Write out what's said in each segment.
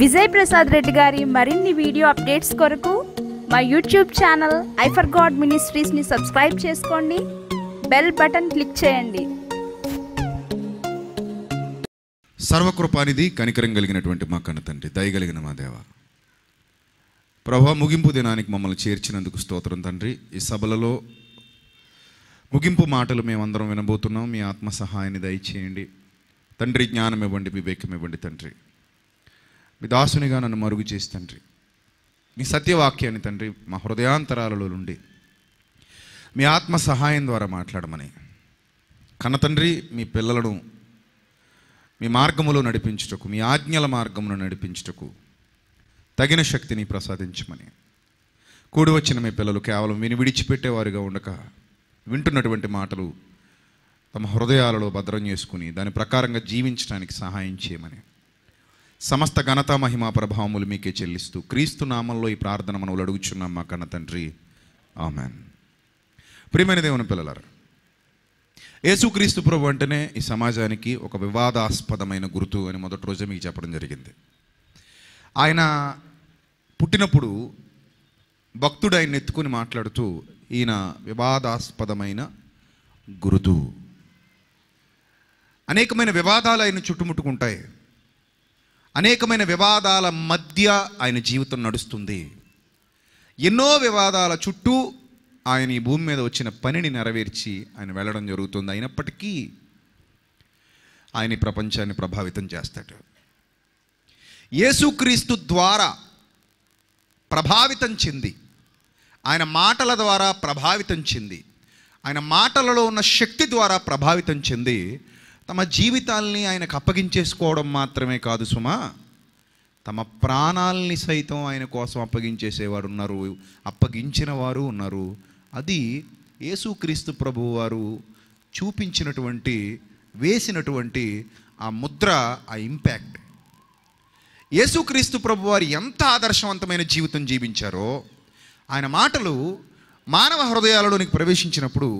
విజయ్ ప్రసాద్ రెడ్డి గారి మరిన్ని video updates కొరకు మా యూట్యూబ్ ఛానల్ ఐఫర్ గాడ్ మినిస్ట్రీస్ని సబ్స్క్రైబ్ చేసుకోండి బెల్ బటన్ క్లిక్ చేయండి సర్వకృపానిధి కనికరం కలిగినటువంటి మా కన్న తండ్రి దయగలిగిన మా దేవ ప్రభా ముగింపు దినానికి మమ్మల్ని చేర్చినందుకు స్తోత్రం తండ్రి ఈ సభలలో ముగింపు మాటలు మేమందరం వినబోతున్నాం మీ ఆత్మ సహాయాన్ని దయచేయండి తండ్రి జ్ఞానం ఇవ్వండి వివేకం ఇవ్వండి తండ్రి మీ దాసునిగా నన్ను మరుగు చేసి తండ్రి మీ సత్యవాక్యాన్ని తండ్రి మా హృదయాంతరాలలో నుండి మీ ఆత్మ సహాయం ద్వారా మాట్లాడమని కన్న తండ్రి మీ పిల్లలను మీ మార్గములో నడిపించుటకు మీ ఆజ్ఞల మార్గమును నడిపించుటకు తగిన శక్తిని ప్రసాదించమని కూడి వచ్చిన మీ పిల్లలు కేవలం విని విడిచిపెట్టేవారుగా ఉండక వింటున్నటువంటి మాటలు తమ హృదయాలలో భద్రం చేసుకుని దాని ప్రకారంగా జీవించడానికి సహాయం చేయమని సమస్త ఘనత మహిమా ప్రభావములు మీకే చెల్లిస్తూ క్రీస్తు నామంలో ఈ ప్రార్థన మనం అడుగుచున్నాం మా కన్న తండ్రి ఆమెన్ ప్రియమైన దేవుని పిల్లలారు యేసుక్రీస్తు ప్రభు అంటేనే ఈ సమాజానికి ఒక వివాదాస్పదమైన గుర్తు అని మొదటి రోజే మీకు చెప్పడం జరిగింది ఆయన పుట్టినప్పుడు భక్తుడు ఆయన ఎత్తుకుని మాట్లాడుతూ ఈయన వివాదాస్పదమైన గురుతు అనేకమైన వివాదాలు ఆయన చుట్టుముట్టుకుంటాయి అనేకమైన వివాదాల మధ్య ఆయన జీవితం నడుస్తుంది ఎన్నో వివాదాల చుట్టూ ఆయన ఈ భూమి మీద వచ్చిన పనిని నెరవేర్చి ఆయన వెళ్ళడం జరుగుతుంది అయినప్పటికీ ఆయన ప్రపంచాన్ని ప్రభావితం చేస్తాడు యేసుక్రీస్తు ద్వారా ప్రభావితం చెంది ఆయన మాటల ద్వారా ప్రభావితం చెంది ఆయన మాటలలో ఉన్న శక్తి ద్వారా ప్రభావితం చెంది తమ జీవితాల్ని ఆయనకు అప్పగించేసుకోవడం మాత్రమే కాదు సుమా తమ ప్రాణాలని సైతం ఆయన కోసం అప్పగించేసేవారు ఉన్నారు అప్పగించిన వారు ఉన్నారు అది యేసుక్రీస్తు ప్రభు వారు చూపించినటువంటి వేసినటువంటి ఆ ముద్ర ఆ ఇంపాక్ట్ యేసుక్రీస్తు ప్రభు వారు ఎంత ఆదర్శవంతమైన జీవితం జీవించారో ఆయన మాటలు మానవ హృదయాలలోనికి ప్రవేశించినప్పుడు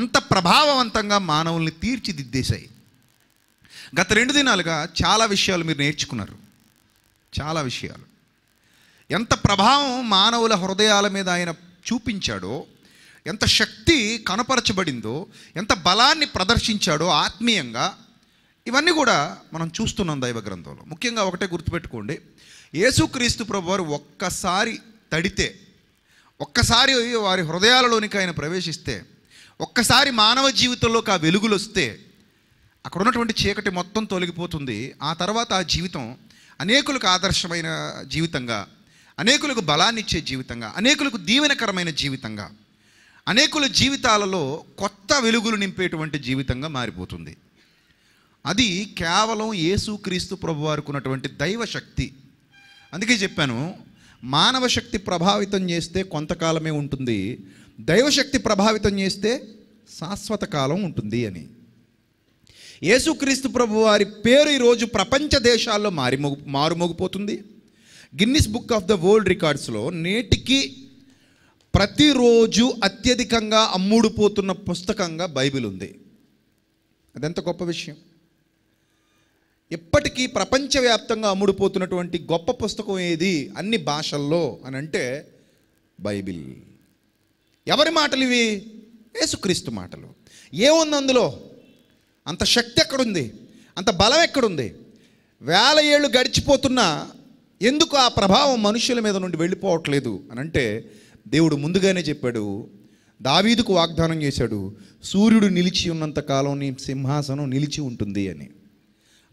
అంత ప్రభావవంతంగా మానవుల్ని తీర్చిదిద్దేశాయి గత రెండు దినాలుగా చాలా విషయాలు మీరు నేర్చుకున్నారు చాలా విషయాలు ఎంత ప్రభావం మానవుల హృదయాల మీద ఆయన చూపించాడో ఎంత శక్తి కనపరచబడిందో ఎంత బలాన్ని ప్రదర్శించాడో ఆత్మీయంగా ఇవన్నీ కూడా మనం చూస్తున్నాం దైవ గ్రంథంలో ముఖ్యంగా ఒకటే గుర్తుపెట్టుకోండి యేసుక్రీస్తు ప్రభువారు ఒక్కసారి తడితే ఒక్కసారి వారి హృదయాలలోనికి ఆయన ప్రవేశిస్తే ఒక్కసారి మానవ జీవితంలోకి ఆ వెలుగులు వస్తే అక్కడ ఉన్నటువంటి చీకటి మొత్తం తొలగిపోతుంది ఆ తర్వాత ఆ జీవితం అనేకులకు ఆదర్శమైన జీవితంగా అనేకులకు బలాన్నిచ్చే జీవితంగా అనేకులకు దీవెనకరమైన జీవితంగా అనేకుల జీవితాలలో కొత్త వెలుగులు నింపేటువంటి జీవితంగా మారిపోతుంది అది కేవలం యేసుక్రీస్తు ప్రభు వారికి ఉన్నటువంటి దైవశక్తి అందుకే చెప్పాను మానవ శక్తి ప్రభావితం చేస్తే కొంతకాలమే ఉంటుంది దైవశక్తి ప్రభావితం చేస్తే శాశ్వత కాలం ఉంటుంది అని యేసుక్రీస్తు ప్రభు వారి పేరు ఈరోజు ప్రపంచ దేశాల్లో మారి మారుమోగిపోతుంది Guinness book of the world రికార్డ్స్లో నేటికి ప్రతిరోజు అత్యధికంగా అమ్ముడుపోతున్న పుస్తకంగా బైబిల్ ఉంది అదెంత గొప్ప విషయం ఎప్పటికీ ప్రపంచవ్యాప్తంగా అమ్ముడుపోతున్నటువంటి గొప్ప పుస్తకం ఏది అన్ని భాషల్లో అని అంటే బైబిల్ ఎవరి మాటలు ఇవి యేసుక్రీస్తు మాటలు ఏముంది అందులో అంత శక్తి ఎక్కడుంది అంత బలం ఎక్కడుంది వేల ఏళ్ళు గడిచిపోతున్నా ఎందుకు ఆ ప్రభావం మనుషుల మీద నుండి వెళ్ళిపోవట్లేదు అని అంటే దేవుడు ముందుగానే చెప్పాడు దావీదుకు వాగ్దానం చేశాడు సూర్యుడు నిలిచి ఉన్నంత కాలం నీ సింహాసనం నిలిచి ఉంటుంది అని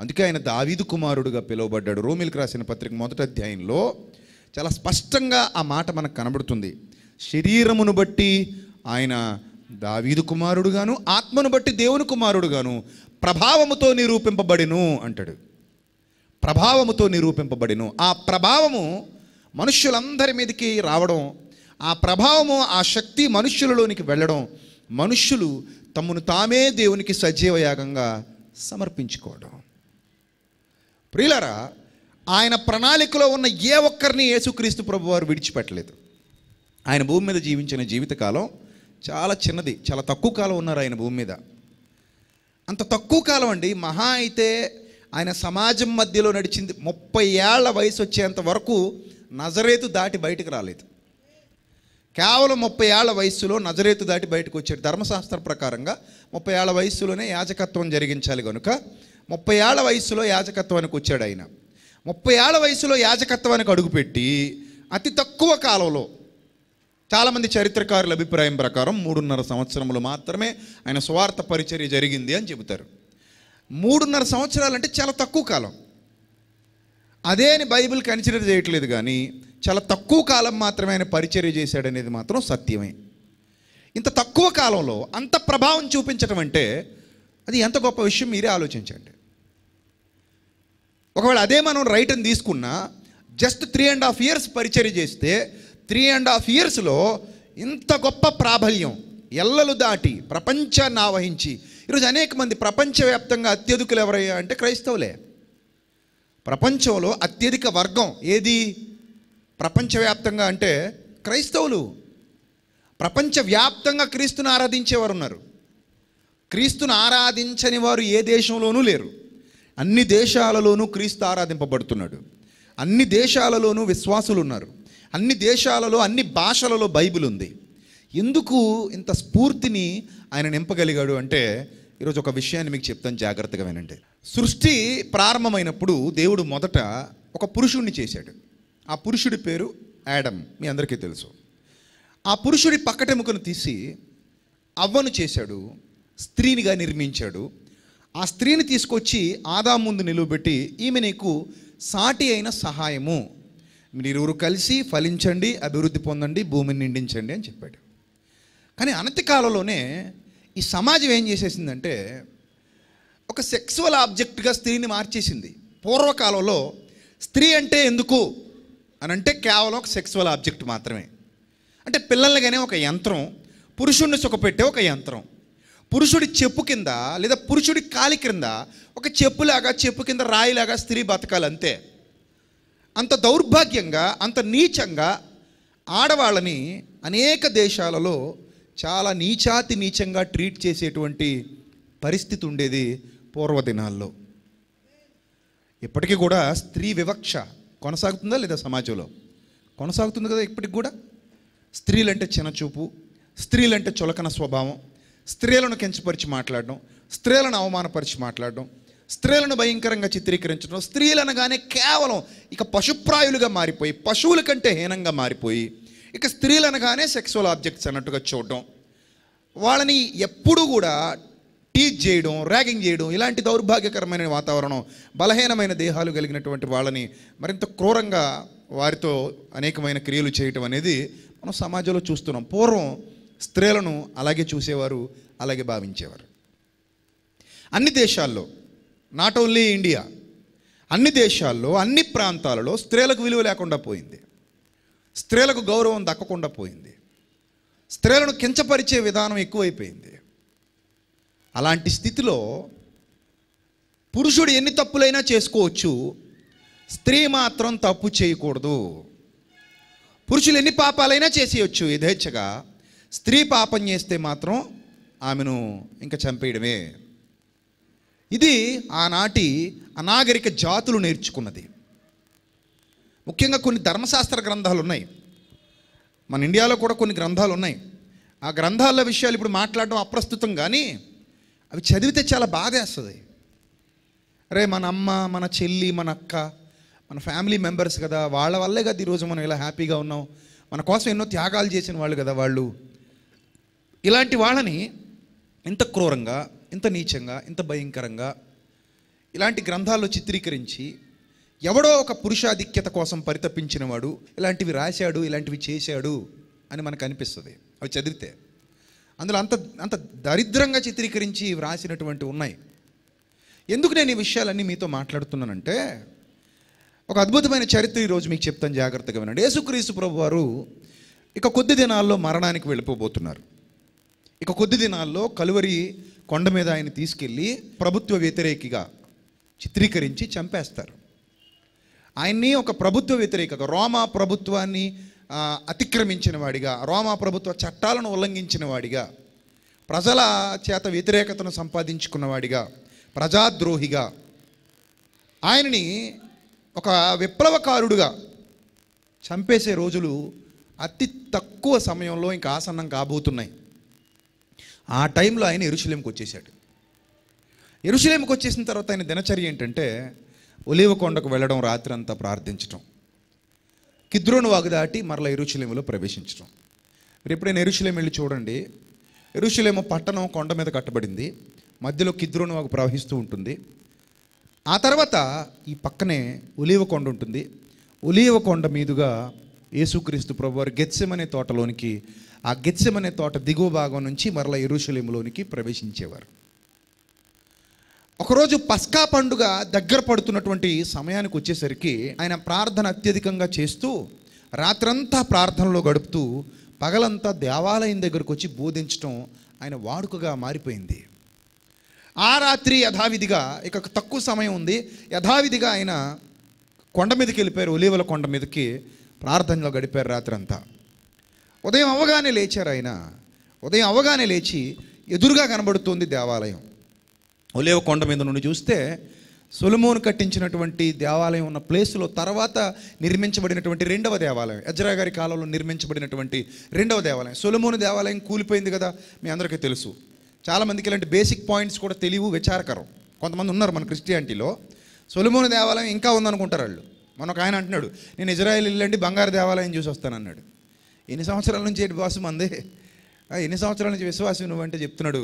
అందుకే ఆయన దావీదు కుమారుడుగా పిలువబడ్డాడు రోమిల్కి రాసిన పత్రిక మొదటి అధ్యాయంలో చాలా స్పష్టంగా ఆ మాట మనకు కనబడుతుంది శరీరమును బట్టి ఆయన దావీదు కుమారుడుగాను ఆత్మను బట్టి దేవుని కుమారుడుగాను ప్రభావముతో నిరూపింపబడిను అంటాడు ప్రభావముతో నిరూపింపబడిను ఆ ప్రభావము మనుష్యులందరి మీదకి రావడం ఆ ప్రభావము ఆ శక్తి మనుష్యులలోనికి వెళ్ళడం మనుష్యులు తమను తామే దేవునికి యాగంగా సమర్పించుకోవడం ప్రియులరా ఆయన ప్రణాళికలో ఉన్న ఏ ఒక్కరిని యేసుక్రీస్తు ప్రభువారు విడిచిపెట్టలేదు ఆయన భూమి మీద జీవించిన జీవితకాలం చాలా చిన్నది చాలా తక్కువ కాలం ఉన్నారు ఆయన భూమి మీద అంత తక్కువ కాలం అండి మహా అయితే ఆయన సమాజం మధ్యలో నడిచింది ముప్పై ఏళ్ల వయసు వచ్చేంత వరకు నజరేతు దాటి బయటకు రాలేదు కేవలం ముప్పై ఏళ్ల వయస్సులో నజరేతు దాటి బయటకు వచ్చాడు ధర్మశాస్త్ర ప్రకారంగా ముప్పై ఏళ్ల వయస్సులోనే యాజకత్వం జరిగించాలి కనుక ముప్పై ఏళ్ల వయసులో యాజకత్వానికి వచ్చాడు ఆయన ముప్పై ఏళ్ల వయసులో యాజకత్వానికి అడుగుపెట్టి అతి తక్కువ కాలంలో చాలామంది చరిత్రకారుల అభిప్రాయం ప్రకారం మూడున్నర సంవత్సరములు మాత్రమే ఆయన స్వార్థ పరిచర్య జరిగింది అని చెబుతారు మూడున్నర సంవత్సరాలు అంటే చాలా తక్కువ కాలం అదే అని బైబిల్ కన్సిడర్ చేయట్లేదు కానీ చాలా తక్కువ కాలం మాత్రమే ఆయన పరిచర్య చేశాడనేది మాత్రం సత్యమే ఇంత తక్కువ కాలంలో అంత ప్రభావం చూపించడం అంటే అది ఎంత గొప్ప విషయం మీరే ఆలోచించండి ఒకవేళ అదే మనం రైట్ అని తీసుకున్నా just three and half years పరిచర్య చేస్తే త్రీ అండ్ హాఫ్ ఇయర్స్లో ఇంత గొప్ప ప్రాబల్యం ఎల్లలు దాటి ప్రపంచాన్ని ఆవహించి ఈరోజు అనేక మంది ప్రపంచవ్యాప్తంగా అత్యధికులు ఎవరయ్యా అంటే క్రైస్తవులే ప్రపంచంలో అత్యధిక వర్గం ఏది ప్రపంచవ్యాప్తంగా అంటే క్రైస్తవులు ప్రపంచవ్యాప్తంగా క్రీస్తును ఆరాధించేవారు ఉన్నారు క్రీస్తును ఆరాధించని వారు ఏ దేశంలోనూ లేరు అన్ని దేశాలలోనూ క్రీస్తు ఆరాధింపబడుతున్నాడు అన్ని దేశాలలోనూ విశ్వాసులు ఉన్నారు అన్ని దేశాలలో అన్ని భాషలలో బైబిల్ ఉంది ఎందుకు ఇంత స్ఫూర్తిని ఆయన నింపగలిగాడు అంటే ఈరోజు ఒక విషయాన్ని మీకు చెప్తాను జాగ్రత్తగా వినండి సృష్టి ప్రారంభమైనప్పుడు దేవుడు మొదట ఒక పురుషుణ్ణి చేశాడు ఆ పురుషుడి పేరు యాడమ్ మీ అందరికీ తెలుసు ఆ పురుషుడి పక్కటెముకను తీసి అవ్వను చేశాడు స్త్రీనిగా నిర్మించాడు ఆ స్త్రీని తీసుకొచ్చి ఆదా ముందు నిలువబెట్టి ఈమె నీకు సాటి అయిన సహాయము మీరు కలిసి ఫలించండి అభివృద్ధి పొందండి భూమిని నిండించండి అని చెప్పాడు కానీ అనతి కాలంలోనే ఈ సమాజం ఏం చేసేసిందంటే ఒక సెక్సువల్ ఆబ్జెక్ట్గా స్త్రీని మార్చేసింది పూర్వకాలంలో స్త్రీ అంటే ఎందుకు అని అంటే కేవలం ఒక సెక్సువల్ ఆబ్జెక్ట్ మాత్రమే అంటే పిల్లల్ని కానీ ఒక యంత్రం పురుషుడిని సుఖపెట్టే ఒక యంత్రం పురుషుడి చెప్పు కింద లేదా పురుషుడి కాలి క్రింద ఒక చెప్పులాగా చెప్పు కింద రాయిలాగా స్త్రీ బతకాలంతే అంత దౌర్భాగ్యంగా అంత నీచంగా ఆడవాళ్ళని అనేక దేశాలలో చాలా నీచాతి నీచంగా ట్రీట్ చేసేటువంటి పరిస్థితి ఉండేది పూర్వదినాల్లో ఇప్పటికీ కూడా స్త్రీ వివక్ష కొనసాగుతుందా లేదా సమాజంలో కొనసాగుతుంది కదా ఇప్పటికి కూడా స్త్రీలంటే చిన్నచూపు స్త్రీలంటే చులకన స్వభావం స్త్రీలను కించపరిచి మాట్లాడడం స్త్రీలను అవమానపరిచి మాట్లాడడం స్త్రీలను భయంకరంగా చిత్రీకరించడం స్త్రీలు అనగానే కేవలం ఇక పశుప్రాయులుగా మారిపోయి పశువుల కంటే హీనంగా మారిపోయి ఇక స్త్రీలు అనగానే సెక్సువల్ ఆబ్జెక్ట్స్ అన్నట్టుగా చూడడం వాళ్ళని ఎప్పుడూ కూడా టీచ్ చేయడం ర్యాగింగ్ చేయడం ఇలాంటి దౌర్భాగ్యకరమైన వాతావరణం బలహీనమైన దేహాలు కలిగినటువంటి వాళ్ళని మరింత క్రూరంగా వారితో అనేకమైన క్రియలు చేయటం అనేది మనం సమాజంలో చూస్తున్నాం పూర్వం స్త్రీలను అలాగే చూసేవారు అలాగే భావించేవారు అన్ని దేశాల్లో నాట్ ఓన్లీ ఇండియా అన్ని దేశాల్లో అన్ని ప్రాంతాలలో స్త్రీలకు విలువ లేకుండా పోయింది స్త్రీలకు గౌరవం దక్కకుండా పోయింది స్త్రీలను కించపరిచే విధానం ఎక్కువైపోయింది అలాంటి స్థితిలో పురుషుడు ఎన్ని తప్పులైనా చేసుకోవచ్చు స్త్రీ మాత్రం తప్పు చేయకూడదు పురుషులు ఎన్ని పాపాలైనా చేసేయచ్చు యథేచ్ఛగా స్త్రీ పాపం చేస్తే మాత్రం ఆమెను ఇంకా చంపేయడమే ఇది ఆనాటి అనాగరిక జాతులు నేర్చుకున్నది ముఖ్యంగా కొన్ని ధర్మశాస్త్ర గ్రంథాలు ఉన్నాయి మన ఇండియాలో కూడా కొన్ని గ్రంథాలు ఉన్నాయి ఆ గ్రంథాల విషయాలు ఇప్పుడు మాట్లాడడం అప్రస్తుతం కానీ అవి చదివితే చాలా బాధేస్తుంది అరే మన అమ్మ మన చెల్లి మన అక్క మన ఫ్యామిలీ మెంబర్స్ కదా వాళ్ళ వల్లే కదా ఈరోజు మనం ఇలా హ్యాపీగా ఉన్నాం మన కోసం ఎన్నో త్యాగాలు చేసిన వాళ్ళు కదా వాళ్ళు ఇలాంటి వాళ్ళని ఎంత క్రూరంగా ఇంత నీచంగా ఇంత భయంకరంగా ఇలాంటి గ్రంథాల్లో చిత్రీకరించి ఎవడో ఒక పురుషాధిక్యత కోసం పరితపించినవాడు ఇలాంటివి రాశాడు ఇలాంటివి చేశాడు అని మనకు అనిపిస్తుంది అవి చదివితే అందులో అంత అంత దరిద్రంగా చిత్రీకరించి వ్రాసినటువంటి ఉన్నాయి ఎందుకు నేను ఈ విషయాలన్నీ మీతో మాట్లాడుతున్నానంటే ఒక అద్భుతమైన చరిత్ర ఈరోజు మీకు చెప్తాను జాగ్రత్తగా వినండి యేసుక్రీస్తు ప్రభు వారు ఇక కొద్ది దినాల్లో మరణానికి వెళ్ళిపోబోతున్నారు ఇక కొద్ది దినాల్లో కలువరి కొండ మీద ఆయన తీసుకెళ్ళి ప్రభుత్వ వ్యతిరేకిగా చిత్రీకరించి చంపేస్తారు ఆయన్ని ఒక ప్రభుత్వ వ్యతిరేకత రోమా ప్రభుత్వాన్ని అతిక్రమించిన వాడిగా రోమా ప్రభుత్వ చట్టాలను ఉల్లంఘించిన వాడిగా ప్రజల చేత వ్యతిరేకతను సంపాదించుకున్నవాడిగా ప్రజాద్రోహిగా ఆయనని ఒక విప్లవకారుడుగా చంపేసే రోజులు అతి తక్కువ సమయంలో ఇంకా ఆసన్నం కాబోతున్నాయి ఆ టైంలో ఆయన ఎరుశలేంకి వచ్చేసాడు ఎరుశలేంకి వచ్చేసిన తర్వాత ఆయన దినచర్య ఏంటంటే ఒలివ కొండకు వెళ్ళడం రాత్రి అంతా ప్రార్థించడం కిద్రోను వాగు దాటి మరలా ఎరుశలేములో ప్రవేశించడం మరి ఎప్పుడైనా ఎరుశలేం వెళ్ళి చూడండి ఎరుశలేము పట్టణం కొండ మీద కట్టబడింది మధ్యలో కిద్రోను వాగు ప్రవహిస్తూ ఉంటుంది ఆ తర్వాత ఈ పక్కనే ఒలివ కొండ ఉంటుంది ఒలివ కొండ మీదుగా యేసుక్రీస్తు ప్రభువారు గెత్సెమనే తోటలోనికి ఆ గెచ్చమనే తోట దిగువ భాగం నుంచి మరలా ఎరుశలేములోనికి ప్రవేశించేవారు ఒకరోజు పస్కా పండుగ దగ్గర పడుతున్నటువంటి సమయానికి వచ్చేసరికి ఆయన ప్రార్థన అత్యధికంగా చేస్తూ రాత్రంతా ప్రార్థనలో గడుపుతూ పగలంతా దేవాలయం దగ్గరకు వచ్చి బోధించడం ఆయన వాడుకగా మారిపోయింది ఆ రాత్రి యథావిధిగా ఇక తక్కువ సమయం ఉంది యథావిధిగా ఆయన కొండ మీదకి వెళ్ళిపోయారు ఉలివల కొండ మీదకి ప్రార్థనలో గడిపారు రాత్రంతా ఉదయం అవగానే లేచారు ఆయన ఉదయం అవగానే లేచి ఎదురుగా కనబడుతుంది దేవాలయం ఒలేవ కొండ మీద నుండి చూస్తే సొలమోను కట్టించినటువంటి దేవాలయం ఉన్న ప్లేసులో తర్వాత నిర్మించబడినటువంటి రెండవ దేవాలయం ఎజ్రా గారి కాలంలో నిర్మించబడినటువంటి రెండవ దేవాలయం సొలమోను దేవాలయం కూలిపోయింది కదా మీ అందరికీ తెలుసు చాలామందికి ఇలాంటి బేసిక్ పాయింట్స్ కూడా తెలివి విచారకరం కొంతమంది ఉన్నారు మన క్రిస్టియానిటీలో సొలమోను దేవాలయం ఇంకా ఉందనుకుంటారు వాళ్ళు మనకు ఆయన అంటున్నాడు నేను ఇజ్రాయెల్ వెళ్ళండి బంగారు దేవాలయం చూసి వస్తాను అన్నాడు ఎన్ని సంవత్సరాల నుంచి విశ్వాసం అందే ఎన్ని సంవత్సరాల నుంచి విశ్వాసం నువ్వంటే చెప్తున్నాడు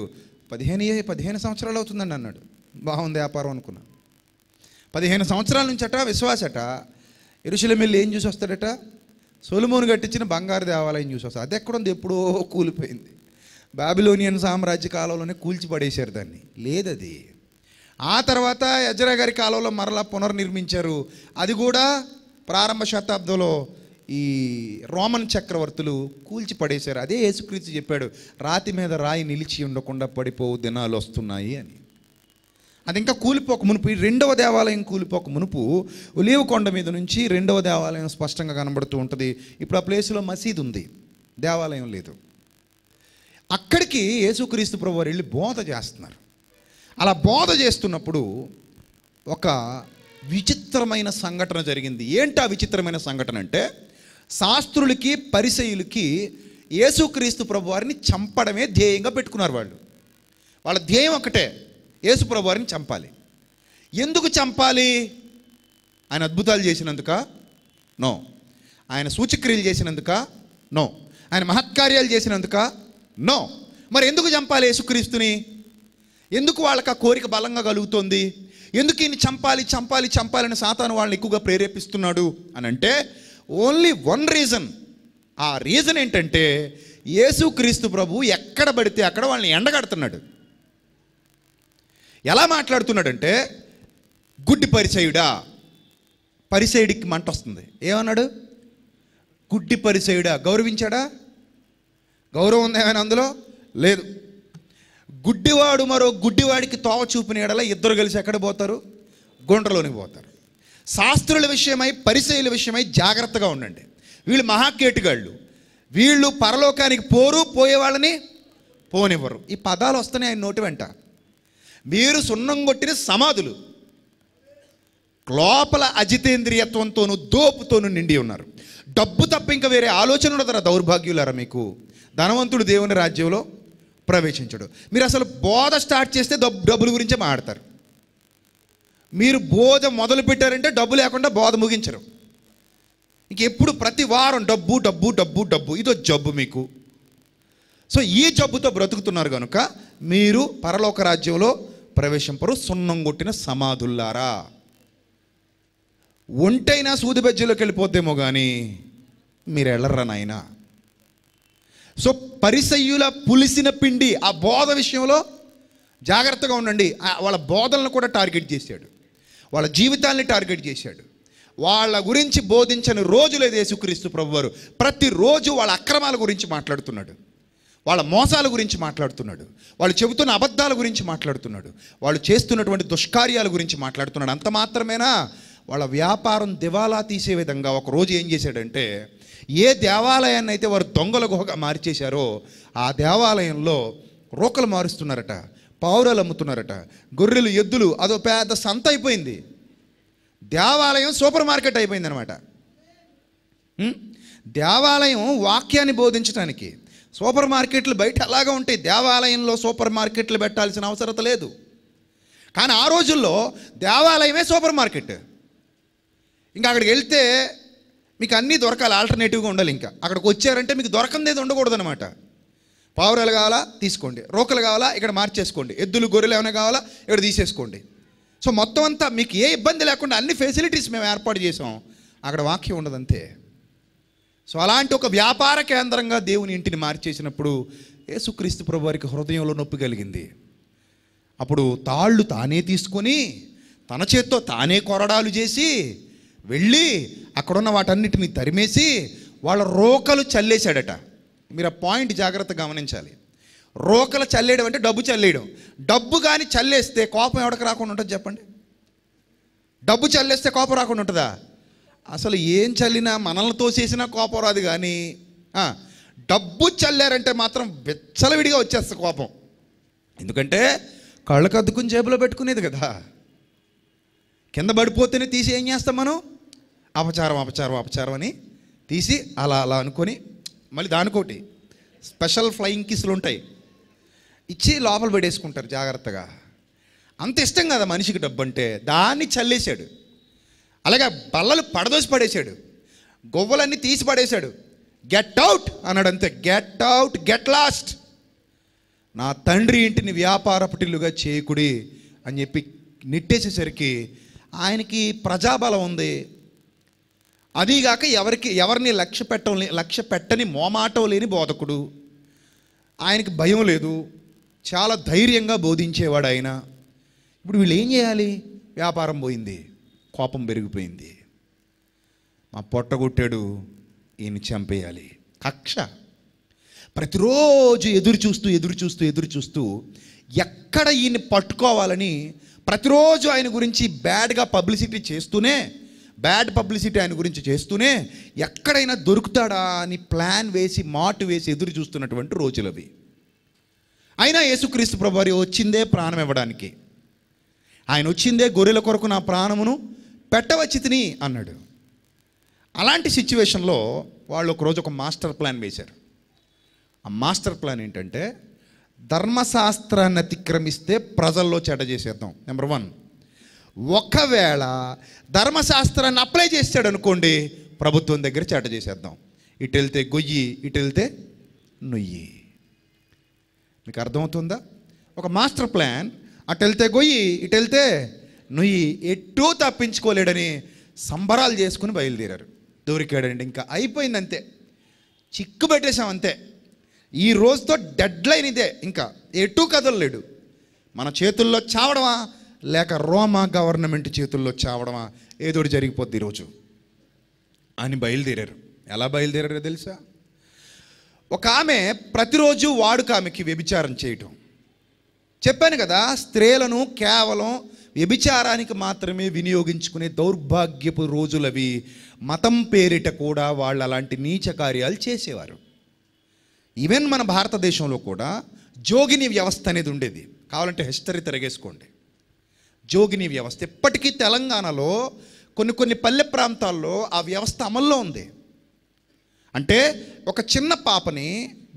పదిహేను పదిహేను సంవత్సరాలు అవుతుందండి అన్నాడు బాగుంది వ్యాపారం అనుకున్నా పదిహేను సంవత్సరాల నుంచి అట విశ్వాసట మిల్లి ఏం చూసి వస్తాడట సొలుమోను కట్టించిన బంగారు దేవాలయం చూసి వస్తాడు అది ఉంది ఎప్పుడో కూలిపోయింది బాబిలోనియన్ సామ్రాజ్య కాలంలోనే కూల్చి పడేశారు దాన్ని లేదది ఆ తర్వాత యజ్రా గారి కాలంలో మరలా పునర్నిర్మించారు అది కూడా ప్రారంభ శతాబ్దంలో ఈ రోమన్ చక్రవర్తులు కూల్చి పడేశారు అదే యేసుక్రీస్తు చెప్పాడు రాతి మీద రాయి నిలిచి ఉండకుండా పడిపోవు దినాలు వస్తున్నాయి అని అది ఇంకా కూలిపోక మునుపు ఈ రెండవ దేవాలయం కూలిపోక మునుపు ఒలివ కొండ మీద నుంచి రెండవ దేవాలయం స్పష్టంగా కనబడుతూ ఉంటుంది ఇప్పుడు ఆ ప్లేస్లో మసీదు ఉంది దేవాలయం లేదు అక్కడికి యేసుక్రీస్తు ప్రభు వారు వెళ్ళి బోధ చేస్తున్నారు అలా బోధ చేస్తున్నప్పుడు ఒక విచిత్రమైన సంఘటన జరిగింది ఏంటి ఆ విచిత్రమైన సంఘటన అంటే శాస్త్రులకి పరిసయులకి యేసుక్రీస్తు ప్రభు వారిని చంపడమే ధ్యేయంగా పెట్టుకున్నారు వాళ్ళు వాళ్ళ ధ్యేయం ఒకటే యేసు ప్రభు వారిని చంపాలి ఎందుకు చంపాలి ఆయన అద్భుతాలు చేసినందుక నో ఆయన సూచక్రియలు చేసినందుక నో ఆయన మహత్కార్యాలు చేసినందుక నో మరి ఎందుకు చంపాలి యేసుక్రీస్తుని ఎందుకు వాళ్ళకి ఆ కోరిక బలంగా కలుగుతుంది ఎందుకు ఈయన చంపాలి చంపాలి చంపాలని సాతాను వాళ్ళని ఎక్కువగా ప్రేరేపిస్తున్నాడు అని అంటే ఓన్లీ వన్ రీజన్ ఆ రీజన్ ఏంటంటే యేసుక్రీస్తు ప్రభు ఎక్కడ పడితే అక్కడ వాళ్ళని ఎండగడుతున్నాడు ఎలా మాట్లాడుతున్నాడంటే గుడ్డి పరిచయుడా పరిచయుడికి మంట వస్తుంది ఏమన్నాడు గుడ్డి పరిసయుడా గౌరవించాడా గౌరవం ఉంది ఏమైనా అందులో లేదు గుడ్డివాడు మరో గుడ్డివాడికి తోవ చూపిన ఎడల ఇద్దరు కలిసి ఎక్కడ పోతారు గుండ్రలోనికి పోతారు శాస్త్రుల విషయమై పరిశైల విషయమై జాగ్రత్తగా ఉండండి వీళ్ళు మహాకేటుగాళ్ళు వీళ్ళు పరలోకానికి పోరు పోయే వాళ్ళని పోనివ్వరు ఈ పదాలు వస్తున్నాయి ఆయన నోటి వెంట మీరు సున్నం కొట్టిన సమాధులు లోపల అజితేంద్రియత్వంతోనూ దోపుతోనూ నిండి ఉన్నారు డబ్బు తప్ప ఇంకా వేరే ఆలోచన ఉండదురా దౌర్భాగ్యులరా మీకు ధనవంతుడు దేవుని రాజ్యంలో ప్రవేశించడు మీరు అసలు బోధ స్టార్ట్ చేస్తే డబ్బుల గురించే మాట్లాడతారు మీరు బోధ మొదలు పెట్టారంటే డబ్బు లేకుండా బోధ ముగించరు ఇంకెప్పుడు ప్రతి వారం డబ్బు డబ్బు డబ్బు డబ్బు ఇదో జబ్బు మీకు సో ఈ జబ్బుతో బ్రతుకుతున్నారు కనుక మీరు పరలోక రాజ్యంలో ప్రవేశింపరు సున్నం కొట్టిన సమాధుల్లారా ఒంటైనా సూది బజ్జీలోకి వెళ్ళిపోద్దేమో కానీ మీరు వెళ్ళర్రా నాయన సో పరిసయ్యుల పులిసిన పిండి ఆ బోధ విషయంలో జాగ్రత్తగా ఉండండి వాళ్ళ బోధలను కూడా టార్గెట్ చేశాడు వాళ్ళ జీవితాన్ని టార్గెట్ చేశాడు వాళ్ళ గురించి బోధించని రోజు లేదు యేసుక్రీస్తు ప్రభువారు ప్రతిరోజు వాళ్ళ అక్రమాల గురించి మాట్లాడుతున్నాడు వాళ్ళ మోసాల గురించి మాట్లాడుతున్నాడు వాళ్ళు చెబుతున్న అబద్ధాల గురించి మాట్లాడుతున్నాడు వాళ్ళు చేస్తున్నటువంటి దుష్కార్యాల గురించి మాట్లాడుతున్నాడు అంత మాత్రమేనా వాళ్ళ వ్యాపారం దివాలా తీసే విధంగా ఒకరోజు ఏం చేశాడంటే ఏ దేవాలయాన్ని అయితే వారు దొంగల గుహగా మార్చేశారో ఆ దేవాలయంలో రోకలు మారుస్తున్నారట పావురాలు అమ్ముతున్నారట గొర్రెలు ఎద్దులు అదో పెద్ద సంత అయిపోయింది దేవాలయం సూపర్ మార్కెట్ అయిపోయింది అనమాట దేవాలయం వాక్యాన్ని బోధించడానికి సూపర్ మార్కెట్లు బయట అలాగా ఉంటాయి దేవాలయంలో సూపర్ మార్కెట్లు పెట్టాల్సిన అవసరత లేదు కానీ ఆ రోజుల్లో దేవాలయమే సూపర్ మార్కెట్ ఇంకా అక్కడికి వెళ్తే మీకు అన్నీ దొరకాలి ఆల్టర్నేటివ్గా ఉండాలి ఇంకా అక్కడికి వచ్చారంటే మీకు దొరకంది ఉండకూడదు అనమాట పావురాలు కావాలా తీసుకోండి రోకలు కావాలా ఇక్కడ మార్చేసుకోండి ఎద్దులు గొర్రెలు ఏమైనా కావాలా ఇక్కడ తీసేసుకోండి సో మొత్తం అంతా మీకు ఏ ఇబ్బంది లేకుండా అన్ని ఫెసిలిటీస్ మేము ఏర్పాటు చేసాం అక్కడ వాక్యం ఉండదంతే సో అలాంటి ఒక వ్యాపార కేంద్రంగా దేవుని ఇంటిని మార్చేసినప్పుడు యేసుక్రీస్తు ప్రభు వారికి హృదయంలో నొప్పి కలిగింది అప్పుడు తాళ్ళు తానే తీసుకొని తన చేత్తో తానే కొరడాలు చేసి వెళ్ళి అక్కడున్న వాటన్నిటిని తరిమేసి వాళ్ళ రోకలు చల్లేశాడట మీరు ఆ పాయింట్ జాగ్రత్త గమనించాలి రోకలు చల్లేయడం అంటే డబ్బు చల్లేయడం డబ్బు కానీ చల్లేస్తే కోపం ఎవరికి రాకుండా ఉంటుంది చెప్పండి డబ్బు చల్లేస్తే కోపం రాకుండా ఉంటుందా అసలు ఏం చల్లినా మనల్ని తోసేసినా కోపం రాదు కానీ డబ్బు చల్లారంటే మాత్రం వెచ్చలవిడిగా వచ్చేస్తుంది కోపం ఎందుకంటే కళ్ళకు అద్దుకుని జేబులో పెట్టుకునేది కదా కింద పడిపోతేనే తీసి ఏం చేస్తాం మనం అపచారం అపచారం అపచారం అని తీసి అలా అలా అనుకొని మళ్ళీ దానికోటి స్పెషల్ ఫ్లయింగ్ కిస్లు ఉంటాయి ఇచ్చి లోపల పడేసుకుంటారు జాగ్రత్తగా అంత ఇష్టం కదా మనిషికి డబ్బు అంటే దాన్ని చల్లేశాడు అలాగే బల్లలు పడదోసి పడేశాడు గొవ్వలన్నీ తీసి పడేశాడు గెట్ అవుట్ అన్నాడు అంతే గెట్ అవుట్ గెట్ లాస్ట్ నా తండ్రి ఇంటిని వ్యాపారపుటిల్లుగా చేయకుడి అని చెప్పి నెట్టేసేసరికి ఆయనకి ప్రజాబలం ఉంది అదీగాక ఎవరికి ఎవరిని లక్ష్య పెట్టని లక్ష్య పెట్టని మోమాటం లేని బోధకుడు ఆయనకి భయం లేదు చాలా ధైర్యంగా బోధించేవాడు ఆయన ఇప్పుడు వీళ్ళు ఏం చేయాలి వ్యాపారం పోయింది కోపం పెరిగిపోయింది మా పొట్టగొట్టాడు ఈయన చంపేయాలి కక్ష ప్రతిరోజు ఎదురు చూస్తూ ఎదురు చూస్తూ ఎదురు చూస్తూ ఎక్కడ ఈయన్ని పట్టుకోవాలని ప్రతిరోజు ఆయన గురించి బ్యాడ్గా పబ్లిసిటీ చేస్తూనే బ్యాడ్ పబ్లిసిటీ ఆయన గురించి చేస్తూనే ఎక్కడైనా దొరుకుతాడా అని ప్లాన్ వేసి మాటు వేసి ఎదురు చూస్తున్నటువంటి రోజులు అవి అయినా యేసుక్రీస్తు ప్రభువారి వచ్చిందే ప్రాణం ఇవ్వడానికి ఆయన వచ్చిందే గొర్రెల కొరకు నా ప్రాణమును పెట్టవచ్చితిని అన్నాడు అలాంటి సిచ్యువేషన్లో వాళ్ళు ఒకరోజు ఒక మాస్టర్ ప్లాన్ వేశారు ఆ మాస్టర్ ప్లాన్ ఏంటంటే ధర్మశాస్త్రాన్ని అతిక్రమిస్తే ప్రజల్లో చెడ్డ చేసేద్దాం నెంబర్ వన్ ఒకవేళ ధర్మశాస్త్రాన్ని అప్లై చేశాడు అనుకోండి ప్రభుత్వం దగ్గర చేట చేసేద్దాం ఇటు వెళ్తే గొయ్యి ఇటు వెళ్తే నుయ్యి మీకు అర్థమవుతుందా ఒక మాస్టర్ ప్లాన్ అటు వెళ్తే గొయ్యి ఇటు వెళ్తే నుయ్యి ఎట్టూ తప్పించుకోలేడని సంబరాలు చేసుకుని బయలుదేరారు దొరికాడండి ఇంకా అయిపోయింది అంతే చిక్కు పెట్టేశాం అంతే ఈ రోజుతో డెడ్ లైన్ ఇదే ఇంకా ఎటు కదలలేడు మన చేతుల్లో చావడమా లేక రోమా గవర్నమెంట్ చేతుల్లో చావడమా ఏదోటి జరిగిపోద్ది ఈరోజు అని బయలుదేరారు ఎలా బయలుదేరారో తెలుసా ఒక ఆమె ప్రతిరోజు వాడుక ఆమెకి వ్యభిచారం చేయటం చెప్పాను కదా స్త్రీలను కేవలం వ్యభిచారానికి మాత్రమే వినియోగించుకునే దౌర్భాగ్యపు రోజులవి మతం పేరిట కూడా వాళ్ళు అలాంటి నీచ కార్యాలు చేసేవారు ఈవెన్ మన భారతదేశంలో కూడా జోగిని వ్యవస్థ అనేది ఉండేది కావాలంటే హిస్టరీ తిరగేసుకోండి జోగిని వ్యవస్థ ఇప్పటికీ తెలంగాణలో కొన్ని కొన్ని పల్లె ప్రాంతాల్లో ఆ వ్యవస్థ అమల్లో ఉంది అంటే ఒక చిన్న పాపని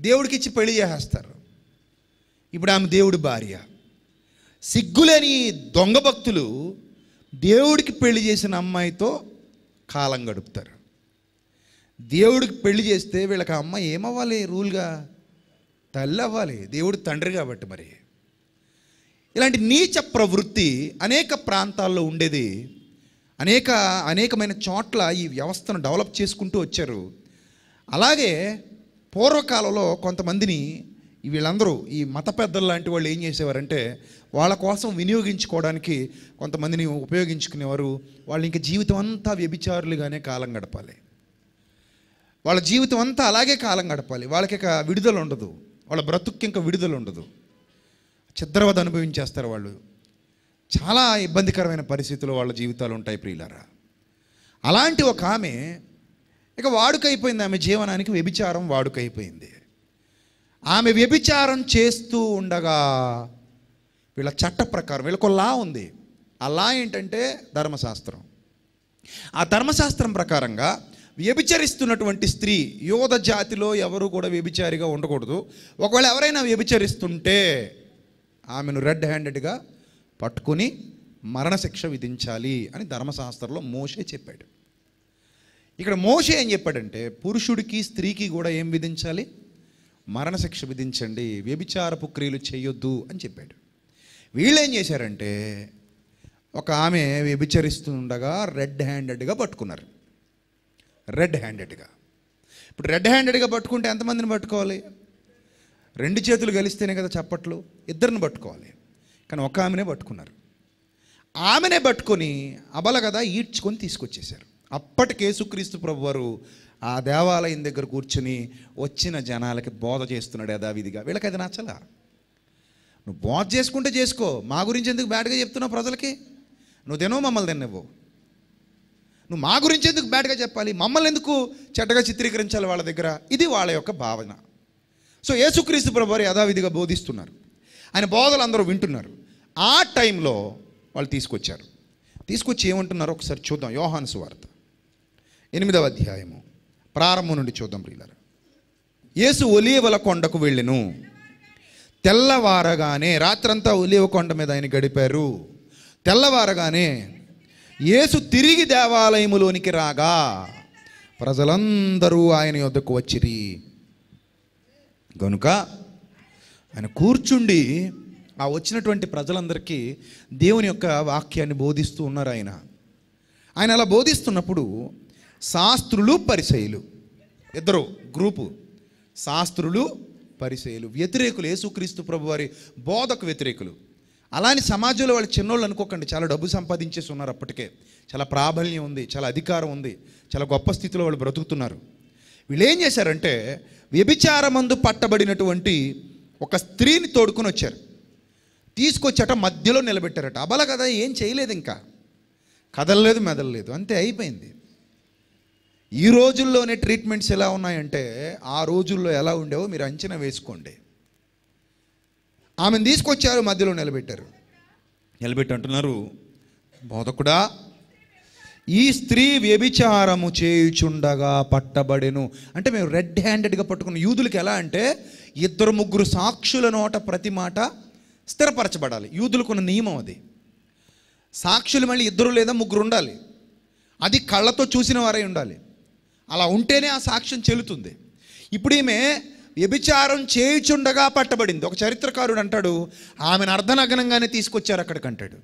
దేవుడికిచ్చి పెళ్లి చేసేస్తారు ఇప్పుడు ఆమె దేవుడి భార్య సిగ్గులేని దొంగ భక్తులు దేవుడికి పెళ్లి చేసిన అమ్మాయితో కాలం గడుపుతారు దేవుడికి పెళ్లి చేస్తే వీళ్ళకి అమ్మాయి ఏమవ్వాలి రూల్గా తల్లి అవ్వాలి దేవుడు తండ్రి కాబట్టి మరి ఇలాంటి నీచ ప్రవృత్తి అనేక ప్రాంతాల్లో ఉండేది అనేక అనేకమైన చోట్ల ఈ వ్యవస్థను డెవలప్ చేసుకుంటూ వచ్చారు అలాగే పూర్వకాలంలో కొంతమందిని వీళ్ళందరూ ఈ మత పెద్దలు లాంటి వాళ్ళు ఏం చేసేవారంటే వాళ్ళ కోసం వినియోగించుకోవడానికి కొంతమందిని ఉపయోగించుకునేవారు వాళ్ళు ఇంకా జీవితం అంతా వ్యభిచారులుగానే కాలం గడపాలి వాళ్ళ జీవితం అంతా అలాగే కాలం గడపాలి వాళ్ళకి ఇక విడుదల ఉండదు వాళ్ళ బ్రతుక్కి ఇంకా విడుదల ఉండదు చిద్రవద అనుభవించేస్తారు వాళ్ళు చాలా ఇబ్బందికరమైన పరిస్థితులు వాళ్ళ జీవితాలు ఉంటాయి ప్రియులరా అలాంటి ఒక ఆమె ఇక వాడుకైపోయింది ఆమె జీవనానికి వ్యభిచారం వాడుకైపోయింది ఆమె వ్యభిచారం చేస్తూ ఉండగా వీళ్ళ చట్ట ప్రకారం వీళ్ళకు లా ఉంది ఆ లా ఏంటంటే ధర్మశాస్త్రం ఆ ధర్మశాస్త్రం ప్రకారంగా వ్యభిచరిస్తున్నటువంటి స్త్రీ యోధ జాతిలో ఎవరు కూడా వ్యభిచారిగా ఉండకూడదు ఒకవేళ ఎవరైనా వ్యభిచరిస్తుంటే ఆమెను రెడ్ హ్యాండెడ్గా పట్టుకుని మరణశిక్ష విధించాలి అని ధర్మశాస్త్రంలో మోషే చెప్పాడు ఇక్కడ మోషే ఏం చెప్పాడంటే పురుషుడికి స్త్రీకి కూడా ఏం విధించాలి మరణశిక్ష విధించండి వ్యభిచారపు క్రియలు చేయొద్దు అని చెప్పాడు వీళ్ళేం చేశారంటే ఒక ఆమె వ్యభిచరిస్తుండగా రెడ్ హ్యాండెడ్గా పట్టుకున్నారు రెడ్ హ్యాండెడ్గా ఇప్పుడు రెడ్ హ్యాండెడ్గా పట్టుకుంటే ఎంతమందిని పట్టుకోవాలి రెండు చేతులు కలిస్తేనే కదా చప్పట్లు ఇద్దరిని పట్టుకోవాలి కానీ ఒక ఆమెనే పట్టుకున్నారు ఆమెనే పట్టుకొని అబల కదా ఈడ్చుకొని తీసుకొచ్చేశారు అప్పటికే సుక్రీస్తు ప్రభు వారు ఆ దేవాలయం దగ్గర కూర్చుని వచ్చిన జనాలకి బోధ చేస్తున్నాడు యథావిధిగా వీళ్ళకి అది నచ్చలా నువ్వు బోధ చేసుకుంటే చేసుకో మా గురించి ఎందుకు బ్యాడ్గా చెప్తున్నావు ప్రజలకి నువ్వు తినవు మమ్మల్ని తిన్నవ్వు నువ్వు మా గురించి ఎందుకు బ్యాడ్గా చెప్పాలి మమ్మల్ని ఎందుకు చెడ్డగా చిత్రీకరించాలి వాళ్ళ దగ్గర ఇది వాళ్ళ యొక్క భావన సో యేసుక్రీస్తు ప్రభు యథావిధిగా బోధిస్తున్నారు ఆయన బోధలు అందరూ వింటున్నారు ఆ టైంలో వాళ్ళు తీసుకొచ్చారు తీసుకొచ్చి ఏమంటున్నారు ఒకసారి చూద్దాం యోహాను సువార్త ఎనిమిదవ అధ్యాయము ప్రారంభం నుండి చూద్దాం ప్రియులారు యేసు ఒలివల కొండకు వెళ్ళెను తెల్లవారగానే రాత్రంతా ఒలివ కొండ మీద ఆయన గడిపారు తెల్లవారగానే యేసు తిరిగి దేవాలయములోనికి రాగా ప్రజలందరూ ఆయన యొద్దకు వచ్చిరి గనుక ఆయన కూర్చుండి ఆ వచ్చినటువంటి ప్రజలందరికీ దేవుని యొక్క వాక్యాన్ని బోధిస్తూ ఉన్నారు ఆయన ఆయన అలా బోధిస్తున్నప్పుడు శాస్త్రులు పరిశైలు ఇద్దరు గ్రూపు శాస్త్రులు పరిశైలు వ్యతిరేకులు యేసుక్రీస్తు ప్రభు వారి బోధకు వ్యతిరేకులు అలాని సమాజంలో వాళ్ళు చిన్నోళ్ళు అనుకోకండి చాలా డబ్బు సంపాదించేసి ఉన్నారు అప్పటికే చాలా ప్రాబల్యం ఉంది చాలా అధికారం ఉంది చాలా గొప్ప స్థితిలో వాళ్ళు బ్రతుకుతున్నారు వీళ్ళు ఏం చేశారంటే వ్యభిచారమందు పట్టబడినటువంటి ఒక స్త్రీని తోడుకొని వచ్చారు తీసుకొచ్చాట మధ్యలో నిలబెట్టారట అబల కదా ఏం చేయలేదు ఇంకా కదలలేదు మెదలలేదు అంతే అయిపోయింది ఈ రోజుల్లోనే ట్రీట్మెంట్స్ ఎలా ఉన్నాయంటే ఆ రోజుల్లో ఎలా ఉండేవో మీరు అంచనా వేసుకోండి ఆమెను తీసుకొచ్చారు మధ్యలో నిలబెట్టారు నిలబెట్టి అంటున్నారు బోధకుడా ఈ స్త్రీ వ్యభిచారము చేయుచుండగా పట్టబడెను అంటే మేము రెడ్ హ్యాండెడ్గా పట్టుకున్న యూదులకు ఎలా అంటే ఇద్దరు ముగ్గురు సాక్షుల నోట ప్రతి మాట స్థిరపరచబడాలి యూదులకు ఉన్న నియమం అది సాక్షులు మళ్ళీ ఇద్దరు లేదా ముగ్గురు ఉండాలి అది కళ్ళతో చూసిన వారై ఉండాలి అలా ఉంటేనే ఆ సాక్ష్యం చెల్లుతుంది ఇప్పుడు ఈమె వ్యభిచారం చేయుచుండగా పట్టబడింది ఒక చరిత్రకారుడు అంటాడు ఆమెను అర్ధనగ్నంగానే తీసుకొచ్చారు అక్కడికంటాడు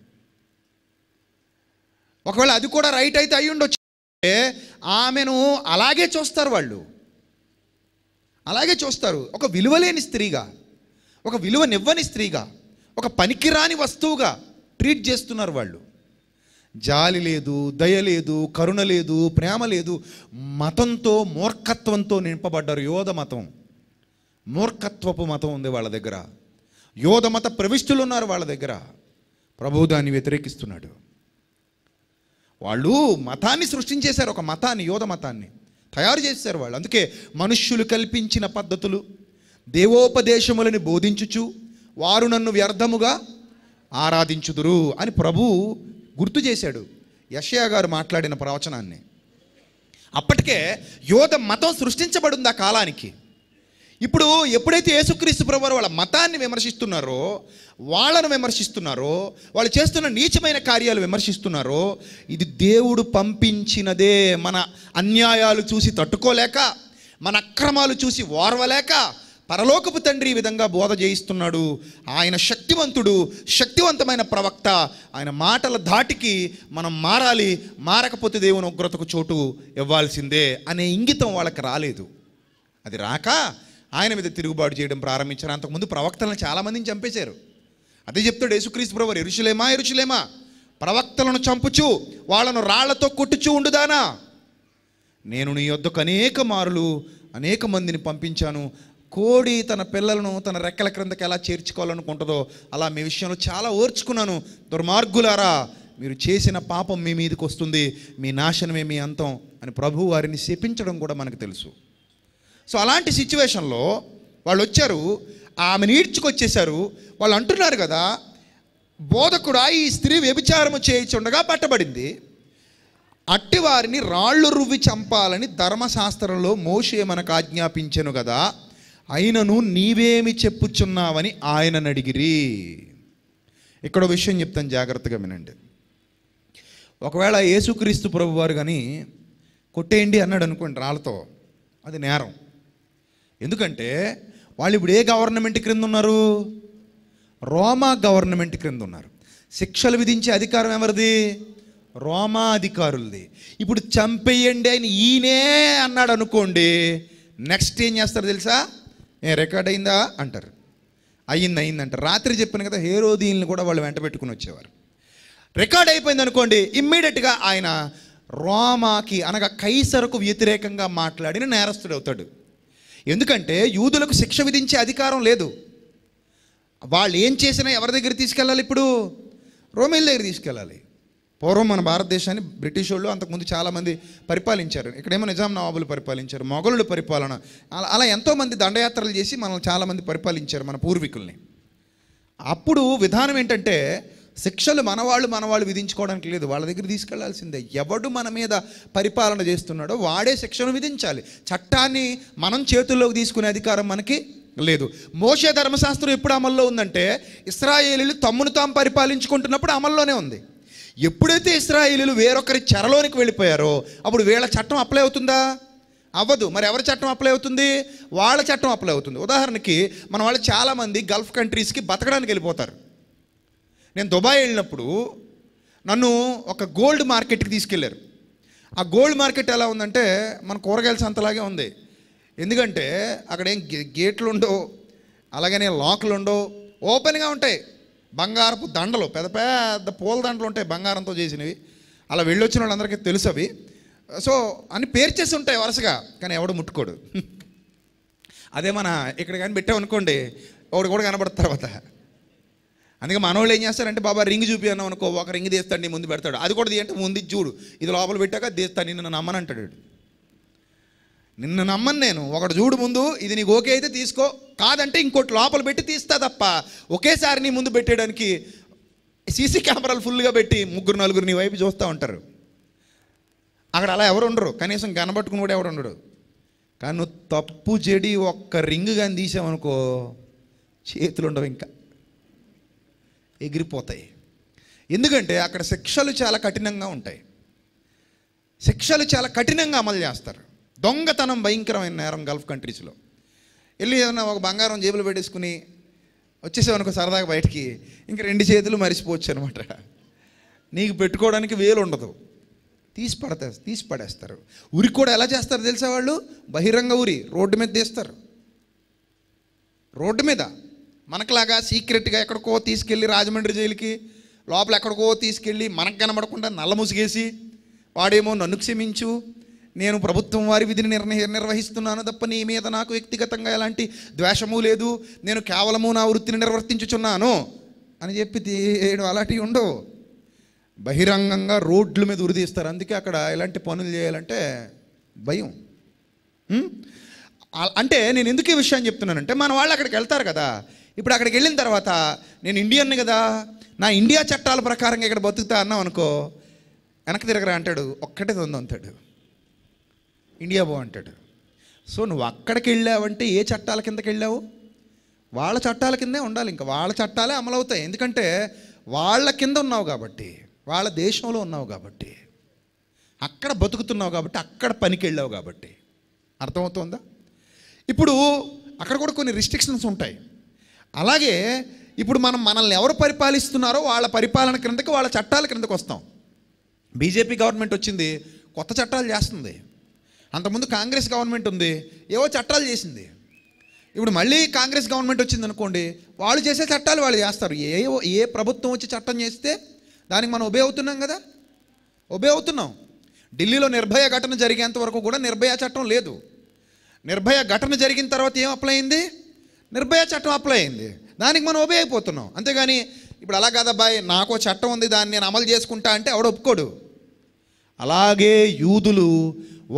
ఒకవేళ అది కూడా రైట్ అయితే అయి ఉండొచ్చు ఆమెను అలాగే చూస్తారు వాళ్ళు అలాగే చూస్తారు ఒక విలువలేని స్త్రీగా ఒక విలువనివ్వని స్త్రీగా ఒక పనికిరాని వస్తువుగా ట్రీట్ చేస్తున్నారు వాళ్ళు జాలి లేదు దయ లేదు కరుణ లేదు ప్రేమ లేదు మతంతో మూర్ఖత్వంతో నింపబడ్డారు యోధ మతం మూర్ఖత్వపు మతం ఉంది వాళ్ళ దగ్గర యోధ మత ప్రవిష్టులు ఉన్నారు వాళ్ళ దగ్గర ప్రభు దాన్ని వ్యతిరేకిస్తున్నాడు వాళ్ళు మతాన్ని సృష్టించేశారు ఒక మతాన్ని యోధ మతాన్ని తయారు చేశారు వాళ్ళు అందుకే మనుష్యులు కల్పించిన పద్ధతులు దేవోపదేశములని బోధించుచు వారు నన్ను వ్యర్థముగా ఆరాధించుదురు అని ప్రభు గుర్తు చేశాడు యషయా గారు మాట్లాడిన ప్రవచనాన్ని అప్పటికే యోధ మతం సృష్టించబడింది ఆ కాలానికి ఇప్పుడు ఎప్పుడైతే యేసుక్రీస్తు ప్రభువారు వాళ్ళ మతాన్ని విమర్శిస్తున్నారో వాళ్ళను విమర్శిస్తున్నారో వాళ్ళు చేస్తున్న నీచమైన కార్యాలు విమర్శిస్తున్నారో ఇది దేవుడు పంపించినదే మన అన్యాయాలు చూసి తట్టుకోలేక మన అక్రమాలు చూసి ఓర్వలేక పరలోకపు తండ్రి ఈ విధంగా బోధ చేయిస్తున్నాడు ఆయన శక్తివంతుడు శక్తివంతమైన ప్రవక్త ఆయన మాటల ధాటికి మనం మారాలి మారకపోతే దేవుని ఉగ్రతకు చోటు ఇవ్వాల్సిందే అనే ఇంగితం వాళ్ళకి రాలేదు అది రాక ఆయన మీద తిరుగుబాటు చేయడం ప్రారంభించారు అంతకుముందు ప్రవక్తలను చాలామందిని చంపేశారు అదే చెప్తాడు యేసుక్రీస్తు ప్రభు ఎరుచులేమా ఎరుచులేమా ప్రవక్తలను చంపుచు వాళ్ళను రాళ్లతో కొట్టుచు ఉండుదానా నేను నీ యొద్దకు అనేక మారులు అనేక మందిని పంపించాను కోడి తన పిల్లలను తన రెక్కల క్రిందకి ఎలా చేర్చుకోవాలనుకుంటుందో అలా మీ విషయంలో చాలా ఓర్చుకున్నాను దుర్మార్గులారా మీరు చేసిన పాపం మీ మీదకి వస్తుంది మీ నాశనమే మీ అంతం అని ప్రభు వారిని శపించడం కూడా మనకు తెలుసు సో అలాంటి సిచ్యువేషన్లో వాళ్ళు వచ్చారు ఆమెను ఈడ్చుకొచ్చేశారు వాళ్ళు అంటున్నారు కదా బోధకుడా ఈ స్త్రీ వ్యభిచారము చేయించుండగా పట్టబడింది అట్టివారిని రాళ్ళు రువ్వి చంపాలని ధర్మశాస్త్రంలో మోషే మనకు ఆజ్ఞాపించెను కదా అయినను నీవేమి చెప్పుచున్నావని ఆయనను అడిగిరి ఇక్కడ విషయం చెప్తాను జాగ్రత్తగా వినండి ఒకవేళ యేసుక్రీస్తు ప్రభువారు కానీ కొట్టేయండి అన్నాడు అనుకోండి రాళ్ళతో అది నేరం ఎందుకంటే వాళ్ళు ఇప్పుడు ఏ గవర్నమెంట్ క్రింద ఉన్నారు రోమా గవర్నమెంట్ క్రింద ఉన్నారు శిక్షలు విధించే అధికారం ఎవరిది రోమా అధికారులది ఇప్పుడు చంపేయండి అని ఈయనే అన్నాడు అనుకోండి నెక్స్ట్ ఏం చేస్తారు తెలుసా రికార్డ్ అయిందా అంటారు అయింది అయిందంట రాత్రి చెప్పాను కదా హేరోదీన్లు కూడా వాళ్ళు వెంట పెట్టుకుని వచ్చేవారు రికార్డ్ అయిపోయింది అనుకోండి ఇమ్మీడియట్గా ఆయన రోమాకి అనగా కైసరకు వ్యతిరేకంగా మాట్లాడిన నేరస్తుడు అవుతాడు ఎందుకంటే యూదులకు శిక్ష విధించే అధికారం లేదు వాళ్ళు ఏం చేసినా ఎవరి దగ్గర తీసుకెళ్ళాలి ఇప్పుడు రోమేల దగ్గర తీసుకెళ్ళాలి పూర్వం మన భారతదేశాన్ని బ్రిటిష్ వాళ్ళు అంతకుముందు చాలామంది పరిపాలించారు ఇక్కడేమో నిజాం నవాబులు పరిపాలించారు మొఘలుడు పరిపాలన అలా ఎంతోమంది దండయాత్రలు చేసి మనల్ని చాలామంది పరిపాలించారు మన పూర్వీకుల్ని అప్పుడు విధానం ఏంటంటే శిక్షలు మనవాళ్ళు మనవాళ్ళు విధించుకోవడానికి లేదు వాళ్ళ దగ్గర తీసుకెళ్లాల్సిందే ఎవడు మన మీద పరిపాలన చేస్తున్నాడో వాడే శిక్షను విధించాలి చట్టాన్ని మనం చేతుల్లోకి తీసుకునే అధికారం మనకి లేదు మోసే ధర్మశాస్త్రం ఎప్పుడు అమల్లో ఉందంటే ఇస్రాయేలీలు తమ్మును తాము పరిపాలించుకుంటున్నప్పుడు అమల్లోనే ఉంది ఎప్పుడైతే ఇస్రాయేలీలు వేరొకరి చెరలోనికి వెళ్ళిపోయారో అప్పుడు వీళ్ళ చట్టం అప్లై అవుతుందా అవ్వదు మరి ఎవరి చట్టం అప్లై అవుతుంది వాళ్ళ చట్టం అప్లై అవుతుంది ఉదాహరణకి మన వాళ్ళు చాలామంది గల్ఫ్ కంట్రీస్కి బతకడానికి వెళ్ళిపోతారు నేను దుబాయ్ వెళ్ళినప్పుడు నన్ను ఒక గోల్డ్ మార్కెట్కి తీసుకెళ్లారు ఆ గోల్డ్ మార్కెట్ ఎలా ఉందంటే మన కూరగాయల సంతలాగే ఉంది ఎందుకంటే అక్కడ ఏం గేట్లు ఉండవు అలాగనే లాక్లు ఉండవు ఓపెన్గా ఉంటాయి బంగారపు దండలు పెద్ద పెద్ద పూల దండలు ఉంటాయి బంగారంతో చేసినవి అలా వెళ్ళొచ్చిన వాళ్ళందరికీ తెలుసు అవి సో అని పేర్చేసి ఉంటాయి వరుసగా కానీ ఎవడు ముట్టుకోడు అదే మన ఇక్కడ కానీ పెట్టామనుకోండి ఒకడు కూడా కనబడతారు తర్వాత అందుకే మనవాళ్ళు ఏం చేస్తారంటే బాబా రింగ్ చూపి అన్నాం అనుకో ఒక రింగ్ తీస్తాడు నీ ముందు పెడతాడు అది కూడా అంటే ముందు చూడు ఇది లోపల పెట్టాక తీస్తాను నిన్ను అంటాడు నిన్ను నమ్మను నేను ఒకటి చూడు ముందు ఇది నీకు ఓకే అయితే తీసుకో కాదంటే ఇంకోటి లోపల పెట్టి తీస్తా తప్ప ఒకేసారి నీ ముందు పెట్టేయడానికి సీసీ కెమెరాలు ఫుల్గా పెట్టి ముగ్గురు నలుగురు నీ వైపు చూస్తూ ఉంటారు అక్కడ అలా ఎవరు ఉండరు కనీసం కనబట్టుకుని కూడా ఎవడు ఉండడు కానీ నువ్వు తప్పు చెడి ఒక్క రింగ్ కానీ తీసావనుకో చేతులు ఉండవు ఇంకా ఎగిరిపోతాయి ఎందుకంటే అక్కడ శిక్షలు చాలా కఠినంగా ఉంటాయి శిక్షలు చాలా కఠినంగా అమలు చేస్తారు దొంగతనం భయంకరమైన నేరం గల్ఫ్ కంట్రీస్లో వెళ్ళి ఏదైనా ఒక బంగారం జేబులు పెట్టేసుకుని వచ్చేసేవనుకు సరదాగా బయటికి ఇంక రెండు చేతులు మరిచిపోవచ్చు అనమాట నీకు పెట్టుకోవడానికి వేలు ఉండదు తీసి పడతా తీసి పడేస్తారు ఉరి కూడా ఎలా చేస్తారు తెలిసే వాళ్ళు బహిరంగ ఉరి రోడ్డు మీద తీస్తారు రోడ్డు మీద మనకులాగా సీక్రెట్గా ఎక్కడికో తీసుకెళ్ళి రాజమండ్రి జైలుకి లోపల ఎక్కడికో తీసుకెళ్ళి మనకు కనబడకుండా నల్ల ముసిగేసి వాడేమో నన్ను క్షమించు నేను ప్రభుత్వం వారి విధిని నిర్ణయ నిర్వహిస్తున్నాను తప్ప నీ మీద నాకు వ్యక్తిగతంగా ఎలాంటి ద్వేషము లేదు నేను కేవలము నా వృత్తిని నిర్వర్తించుచున్నాను అని చెప్పి తీయడం అలాంటివి ఉండవు బహిరంగంగా రోడ్ల మీద ఉరిదీస్తారు అందుకే అక్కడ ఎలాంటి పనులు చేయాలంటే భయం అంటే నేను ఎందుకు ఈ విషయాన్ని చెప్తున్నానంటే మన వాళ్ళు అక్కడికి వెళ్తారు కదా ఇప్పుడు అక్కడికి వెళ్ళిన తర్వాత నేను ఇండియన్ని కదా నా ఇండియా చట్టాల ప్రకారంగా ఇక్కడ బతుకుతా అన్నాం అనుకో వెనక్కి తిరగరా అంటాడు ఒక్కటే తొందర అంటాడు ఇండియా బో అంటాడు సో నువ్వు అక్కడికి వెళ్ళావంటే ఏ చట్టాల కిందకి వెళ్ళావు వాళ్ళ చట్టాల కిందే ఉండాలి ఇంకా వాళ్ళ చట్టాలే అమలవుతాయి ఎందుకంటే వాళ్ళ కింద ఉన్నావు కాబట్టి వాళ్ళ దేశంలో ఉన్నావు కాబట్టి అక్కడ బతుకుతున్నావు కాబట్టి అక్కడ పనికి వెళ్ళావు కాబట్టి అర్థమవుతుందా ఇప్పుడు అక్కడ కూడా కొన్ని రిస్ట్రిక్షన్స్ ఉంటాయి అలాగే ఇప్పుడు మనం మనల్ని ఎవరు పరిపాలిస్తున్నారో వాళ్ళ పరిపాలన క్రిందకి వాళ్ళ చట్టాల క్రిందకు వస్తాం బీజేపీ గవర్నమెంట్ వచ్చింది కొత్త చట్టాలు చేస్తుంది అంతకుముందు కాంగ్రెస్ గవర్నమెంట్ ఉంది ఏవో చట్టాలు చేసింది ఇప్పుడు మళ్ళీ కాంగ్రెస్ గవర్నమెంట్ వచ్చింది అనుకోండి వాళ్ళు చేసే చట్టాలు వాళ్ళు చేస్తారు ఏ ఏ ప్రభుత్వం వచ్చి చట్టం చేస్తే దానికి మనం ఒబే అవుతున్నాం కదా ఒబే అవుతున్నాం ఢిల్లీలో నిర్భయ ఘటన జరిగేంత వరకు కూడా నిర్భయ చట్టం లేదు నిర్భయ ఘటన జరిగిన తర్వాత ఏం అప్లై అయింది నిర్భయ చట్టం అప్లై అయింది దానికి మనం ఒబే అయిపోతున్నాం అంతేగాని ఇప్పుడు అలా కాదబ్బాయి నాకో చట్టం ఉంది దాన్ని నేను అమలు చేసుకుంటా అంటే ఆవిడ ఒప్పుకోడు అలాగే యూదులు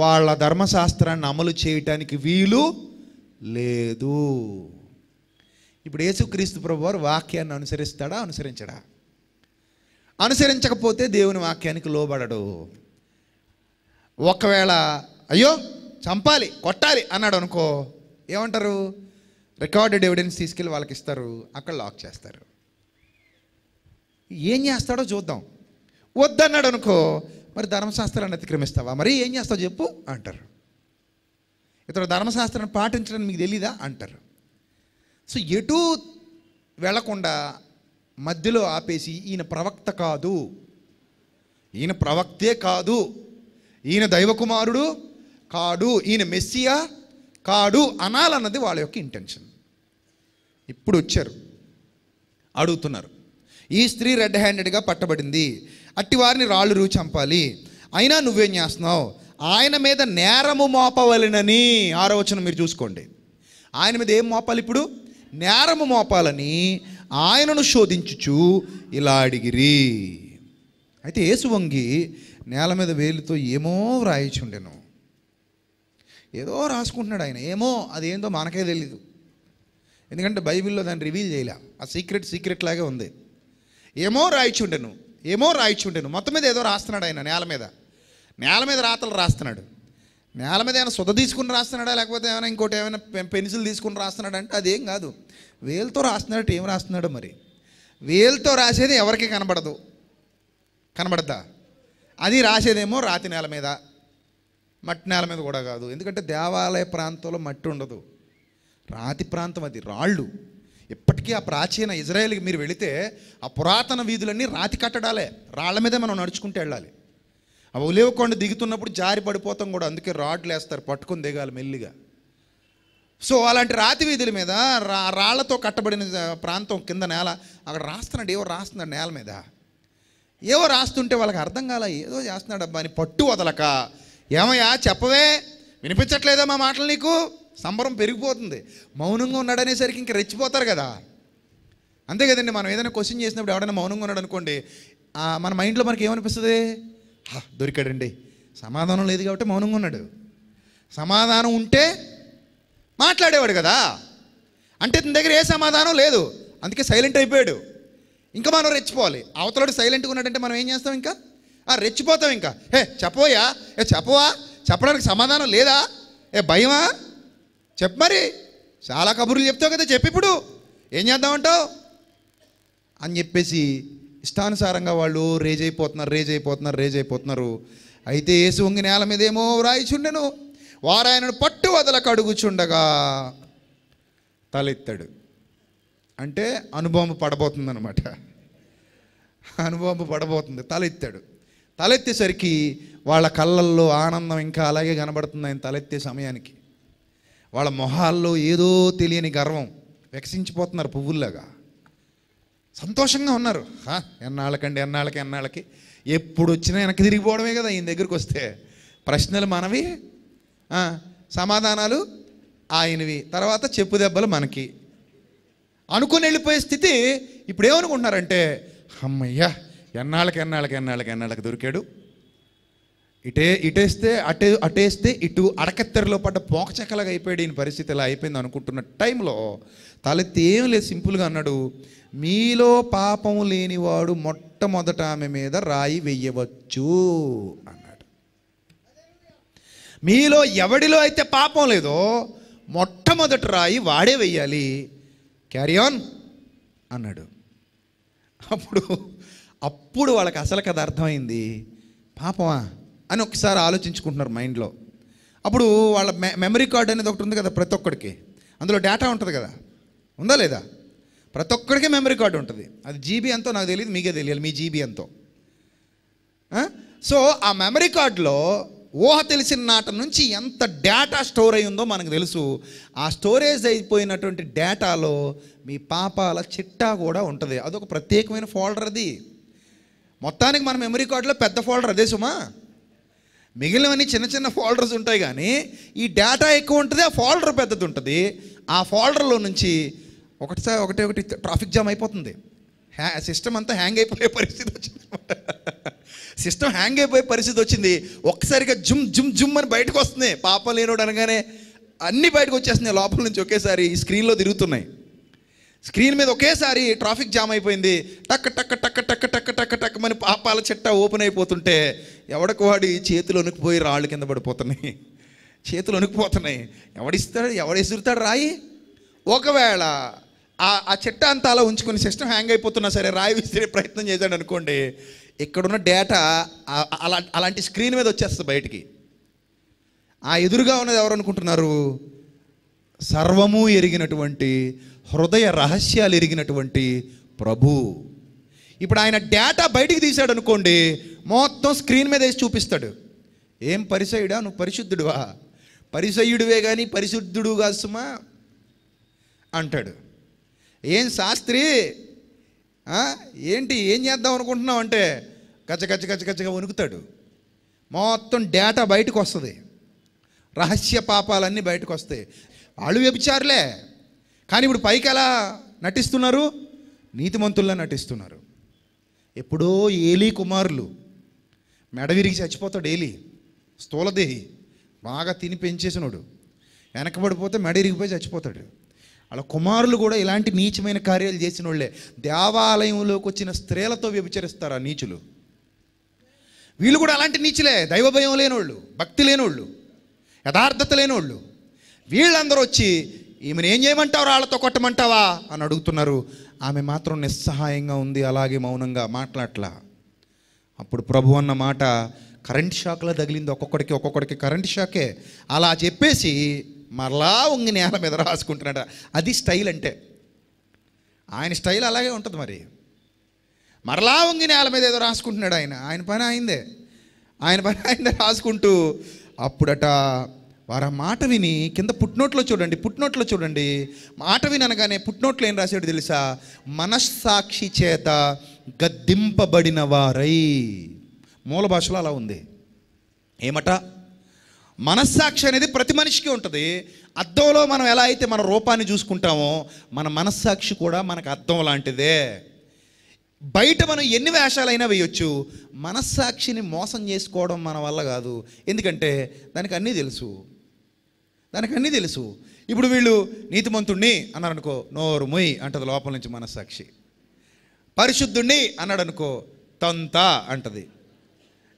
వాళ్ళ ధర్మశాస్త్రాన్ని అమలు చేయటానికి వీలు లేదు ఇప్పుడు యేసుక్రీస్తు ప్రభు వారు వాక్యాన్ని అనుసరిస్తాడా అనుసరించడా అనుసరించకపోతే దేవుని వాక్యానికి లోబడడు ఒకవేళ అయ్యో చంపాలి కొట్టాలి అన్నాడు అనుకో ఏమంటారు రికార్డెడ్ ఎవిడెన్స్ తీసుకెళ్ళి వాళ్ళకి ఇస్తారు అక్కడ లాక్ చేస్తారు ఏం చేస్తాడో చూద్దాం వద్దన్నాడు అనుకో మరి ధర్మశాస్త్రాన్ని అతిక్రమిస్తావా మరి ఏం చేస్తావు చెప్పు అంటారు ఇతడు ధర్మశాస్త్రాన్ని పాటించడం మీకు తెలీదా అంటారు సో ఎటు వెళ్లకుండా మధ్యలో ఆపేసి ఈయన ప్రవక్త కాదు ఈయన ప్రవక్తే కాదు ఈయన దైవకుమారుడు కాడు ఈయన మెస్సియా కాడు అనాలన్నది వాళ్ళ యొక్క ఇంటెన్షన్ ఇప్పుడు వచ్చారు అడుగుతున్నారు ఈ స్త్రీ రెడ్ హ్యాండెడ్గా పట్టబడింది అట్టి వారిని రాళ్ళు రూ చంపాలి అయినా నువ్వేం చేస్తున్నావు ఆయన మీద నేరము మోపవలనని వచ్చిన మీరు చూసుకోండి ఆయన మీద ఏం మోపాలి ఇప్పుడు నేరము మోపాలని ఆయనను శోధించుచు ఇలా అడిగిరి అయితే ఏసువంగి నేల మీద వేలితో ఏమో వ్రాయిచుండెను ఏదో రాసుకుంటున్నాడు ఆయన ఏమో అది ఏందో మనకే తెలీదు ఎందుకంటే బైబిల్లో దాన్ని రివీల్ చేయలే ఆ సీక్రెట్ సీక్రెట్ లాగే ఉంది ఏమో రాయిచుండెను ఏమో రాయిచుండెను మొత్తం మీద ఏదో రాస్తున్నాడు ఆయన నేల మీద నేల మీద రాతలు రాస్తున్నాడు నేల మీద ఏమైనా సుధ తీసుకుని రాస్తున్నాడా లేకపోతే ఏమైనా ఇంకోటి ఏమైనా పెన్సిల్ తీసుకుని రాస్తున్నాడు అంటే అదేం కాదు వేలతో రాస్తున్నాడు ఏం రాస్తున్నాడు మరి వేలతో రాసేది ఎవరికి కనబడదు కనబడద్దా అది రాసేదేమో రాతి నేల మీద మట్టి నేల మీద కూడా కాదు ఎందుకంటే దేవాలయ ప్రాంతంలో మట్టి ఉండదు రాతి ప్రాంతం అది రాళ్ళు ఇప్పటికీ ఆ ప్రాచీన ఇజ్రాయెల్కి మీరు వెళితే ఆ పురాతన వీధులన్నీ రాతి కట్టడాలే రాళ్ల మీదే మనం నడుచుకుంటూ వెళ్ళాలి ఆ ఉలేవకొండ దిగుతున్నప్పుడు జారి పడిపోతాం కూడా అందుకే రాడ్లు వేస్తారు పట్టుకొని దిగాలి మెల్లిగా సో అలాంటి రాతి వీధుల మీద రా రాళ్లతో కట్టబడిన ప్రాంతం కింద నేల అక్కడ రాస్తున్నాడు ఏవో రాస్తున్నాడు నేల మీద ఏవో రాస్తుంటే వాళ్ళకి అర్థం కాల ఏదో చేస్తున్నాడు అబ్బాయి అని పట్టు వదలక ఏమయ్యా చెప్పవే వినిపించట్లేదా మా మాటలు నీకు సంబరం పెరిగిపోతుంది మౌనంగా ఉన్నాడనేసరికి ఇంక రెచ్చిపోతారు కదా అంతే కదండి మనం ఏదైనా క్వశ్చన్ చేసినప్పుడు ఎవడైనా మౌనంగా ఉన్నాడు అనుకోండి మన మైండ్లో మనకి ఏమనిపిస్తుంది దొరికాడండి సమాధానం లేదు కాబట్టి మౌనంగా ఉన్నాడు సమాధానం ఉంటే మాట్లాడేవాడు కదా అంటే తన దగ్గర ఏ సమాధానం లేదు అందుకే సైలెంట్ అయిపోయాడు ఇంకా మనం రెచ్చిపోవాలి అవతలడు సైలెంట్గా ఉన్నాడంటే మనం ఏం చేస్తాం ఇంకా రెచ్చిపోతాం ఇంకా ఏ చెప్పోయా ఏ చెప్పవా చెప్పడానికి సమాధానం లేదా ఏ భయమా చెప్పు మరి చాలా కబుర్లు చెప్తావు కదా చెప్పి ఇప్పుడు ఏం చేద్దామంటావు అని చెప్పేసి ఇష్టానుసారంగా వాళ్ళు రేజ్ అయిపోతున్నారు రేజ్ అయిపోతున్నారు రేజ్ అయిపోతున్నారు అయితే ఏసు వంగి నేల మీదేమో రాయిచుండెను వారాయనను పట్టు వదలకు అడుగుచుండగా తలెత్తాడు అంటే అనుభవం అనమాట అనుభవం పడబోతుంది తలెత్తాడు తలెత్తేసరికి వాళ్ళ కళ్ళల్లో ఆనందం ఇంకా అలాగే కనబడుతుంది ఆయన తలెత్తే సమయానికి వాళ్ళ మొహాల్లో ఏదో తెలియని గర్వం వికసించిపోతున్నారు పువ్వుల్లాగా సంతోషంగా ఉన్నారు ఎన్నాళ్ళకండి ఎన్నాళ్ళకి ఎన్నాళ్ళకి ఎప్పుడు వచ్చినా వెనక్కి తిరిగిపోవడమే కదా ఈయన దగ్గరికి వస్తే ప్రశ్నలు మనవి సమాధానాలు ఆయనవి తర్వాత చెప్పు దెబ్బలు మనకి అనుకుని వెళ్ళిపోయే స్థితి ఇప్పుడు ఏమనుకుంటున్నారంటే అమ్మయ్యా ఎన్నాళ్ళకి ఎన్నాళ్ళకి ఎన్నాళ్ళకి ఎన్నాళ్ళకి దొరికాడు ఇటే ఇటేస్తే అటే అటేస్తే ఇటు అడకెత్తెరలో పడ్డ పోకచక్కలాగా అయిపోయాడు ఈయన పరిస్థితి ఇలా అయిపోయింది అనుకుంటున్న టైంలో తలెత్తి ఏం లేదు సింపుల్గా అన్నాడు మీలో పాపం లేనివాడు మొట్టమొదట ఆమె మీద రాయి వెయ్యవచ్చు అన్నాడు మీలో ఎవడిలో అయితే పాపం లేదో మొట్టమొదటి రాయి వాడే వెయ్యాలి క్యారీ ఆన్ అన్నాడు అప్పుడు అప్పుడు వాళ్ళకి అసలు కథ అర్థమైంది పాపమా అని ఒకసారి ఆలోచించుకుంటున్నారు మైండ్లో అప్పుడు వాళ్ళ మె మెమరీ కార్డ్ అనేది ఒకటి ఉంది కదా ప్రతి ఒక్కడికి అందులో డేటా ఉంటుంది కదా ఉందా లేదా ప్రతి ఒక్కడికి మెమరీ కార్డు ఉంటుంది అది జీబీ ఎంతో నాకు తెలియదు మీకే తెలియాలి మీ జీబీ ఎంతో సో ఆ మెమరీ కార్డులో ఊహ తెలిసిన నాట నుంచి ఎంత డేటా స్టోర్ అయి ఉందో మనకు తెలుసు ఆ స్టోరేజ్ అయిపోయినటువంటి డేటాలో మీ పాపాల చిట్టా కూడా ఉంటుంది అదొక ప్రత్యేకమైన ఫోల్డర్ అది మొత్తానికి మన మెమరీ కార్డులో పెద్ద ఫోల్డర్ అదే సుమా మిగిలినవన్నీ చిన్న చిన్న ఫోల్డర్స్ ఉంటాయి కానీ ఈ డేటా ఎక్కువ ఉంటుంది ఆ ఫోల్డర్ పెద్దది ఉంటుంది ఆ ఫోల్డర్లో నుంచి ఒకటిసారి ఒకటి ఒకటి ట్రాఫిక్ జామ్ అయిపోతుంది హ్యా సిస్టమ్ అంతా హ్యాంగ్ అయిపోయే పరిస్థితి వచ్చింది సిస్టమ్ హ్యాంగ్ అయిపోయే పరిస్థితి వచ్చింది ఒక్కసారిగా జుమ్ జుమ్ జుమ్ అని బయటకు వస్తుంది పాపం లేనోడు అనగానే అన్నీ బయటకు వచ్చేస్తున్నాయి లోపల నుంచి ఒకేసారి ఈ స్క్రీన్లో తిరుగుతున్నాయి స్క్రీన్ మీద ఒకేసారి ట్రాఫిక్ జామ్ అయిపోయింది టక్ టక్ టక్ టక్ టక్ టక్ టక్ మన పాపాల చెట్ట ఓపెన్ అయిపోతుంటే ఎవడకు వాడి చేతులు వణుకుపోయి రాళ్ళు కింద పడిపోతున్నాయి చేతులు వణుకుపోతున్నాయి ఎవడిస్తాడు ఎవడు ఎసురుతాడు రాయి ఒకవేళ ఆ చెట్ట అంతా అలా ఉంచుకుని సిస్టమ్ హ్యాంగ్ అయిపోతున్నా సరే రాయి విసిరే ప్రయత్నం చేశాడు అనుకోండి ఇక్కడున్న డేటా అలా అలాంటి స్క్రీన్ మీద వచ్చేస్తుంది బయటికి ఆ ఎదురుగా ఉన్నది ఎవరు అనుకుంటున్నారు సర్వము ఎరిగినటువంటి హృదయ రహస్యాలు ఎరిగినటువంటి ప్రభు ఇప్పుడు ఆయన డేటా బయటికి తీశాడు అనుకోండి మొత్తం స్క్రీన్ మీద వేసి చూపిస్తాడు ఏం పరిసయుడా నువ్వు పరిశుద్ధుడువా పరిసయుడివే కానీ పరిశుద్ధుడు కాసుమా అంటాడు ఏం శాస్త్రి ఏంటి ఏం చేద్దాం అనుకుంటున్నావు అంటే గచ్చ గచ్చ గచ్చ గచ్చగా వణుకుతాడు మొత్తం డేటా బయటకు వస్తుంది రహస్య పాపాలన్నీ బయటకు వస్తాయి వాళ్ళు వ్యభిచారులే కానీ ఇప్పుడు పైకి ఎలా నటిస్తున్నారు నీతిమంతుల్లా నటిస్తున్నారు ఎప్పుడో ఏలీ కుమారులు మెడ విరిగి చచ్చిపోతాడు ఏలి స్థూలదేహి బాగా తిని పెంచేసినోడు వెనకబడిపోతే మెడ విరిగిపోయి చచ్చిపోతాడు అలా కుమారులు కూడా ఇలాంటి నీచమైన కార్యాలు చేసిన వాళ్ళే దేవాలయంలోకి వచ్చిన స్త్రీలతో వ్యభిచరిస్తారు ఆ నీచులు వీళ్ళు కూడా అలాంటి నీచులే దైవభయం లేనోళ్ళు భక్తి లేనోళ్ళు యథార్థత లేనోళ్ళు వీళ్ళందరూ వచ్చి ఈమెను ఏం చేయమంటావు వాళ్ళతో కొట్టమంటావా అని అడుగుతున్నారు ఆమె మాత్రం నిస్సహాయంగా ఉంది అలాగే మౌనంగా మాట్లాడలా అప్పుడు ప్రభు అన్న మాట కరెంట్ షాక్లో తగిలింది ఒక్కొక్కడికి ఒక్కొక్కడికి కరెంట్ షాకే అలా చెప్పేసి మరలా ఉంగి నేల మీద రాసుకుంటున్నాడు అది స్టైల్ అంటే ఆయన స్టైల్ అలాగే ఉంటుంది మరి మరలా ఉంగి నేల మీద ఏదో రాసుకుంటున్నాడు ఆయన ఆయన పని అయిందే ఆయన పని అయిందే రాసుకుంటూ అప్పుడట వారు ఆ మాట విని కింద పుట్నోట్లో చూడండి పుట్నోట్లో చూడండి మాట విని అనగానే పుట్నోట్లో ఏం రాశాడు తెలుసా మనస్సాక్షి చేత గద్దింపబడిన వారై మూల భాషలో అలా ఉంది ఏమట మనస్సాక్షి అనేది ప్రతి మనిషికి ఉంటుంది అద్దంలో మనం ఎలా అయితే మన రూపాన్ని చూసుకుంటామో మన మనస్సాక్షి కూడా మనకు అద్దం లాంటిదే బయట మనం ఎన్ని వేషాలైనా వేయొచ్చు మనస్సాక్షిని మోసం చేసుకోవడం మన వల్ల కాదు ఎందుకంటే దానికి అన్నీ తెలుసు దానికి అన్నీ తెలుసు ఇప్పుడు వీళ్ళు నీతిమంతుణ్ణి అన్నారనుకో నోరు ముయ్ అంటది లోపల నుంచి మనస్సాక్షి పరిశుద్ధుణ్ణి అన్నాడనుకో తంత అంటది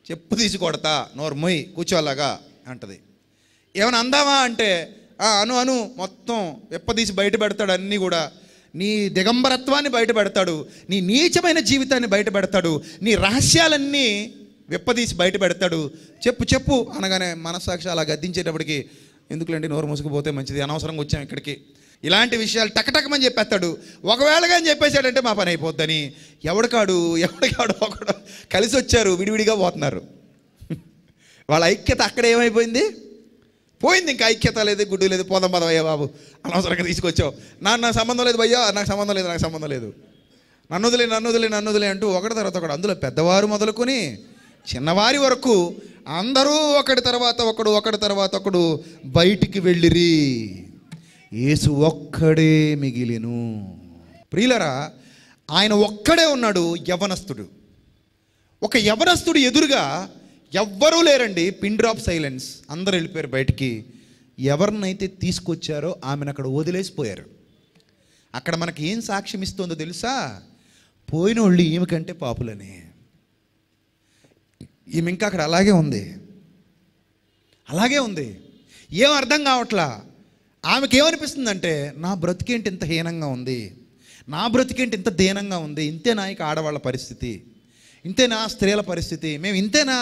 చెప్పు తీసి కొడతా నోరు ముయ్ కూర్చోలాగా అంటది ఏమైనా అందామా అంటే అను అను మొత్తం వెప్పదీసి బయట పెడతాడు అన్నీ కూడా నీ దిగంబరత్వాన్ని బయట పెడతాడు నీ నీచమైన జీవితాన్ని బయట పెడతాడు నీ రహస్యాలన్నీ వెప్పదీసి బయట పెడతాడు చెప్పు చెప్పు అనగానే మనసాక్షి అలా గద్దించేటప్పటికి ఎందుకులేండి నోరు మూసుకుపోతే మంచిది అనవసరంగా వచ్చాం ఇక్కడికి ఇలాంటి విషయాలు టకటకమని చెప్పేస్తాడు ఒకవేళగా అని చెప్పేశాడంటే మా పని అయిపోద్దని ఎవడికాడు ఎవడికాడు ఒకడు కలిసి వచ్చారు విడివిడిగా పోతున్నారు వాళ్ళ ఐక్యత అక్కడ ఏమైపోయింది పోయింది ఇంకా ఐక్యత లేదు గుడ్డు లేదు పోదాం పదం అయ్యా బాబు అనవసరంగా తీసుకొచ్చావు నాన్న నాకు సంబంధం లేదు భయ్యా నాకు సంబంధం లేదు నాకు సంబంధం లేదు నన్నుదిలే నన్నుదిలే నన్నుదిలే అంటూ ఒకటి తర్వాత ఒకటి అందులో పెద్దవారు మొదలుకొని చిన్నవారి వరకు అందరూ ఒకటి తర్వాత ఒకడు ఒకటి తర్వాత ఒకడు బయటికి వెళ్ళిరి యేసు ఒక్కడే మిగిలిను ప్రియులరా ఆయన ఒక్కడే ఉన్నాడు యవనస్తుడు ఒక యవనస్తుడు ఎదురుగా ఎవ్వరూ లేరండి పిన్ డ్రాప్ సైలెన్స్ అందరు వెళ్ళిపోయారు బయటికి ఎవరినైతే తీసుకొచ్చారో ఆమెను అక్కడ వదిలేసిపోయారు అక్కడ మనకి ఏం సాక్ష్యం ఇస్తుందో తెలుసా పోయిన వాళ్ళు కంటే పాపులనే ఈమె ఇంకా అక్కడ అలాగే ఉంది అలాగే ఉంది ఏం అర్థం కావట్లా ఆమెకి ఏమనిపిస్తుందంటే నా బ్రతికేంటి ఇంత హీనంగా ఉంది నా బ్రతికేంటి ఇంత దీనంగా ఉంది ఇంతేనా ఇక ఆడవాళ్ళ పరిస్థితి ఇంతేనా స్త్రీల పరిస్థితి మేము ఇంతేనా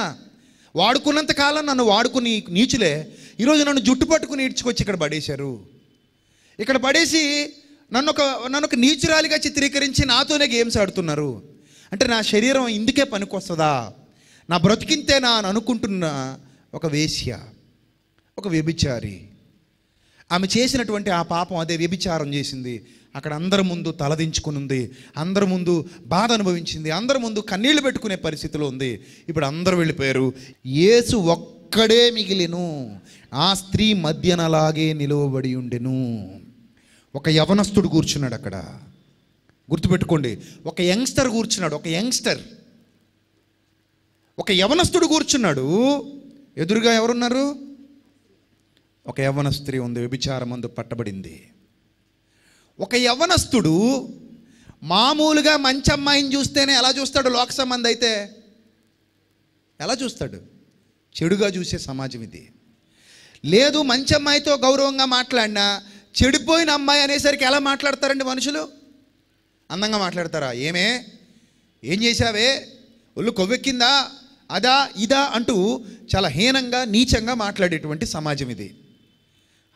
వాడుకున్నంత కాలం నన్ను వాడుకుని నీచులే ఈరోజు నన్ను జుట్టు పట్టుకుని ఈడ్చుకొచ్చి ఇక్కడ పడేశారు ఇక్కడ పడేసి నన్ను ఒక నన్ను ఒక నీచురాలిగా చిత్రీకరించి నాతోనే గేమ్స్ ఆడుతున్నారు అంటే నా శరీరం ఇందుకే పనికొస్తుందా నా బ్రతికింతేనా అని అనుకుంటున్న ఒక వేశ్య ఒక వ్యభిచారి ఆమె చేసినటువంటి ఆ పాపం అదే వ్యభిచారం చేసింది అక్కడ అందరి ముందు తలదించుకుని ఉంది అందరి ముందు బాధ అనుభవించింది అందరి ముందు కన్నీళ్లు పెట్టుకునే పరిస్థితిలో ఉంది ఇప్పుడు అందరూ వెళ్ళిపోయారు యేసు ఒక్కడే మిగిలిను ఆ స్త్రీ మధ్యనలాగే నిలవబడి ఉండెను ఒక యవనస్తుడు కూర్చున్నాడు అక్కడ గుర్తుపెట్టుకోండి ఒక యంగ్స్టర్ కూర్చున్నాడు ఒక యంగ్స్టర్ ఒక యవనస్తుడు కూర్చున్నాడు ఎదురుగా ఎవరున్నారు ఒక యవన స్త్రీ ఉంది వ్యభిచారమందు పట్టబడింది ఒక యవనస్తుడు మామూలుగా మంచి అమ్మాయిని చూస్తేనే ఎలా చూస్తాడు లోక సంబంధం అయితే ఎలా చూస్తాడు చెడుగా చూసే సమాజం ఇది లేదు మంచి అమ్మాయితో గౌరవంగా మాట్లాడినా చెడిపోయిన అమ్మాయి అనేసరికి ఎలా మాట్లాడతారండి మనుషులు అందంగా మాట్లాడతారా ఏమే ఏం చేశావే ఒళ్ళు కొవ్వెక్కిందా అదా ఇదా అంటూ చాలా హీనంగా నీచంగా మాట్లాడేటువంటి సమాజం ఇది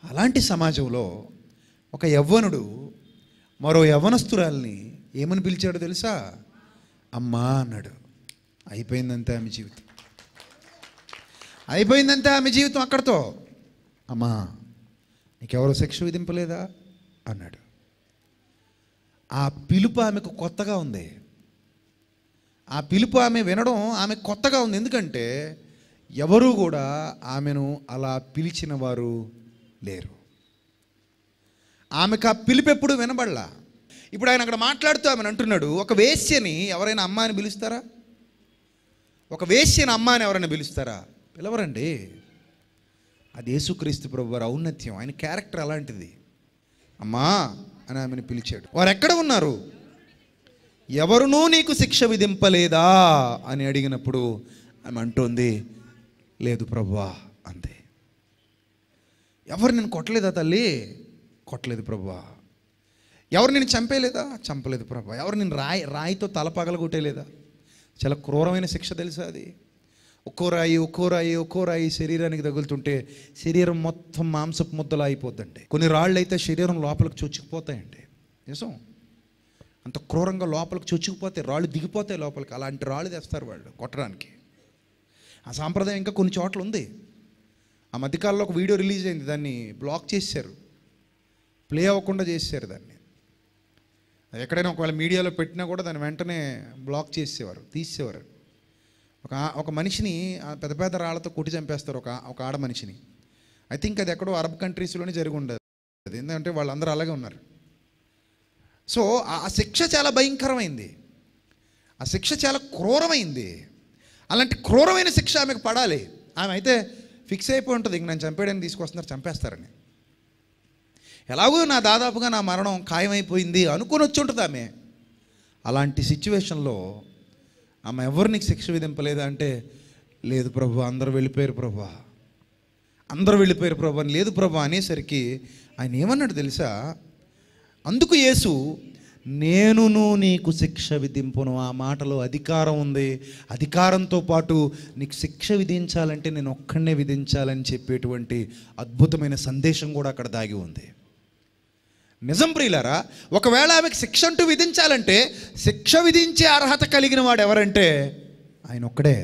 అలాంటి సమాజంలో ఒక యవ్వనుడు మరో యవ్వనస్తురాల్ని ఏమని పిలిచాడో తెలుసా అమ్మా అన్నాడు అయిపోయిందంతే ఆమె జీవితం అయిపోయిందంతే ఆమె జీవితం అక్కడితో అమ్మా నీకెవరో శిక్ష విధింపలేదా అన్నాడు ఆ పిలుపు ఆమెకు కొత్తగా ఉంది ఆ పిలుపు ఆమె వినడం ఆమె కొత్తగా ఉంది ఎందుకంటే ఎవరూ కూడా ఆమెను అలా పిలిచిన వారు లేరు ఆమెకు ఆ పిలుపు ఎప్పుడు వినబడలా ఇప్పుడు ఆయన అక్కడ మాట్లాడుతూ ఆమెను అంటున్నాడు ఒక వేశ్యని ఎవరైనా అమ్మాయిని పిలుస్తారా ఒక వేశ్యని అమ్మ అని ఎవరైనా పిలుస్తారా పిలవరండి అది యేసుక్రీస్తు ప్రభు వారి ఔన్నత్యం ఆయన క్యారెక్టర్ అలాంటిది అమ్మా అని ఆమెను పిలిచాడు వారు ఎక్కడ ఉన్నారు ఎవరునూ నీకు శిక్ష విధింపలేదా అని అడిగినప్పుడు ఆమె అంటుంది లేదు ప్రభువా అంతే ఎవరు నేను కొట్టలేదా తల్లి కొట్టలేదు ప్రభువా ఎవరు నేను చంపేలేదా చంపలేదు ప్రభా ఎవరు నేను రాయి రాయితో తల పగలగొట్టేలేదా చాలా క్రూరమైన శిక్ష తెలుసా అది ఒక్కో రాయి ఒక్కో రాయి ఒక్కో రాయి శరీరానికి తగులుతుంటే శరీరం మొత్తం మాంసపు ముద్దలు అయిపోద్దండి కొన్ని రాళ్ళు అయితే శరీరం లోపలికి చొచ్చుకుపోతాయండి నిజం అంత క్రూరంగా లోపలికి చొచ్చుకుపోతే రాళ్ళు దిగిపోతాయి లోపలికి అలాంటి రాళ్ళు తెస్తారు వాళ్ళు కొట్టడానికి ఆ సాంప్రదాయం ఇంకా కొన్ని చోట్ల ఉంది ఆ మధ్యకాలంలో ఒక వీడియో రిలీజ్ అయింది దాన్ని బ్లాక్ చేశారు ప్లే అవ్వకుండా చేశారు దాన్ని ఎక్కడైనా ఒకవేళ మీడియాలో పెట్టినా కూడా దాన్ని వెంటనే బ్లాక్ చేసేవారు తీసేవారు ఒక ఒక మనిషిని పెద్ద పెద్ద రాళ్లతో కొట్టి చంపేస్తారు ఒక ఒక ఆడ మనిషిని ఐ థింక్ అది ఎక్కడో అరబ్ కంట్రీస్లోనే జరిగి ఉండదు ఎందుకంటే వాళ్ళందరూ అలాగే ఉన్నారు సో ఆ శిక్ష చాలా భయంకరమైంది ఆ శిక్ష చాలా క్రూరమైంది అలాంటి క్రూరమైన శిక్ష ఆమెకు పడాలి ఆమె అయితే ఫిక్స్ అయిపోయి ఉంటుంది ఇంక నేను చంపేయడానికి తీసుకొస్తున్నారు చంపేస్తారని ఎలాగో నా దాదాపుగా నా మరణం ఖాయమైపోయింది అనుకుని వచ్చి ఉంటుంది ఆమె అలాంటి సిచ్యువేషన్లో ఆమె ఎవరిని శిక్ష విధింపలేదా అంటే లేదు ప్రభు అందరూ వెళ్ళిపోయారు ప్రభు అందరూ వెళ్ళిపోయారు ప్రభు అని లేదు ప్రభు అనేసరికి ఆయన ఏమన్నాడు తెలుసా అందుకు యేసు నేనును నీకు శిక్ష విధింపును ఆ మాటలో అధికారం ఉంది అధికారంతో పాటు నీకు శిక్ష విధించాలంటే నేను ఒక్కడనే విధించాలని చెప్పేటువంటి అద్భుతమైన సందేశం కూడా అక్కడ దాగి ఉంది నిజం ప్రియులారా ఒకవేళ ఆమెకు శిక్ష అంటూ విధించాలంటే శిక్ష విధించే అర్హత కలిగిన వాడు ఎవరంటే ఆయన ఒక్కడే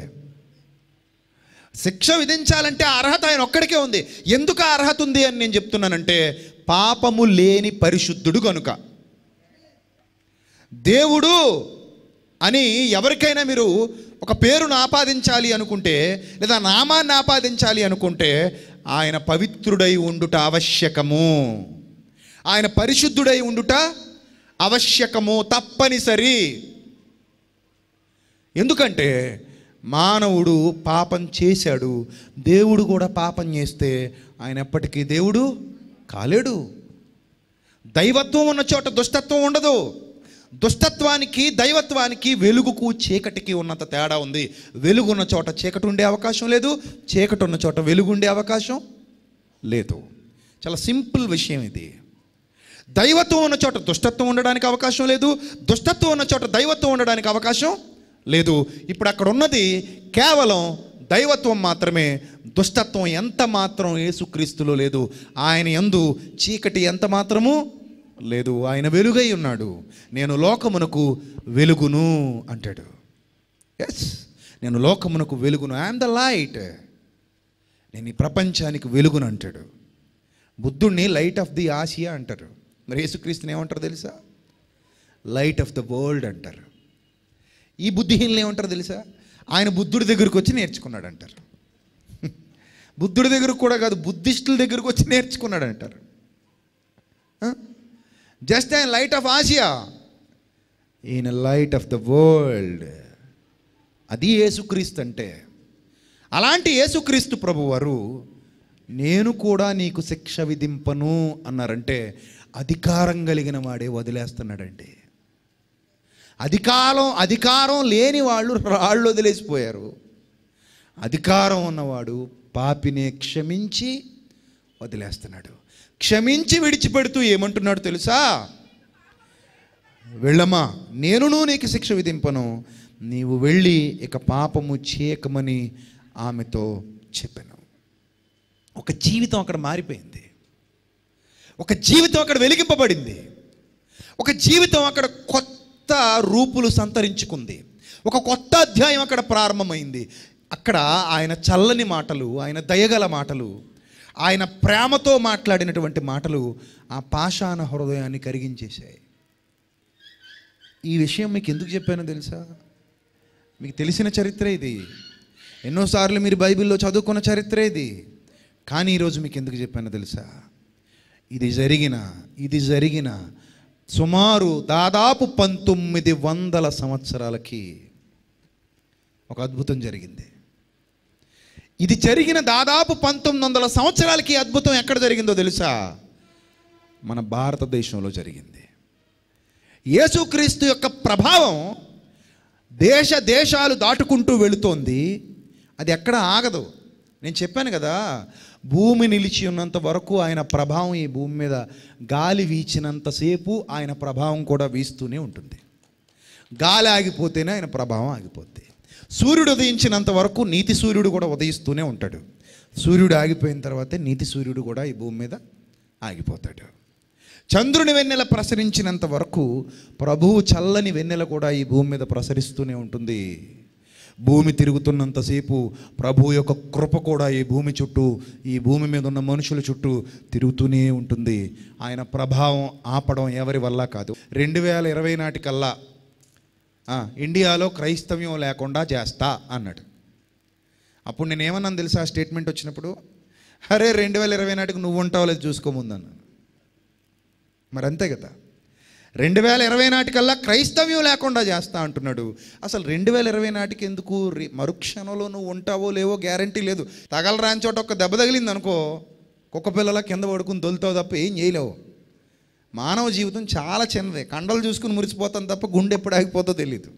శిక్ష విధించాలంటే అర్హత ఆయన ఒక్కడికే ఉంది ఎందుకు అర్హత ఉంది అని నేను చెప్తున్నానంటే పాపము లేని పరిశుద్ధుడు కనుక దేవుడు అని ఎవరికైనా మీరు ఒక పేరును ఆపాదించాలి అనుకుంటే లేదా నామాన్ని ఆపాదించాలి అనుకుంటే ఆయన పవిత్రుడై ఉండుట ఆవశ్యకము ఆయన పరిశుద్ధుడై ఉండుట ఆవశ్యకము తప్పనిసరి ఎందుకంటే మానవుడు పాపం చేశాడు దేవుడు కూడా పాపం చేస్తే ఆయన ఎప్పటికీ దేవుడు కాలేడు దైవత్వం ఉన్న చోట దుష్టత్వం ఉండదు దుష్టత్వానికి దైవత్వానికి వెలుగుకు చీకటికి ఉన్నంత తేడా ఉంది వెలుగు ఉన్న చోట చీకటి ఉండే అవకాశం లేదు చీకటి ఉన్న చోట వెలుగు ఉండే అవకాశం లేదు చాలా సింపుల్ విషయం ఇది దైవత్వం ఉన్న చోట దుష్టత్వం ఉండడానికి అవకాశం లేదు దుష్టత్వం ఉన్న చోట దైవత్వం ఉండడానికి అవకాశం లేదు ఇప్పుడు అక్కడ ఉన్నది కేవలం దైవత్వం మాత్రమే దుష్టత్వం ఎంత మాత్రం ఏసుక్రీస్తులో లేదు ఆయన ఎందు చీకటి ఎంత మాత్రము లేదు ఆయన వెలుగై ఉన్నాడు నేను లోకమునకు వెలుగును అంటాడు ఎస్ నేను లోకమునకు వెలుగును ఐఎమ్ ద లైట్ నేను ఈ ప్రపంచానికి వెలుగును అంటాడు బుద్ధుడిని లైట్ ఆఫ్ ది ఆసియా అంటారు మరి యేసుక్రీస్తుని ఏమంటారు తెలుసా లైట్ ఆఫ్ ద వరల్డ్ అంటారు ఈ బుద్ధిహీనులు ఏమంటారు తెలుసా ఆయన బుద్ధుడి దగ్గరికి వచ్చి నేర్చుకున్నాడు అంటారు బుద్ధుడి దగ్గర కూడా కాదు బుద్ధిస్టుల దగ్గరకు వచ్చి నేర్చుకున్నాడు అంటారు జస్ట్ ఆయన లైట్ ఆఫ్ ఆసియా ఈయన లైట్ ఆఫ్ ద వరల్డ్ అది యేసుక్రీస్తు అంటే అలాంటి యేసుక్రీస్తు ప్రభువారు నేను కూడా నీకు శిక్ష విధింపను అన్నారంటే అధికారం కలిగిన వాడే వదిలేస్తున్నాడండి అధికారం అధికారం లేని వాళ్ళు రాళ్ళు వదిలేసిపోయారు అధికారం ఉన్నవాడు పాపిని క్షమించి వదిలేస్తున్నాడు క్షమించి విడిచిపెడుతూ ఏమంటున్నాడు తెలుసా వెళ్ళమ్మా నేను నీకు శిక్ష విధింపను నీవు వెళ్ళి ఇక పాపము చేయకమని ఆమెతో చెప్పాను ఒక జీవితం అక్కడ మారిపోయింది ఒక జీవితం అక్కడ వెలిగింపబడింది ఒక జీవితం అక్కడ కొత్త కొత్త రూపులు సంతరించుకుంది ఒక కొత్త అధ్యాయం అక్కడ ప్రారంభమైంది అక్కడ ఆయన చల్లని మాటలు ఆయన దయగల మాటలు ఆయన ప్రేమతో మాట్లాడినటువంటి మాటలు ఆ పాషాణ హృదయాన్ని కరిగించేశాయి ఈ విషయం మీకు ఎందుకు చెప్పానో తెలుసా మీకు తెలిసిన చరిత్ర ఇది ఎన్నోసార్లు మీరు బైబిల్లో చదువుకున్న చరిత్ర ఇది కానీ ఈరోజు మీకు ఎందుకు చెప్పానో తెలుసా ఇది జరిగిన ఇది జరిగిన సుమారు దాదాపు పంతొమ్మిది వందల సంవత్సరాలకి ఒక అద్భుతం జరిగింది ఇది జరిగిన దాదాపు పంతొమ్మిది వందల సంవత్సరాలకి అద్భుతం ఎక్కడ జరిగిందో తెలుసా మన భారతదేశంలో జరిగింది యేసుక్రీస్తు యొక్క ప్రభావం దేశ దేశాలు దాటుకుంటూ వెళుతోంది అది ఎక్కడ ఆగదు నేను చెప్పాను కదా భూమి నిలిచి ఉన్నంత వరకు ఆయన ప్రభావం ఈ భూమి మీద గాలి వీచినంతసేపు ఆయన ప్రభావం కూడా వీస్తూనే ఉంటుంది గాలి ఆగిపోతేనే ఆయన ప్రభావం ఆగిపోద్ది సూర్యుడు ఉదయించినంత వరకు నీతి సూర్యుడు కూడా ఉదయిస్తూనే ఉంటాడు సూర్యుడు ఆగిపోయిన తర్వాతే నీతి సూర్యుడు కూడా ఈ భూమి మీద ఆగిపోతాడు చంద్రుని వెన్నెల ప్రసరించినంత వరకు ప్రభువు చల్లని వెన్నెల కూడా ఈ భూమి మీద ప్రసరిస్తూనే ఉంటుంది భూమి తిరుగుతున్నంతసేపు ప్రభు యొక్క కృప కూడా ఈ భూమి చుట్టూ ఈ భూమి మీద ఉన్న మనుషుల చుట్టూ తిరుగుతూనే ఉంటుంది ఆయన ప్రభావం ఆపడం ఎవరి వల్ల కాదు రెండు వేల ఇరవై నాటికల్లా ఇండియాలో క్రైస్తవ్యం లేకుండా చేస్తా అన్నాడు అప్పుడు నేనేమన్నాను తెలుసా ఆ స్టేట్మెంట్ వచ్చినప్పుడు అరే రెండు వేల ఇరవై నాటికి నువ్వు ఉంటావు లేదు చూసుకోముందన్నాను మరి అంతే కదా రెండు వేల ఇరవై నాటికల్లా క్రైస్తవ్యం లేకుండా చేస్తా అంటున్నాడు అసలు రెండు వేల ఇరవై నాటికి ఎందుకు మరుక్షణంలో నువ్వు ఉంటావో లేవో గ్యారంటీ లేదు తగలరాని చోట ఒక దెబ్బ తగిలింది అనుకో కుక్క పిల్లల కింద పడుకుని దొలుతావు తప్ప ఏం చేయలేవు మానవ జీవితం చాలా చిన్నది కండలు చూసుకుని మురిసిపోతాను తప్ప గుండె ఎప్పుడు ఆగిపోతో తెలియదు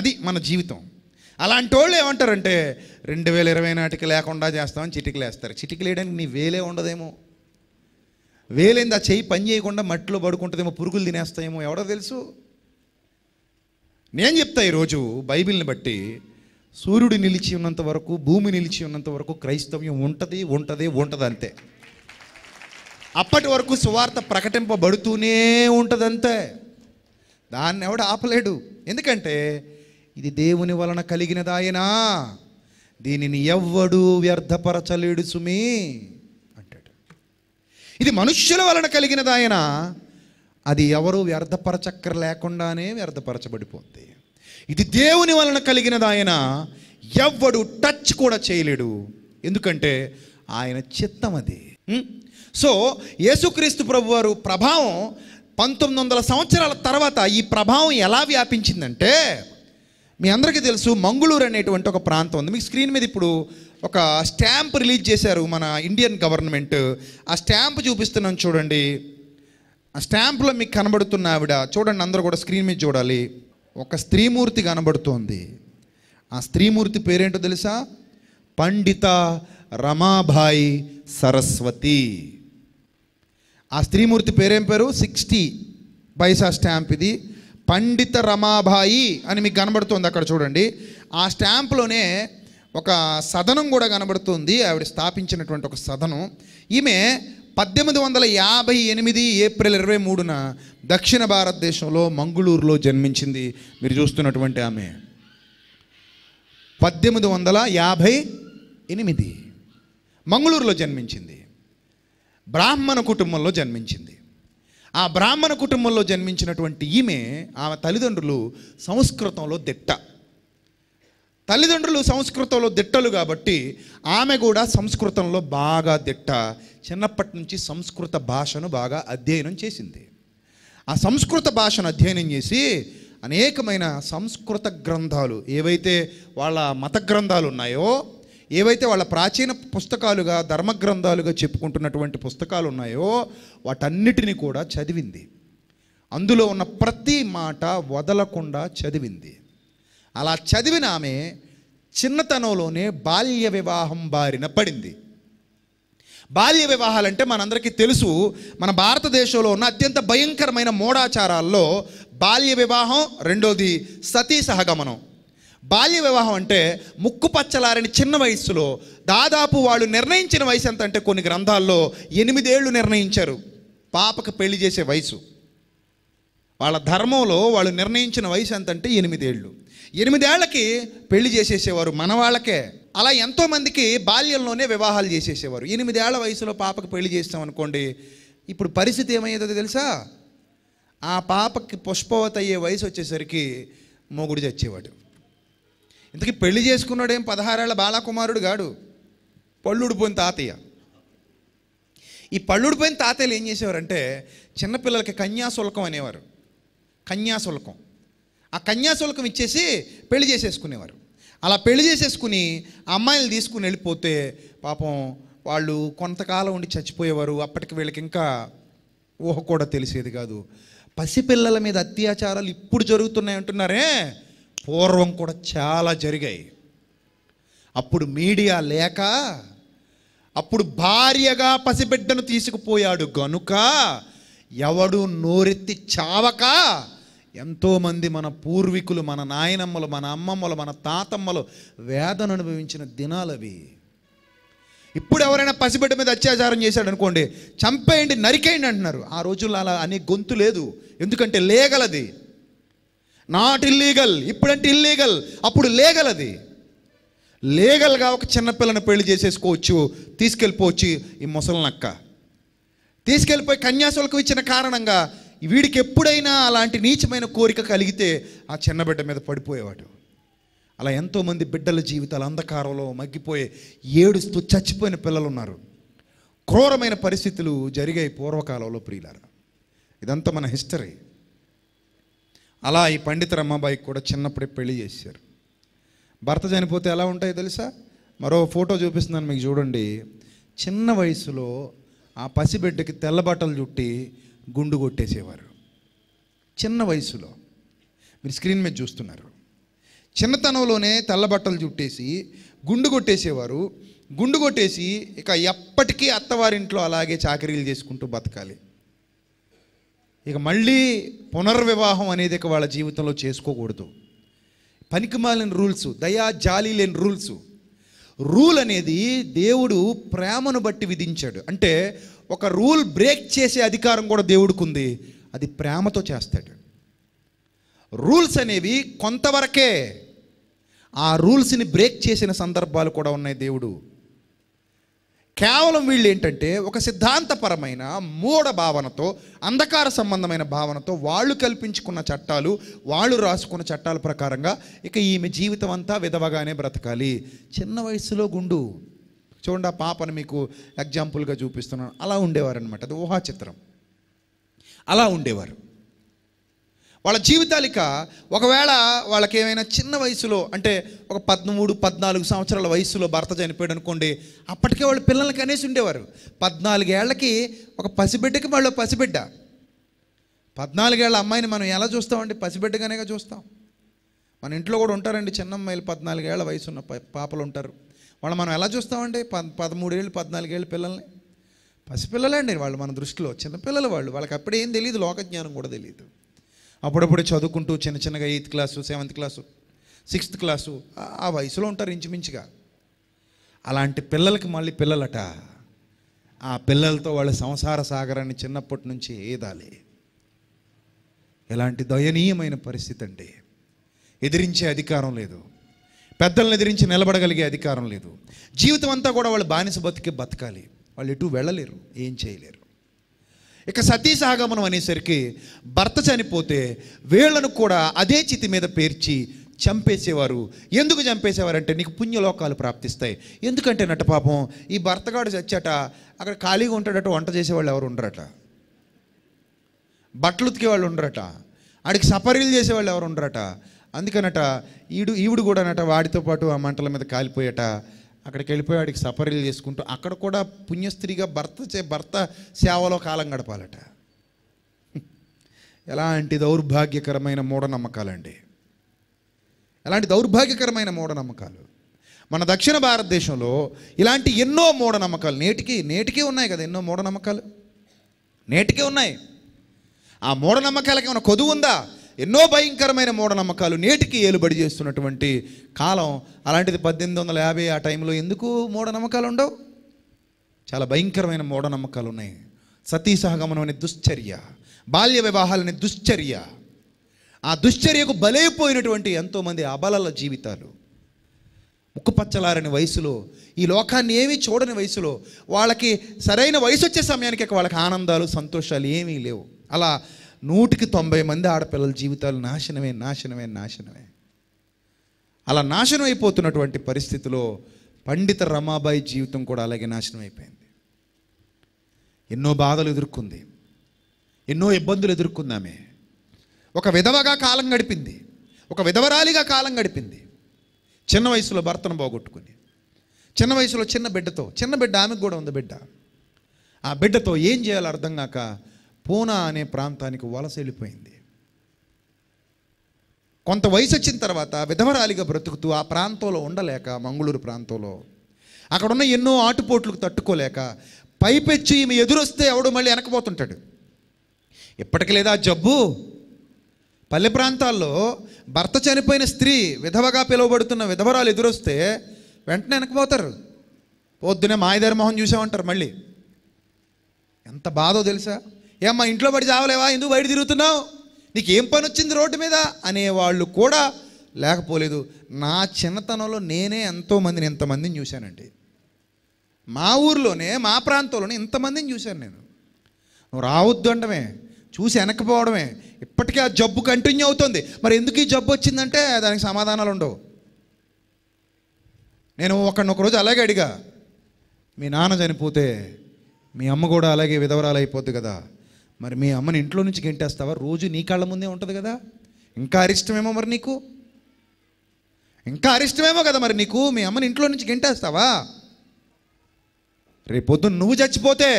అది మన జీవితం అలాంటి వాళ్ళు ఏమంటారంటే రెండు వేల ఇరవై నాటికి లేకుండా చేస్తామని చిటికలేస్తారు చిటికలేయడానికి నీ వేలే ఉండదేమో వేలైంది ఆ చెయ్యి పని చేయకుండా మట్టిలో పడుకుంటుందేమో పురుగులు తినేస్తాయేమో ఎవడో తెలుసు నేను చెప్తా ఈరోజు బైబిల్ని బట్టి సూర్యుడు నిలిచి ఉన్నంత వరకు భూమి నిలిచి ఉన్నంత వరకు క్రైస్తవ్యం ఉంటుంది ఉంటుంది ఉంటుంది అంతే అప్పటి వరకు సువార్త ప్రకటింపబడుతూనే ఉంటుంది అంతే దాన్ని ఎవడు ఆపలేడు ఎందుకంటే ఇది దేవుని వలన కలిగినదాయనా దీనిని ఎవ్వడు వ్యర్థపరచలేడు సుమీ ఇది మనుష్యుల వలన కలిగినదాయన అది ఎవరు వ్యర్థపరచక్ర లేకుండానే వ్యర్థపరచబడిపోతుంది ఇది దేవుని వలన కలిగినదాయన ఎవ్వడు టచ్ కూడా చేయలేడు ఎందుకంటే ఆయన చిత్తం అది సో యేసుక్రీస్తు ప్రభు వారు ప్రభావం పంతొమ్మిది వందల సంవత్సరాల తర్వాత ఈ ప్రభావం ఎలా వ్యాపించిందంటే మీ అందరికీ తెలుసు మంగళూరు అనేటువంటి ఒక ప్రాంతం ఉంది మీకు స్క్రీన్ మీద ఇప్పుడు ఒక స్టాంప్ రిలీజ్ చేశారు మన ఇండియన్ గవర్నమెంట్ ఆ స్టాంప్ చూపిస్తున్నాను చూడండి ఆ స్టాంప్లో మీకు కనబడుతున్న ఆవిడ చూడండి అందరూ కూడా స్క్రీన్ మీద చూడాలి ఒక స్త్రీమూర్తి కనబడుతోంది ఆ స్త్రీమూర్తి పేరేంటో తెలుసా పండిత రమాభాయి సరస్వతి ఆ స్త్రీమూర్తి పేరేం పేరు సిక్స్టీ పైసా స్టాంప్ ఇది పండిత రమాబాయి అని మీకు కనబడుతుంది అక్కడ చూడండి ఆ స్టాంప్లోనే ఒక సదనం కూడా కనబడుతుంది ఆవిడ స్థాపించినటువంటి ఒక సదనం ఈమె పద్దెనిమిది వందల యాభై ఎనిమిది ఏప్రిల్ ఇరవై మూడున దక్షిణ భారతదేశంలో మంగళూరులో జన్మించింది మీరు చూస్తున్నటువంటి ఆమె పద్దెనిమిది వందల యాభై ఎనిమిది మంగళూరులో జన్మించింది బ్రాహ్మణ కుటుంబంలో జన్మించింది ఆ బ్రాహ్మణ కుటుంబంలో జన్మించినటువంటి ఈమె ఆమె తల్లిదండ్రులు సంస్కృతంలో దిట్ట తల్లిదండ్రులు సంస్కృతంలో దిట్టలు కాబట్టి ఆమె కూడా సంస్కృతంలో బాగా దిట్ట చిన్నప్పటి నుంచి సంస్కృత భాషను బాగా అధ్యయనం చేసింది ఆ సంస్కృత భాషను అధ్యయనం చేసి అనేకమైన సంస్కృత గ్రంథాలు ఏవైతే వాళ్ళ మత గ్రంథాలు ఉన్నాయో ఏవైతే వాళ్ళ ప్రాచీన పుస్తకాలుగా ధర్మగ్రంథాలుగా చెప్పుకుంటున్నటువంటి పుస్తకాలు ఉన్నాయో వాటన్నిటిని కూడా చదివింది అందులో ఉన్న ప్రతి మాట వదలకుండా చదివింది అలా చదివిన ఆమె చిన్నతనంలోనే బాల్య వివాహం బారిన పడింది బాల్య వివాహాలంటే మనందరికీ తెలుసు మన భారతదేశంలో ఉన్న అత్యంత భయంకరమైన మూఢాచారాల్లో బాల్య వివాహం రెండోది సతీ సహగమనం బాల్య వివాహం అంటే ముక్కు పచ్చలారని చిన్న వయస్సులో దాదాపు వాళ్ళు నిర్ణయించిన వయసు ఎంత అంటే కొన్ని గ్రంథాల్లో ఎనిమిదేళ్లు నిర్ణయించారు పాపకు పెళ్లి చేసే వయసు వాళ్ళ ధర్మంలో వాళ్ళు నిర్ణయించిన వయసు ఎంత అంటే ఎనిమిదేళ్ళు ఎనిమిదేళ్లకి పెళ్లి చేసేసేవారు మన వాళ్ళకే అలా ఎంతోమందికి బాల్యంలోనే వివాహాలు చేసేసేవారు ఎనిమిదేళ్ల వయసులో పాపకు పెళ్లి చేస్తాం అనుకోండి ఇప్పుడు పరిస్థితి ఏమయ్యేదో తెలుసా ఆ పాపకి పుష్పవత అయ్యే వయసు వచ్చేసరికి మొగుడు చచ్చేవాడు ఇంతకీ పెళ్లి చేసుకున్నాడేం పదహారేళ్ల బాలకుమారుడు గాడు పళ్ళుడిపోయిన తాతయ్య ఈ పళ్ళుడిపోయిన తాతయ్యలు ఏం చేసేవారంటే చిన్నపిల్లలకి కన్యాశుల్కం అనేవారు కన్యాశుల్కం ఆ కన్యాశుల్కం ఇచ్చేసి పెళ్లి చేసేసుకునేవారు అలా పెళ్లి చేసేసుకుని అమ్మాయిలు తీసుకుని వెళ్ళిపోతే పాపం వాళ్ళు కొంతకాలం ఉండి చచ్చిపోయేవారు అప్పటికి వీళ్ళకి ఇంకా ఊహ కూడా తెలిసేది కాదు పసిపిల్లల మీద అత్యాచారాలు ఇప్పుడు జరుగుతున్నాయి అంటున్నారే పూర్వం కూడా చాలా జరిగాయి అప్పుడు మీడియా లేక అప్పుడు భార్యగా పసిబిడ్డను తీసుకుపోయాడు గనుక ఎవడు నోరెత్తి చావక ఎంతోమంది మన పూర్వీకులు మన నాయనమ్మలు మన అమ్మమ్మలు మన తాతమ్మలు వేదన అనుభవించిన దినాలు అవి ఇప్పుడు ఎవరైనా పసిబిడ్డ మీద అత్యాచారం చేశాడు అనుకోండి చంపేయండి నరికేయండి అంటున్నారు ఆ రోజుల్లో అలా అనే గొంతు లేదు ఎందుకంటే లేగలది నాట్ ఇల్లీగల్ ఇప్పుడంటే ఇల్లీగల్ అప్పుడు లీగల్ అది లీగల్గా ఒక చిన్నపిల్లని పెళ్లి చేసేసుకోవచ్చు తీసుకెళ్ళిపోవచ్చు ఈ ముసలినక్క తీసుకెళ్ళిపోయి కన్యాశులకు ఇచ్చిన కారణంగా వీడికి ఎప్పుడైనా అలాంటి నీచమైన కోరిక కలిగితే ఆ చిన్న బిడ్డ మీద పడిపోయేవాడు అలా ఎంతోమంది బిడ్డల జీవితాలు అంధకారంలో మగ్గిపోయి ఏడుస్తూ చచ్చిపోయిన పిల్లలు ఉన్నారు క్రూరమైన పరిస్థితులు జరిగాయి పూర్వకాలంలో ప్రియులారా ఇదంతా మన హిస్టరీ అలా ఈ పండిత రమాబాయికి కూడా చిన్నప్పుడే పెళ్లి చేశారు భర్త చనిపోతే ఎలా ఉంటాయో తెలుసా మరో ఫోటో చూపిస్తున్నాను మీకు చూడండి చిన్న వయసులో ఆ పసిబిడ్డకి తెల్ల బట్టలు చుట్టి గుండు కొట్టేసేవారు చిన్న వయసులో మీరు స్క్రీన్ మీద చూస్తున్నారు చిన్నతనంలోనే తెల్ల బట్టలు చుట్టేసి గుండు కొట్టేసేవారు గుండు కొట్టేసి ఇక ఎప్పటికీ అత్తవారింట్లో అలాగే చాకరీలు చేసుకుంటూ బతకాలి ఇక మళ్ళీ పునర్వివాహం అనేది ఇక వాళ్ళ జీవితంలో చేసుకోకూడదు పనికిమాలిన రూల్స్ దయా జాలి లేని రూల్స్ రూల్ అనేది దేవుడు ప్రేమను బట్టి విధించాడు అంటే ఒక రూల్ బ్రేక్ చేసే అధికారం కూడా దేవుడికి ఉంది అది ప్రేమతో చేస్తాడు రూల్స్ అనేవి కొంతవరకే ఆ రూల్స్ని బ్రేక్ చేసిన సందర్భాలు కూడా ఉన్నాయి దేవుడు కేవలం వీళ్ళు ఏంటంటే ఒక సిద్ధాంతపరమైన మూఢ భావనతో అంధకార సంబంధమైన భావనతో వాళ్ళు కల్పించుకున్న చట్టాలు వాళ్ళు రాసుకున్న చట్టాల ప్రకారంగా ఇక ఈమె జీవితం అంతా విధవగానే బ్రతకాలి చిన్న వయసులో గుండు చూడండి ఆ పాపను మీకు ఎగ్జాంపుల్గా చూపిస్తున్నాను అలా ఉండేవారనమాట అది ఊహాచిత్రం అలా ఉండేవారు వాళ్ళ జీవితాలిక ఒకవేళ వాళ్ళకి ఏమైనా చిన్న వయసులో అంటే ఒక పద్మూడు పద్నాలుగు సంవత్సరాల వయసులో భర్త చనిపోయాడు అనుకోండి అప్పటికే వాళ్ళు పిల్లలకి అనేసి ఉండేవారు పద్నాలుగేళ్లకి ఒక పసిబిడ్డకి వాళ్ళు పసిబిడ్డ పద్నాలుగేళ్ల అమ్మాయిని మనం ఎలా చూస్తామండి పసిబిడ్డగానేగా చూస్తాం మన ఇంట్లో కూడా ఉంటారండి చిన్న అమ్మాయిలు పద్నాలుగేళ్ల వయసు ఉన్న పాపలు ఉంటారు వాళ్ళు మనం ఎలా చూస్తామండి ప పదమూడేళ్ళు పద్నాలుగేళ్ళు పిల్లల్ని పసిపిల్లలే అండి వాళ్ళు మన దృష్టిలో చిన్నపిల్లలు వాళ్ళు వాళ్ళకి అప్పుడేం ఏం తెలియదు లోకజ్ఞానం కూడా తెలియదు అప్పుడప్పుడు చదువుకుంటూ చిన్న చిన్నగా eighth class seventh class sixth class ఆ వయసులో ఉంటారు ఇంచుమించుగా అలాంటి పిల్లలకి మళ్ళీ పిల్లలట ఆ పిల్లలతో వాళ్ళ సంసార సాగరాన్ని చిన్నప్పటి నుంచి ఏదాలి ఎలాంటి దయనీయమైన పరిస్థితి అండి ఎదిరించే అధికారం లేదు పెద్దలను ఎదిరించి నిలబడగలిగే అధికారం లేదు జీవితం అంతా కూడా వాళ్ళు బానిస బతికే బతకాలి వాళ్ళు ఎటు వెళ్ళలేరు ఏం చేయలేరు ఇక సతీ సహగమనం అనేసరికి భర్త చనిపోతే వీళ్లను కూడా అదే చితి మీద పేర్చి చంపేసేవారు ఎందుకు చంపేసేవారంటే నీకు పుణ్యలోకాలు ప్రాప్తిస్తాయి ఎందుకంటే నట పాపం ఈ భర్తగాడు చచ్చాట అక్కడ ఖాళీగా ఉంటాడట వంట చేసేవాళ్ళు ఎవరు ఉండరట బట్టలు ఉతికే వాళ్ళు ఉండరట ఆడికి సపరీలు చేసేవాళ్ళు ఎవరు ఉండరట అందుకనట ఈడు ఈవిడు కూడా అనట వాడితో పాటు ఆ మంటల మీద కాలిపోయేట అక్కడికి వెళ్ళిపోయి వాడికి సపరీలు చేసుకుంటూ అక్కడ కూడా పుణ్యస్త్రీగా భర్త చే భర్త సేవలో కాలం గడపాలట ఎలాంటి దౌర్భాగ్యకరమైన మూఢనమ్మకాలండి ఎలాంటి దౌర్భాగ్యకరమైన మూఢనమ్మకాలు మన దక్షిణ భారతదేశంలో ఇలాంటి ఎన్నో మూఢనమ్మకాలు నేటికి నేటికే ఉన్నాయి కదా ఎన్నో మూఢనమ్మకాలు నేటికే ఉన్నాయి ఆ మూఢనమ్మకాలకి ఏమైనా కొదువు ఉందా ఎన్నో భయంకరమైన మూఢనమ్మకాలు నేటికి ఏలుబడి చేస్తున్నటువంటి కాలం అలాంటిది పద్దెనిమిది వందల యాభై ఆ టైంలో ఎందుకు మూఢనమ్మకాలు ఉండవు చాలా భయంకరమైన మూఢనమ్మకాలు ఉన్నాయి సతీసహగమనం అనే దుశ్చర్య బాల్య వివాహాలనే దుశ్చర్య ఆ దుశ్చర్యకు బలైపోయినటువంటి ఎంతోమంది అబలల జీవితాలు ముక్కుపచ్చలారని వయసులో ఈ లోకాన్ని ఏమీ చూడని వయసులో వాళ్ళకి సరైన వయసు వచ్చే సమయానికి వాళ్ళకి ఆనందాలు సంతోషాలు ఏమీ లేవు అలా నూటికి తొంభై మంది ఆడపిల్లల జీవితాలు నాశనమే నాశనమే నాశనమే అలా నాశనం అయిపోతున్నటువంటి పరిస్థితిలో పండిత రమాబాయి జీవితం కూడా అలాగే నాశనం అయిపోయింది ఎన్నో బాధలు ఎదుర్కొంది ఎన్నో ఇబ్బందులు ఎదుర్కొందామే ఒక విధవగా కాలం గడిపింది ఒక విధవరాలిగా కాలం గడిపింది చిన్న వయసులో భర్తను పోగొట్టుకుని చిన్న వయసులో చిన్న బిడ్డతో చిన్న బిడ్డ ఆమెకు కూడా ఉంది బిడ్డ ఆ బిడ్డతో ఏం చేయాలో అర్థం కాక పూనా అనే ప్రాంతానికి వలస వెళ్ళిపోయింది కొంత వయసు వచ్చిన తర్వాత విధవరాలిగా బ్రతుకుతూ ఆ ప్రాంతంలో ఉండలేక మంగళూరు ప్రాంతంలో అక్కడున్న ఎన్నో ఆటుపోట్లకు తట్టుకోలేక పైపెచ్చి ఈమె ఎదురొస్తే ఎవడు మళ్ళీ వెనకపోతుంటాడు ఇప్పటికి లేదా జబ్బు పల్లె ప్రాంతాల్లో భర్త చనిపోయిన స్త్రీ విధవగా పిలువబడుతున్న విధవరాలు ఎదురొస్తే వెంటనే వెనకపోతారు పొద్దునే మాయదారి మొహం చూసామంటారు మళ్ళీ ఎంత బాధో తెలుసా ఏమ్మా ఇంట్లో పడి చావలేవా ఎందుకు బయట తిరుగుతున్నావు నీకు ఏం పని వచ్చింది రోడ్డు మీద అనేవాళ్ళు కూడా లేకపోలేదు నా చిన్నతనంలో నేనే ఎంతోమందిని ఇంతమందిని చూశానండి మా ఊర్లోనే మా ప్రాంతంలోనే ఇంతమందిని చూశాను నేను నువ్వు రావద్దు అంటమే చూసి వెనకపోవడమే ఇప్పటికీ ఆ జబ్బు కంటిన్యూ అవుతుంది మరి ఎందుకు ఈ జబ్బు వచ్చిందంటే దానికి సమాధానాలు ఉండవు నేను రోజు అలాగే అడిగా మీ నాన్న చనిపోతే మీ అమ్మ కూడా అలాగే విధవరాలు అయిపోద్ది కదా మరి మీ అమ్మని ఇంట్లో నుంచి గెంటేస్తావా రోజు నీ కాళ్ళ ముందే ఉంటుంది కదా ఇంకా అరిష్టమేమో మరి నీకు ఇంకా అరిష్టమేమో కదా మరి నీకు మీ అమ్మని ఇంట్లో నుంచి గెంటేస్తావా రేపు పొద్దున్న నువ్వు చచ్చిపోతే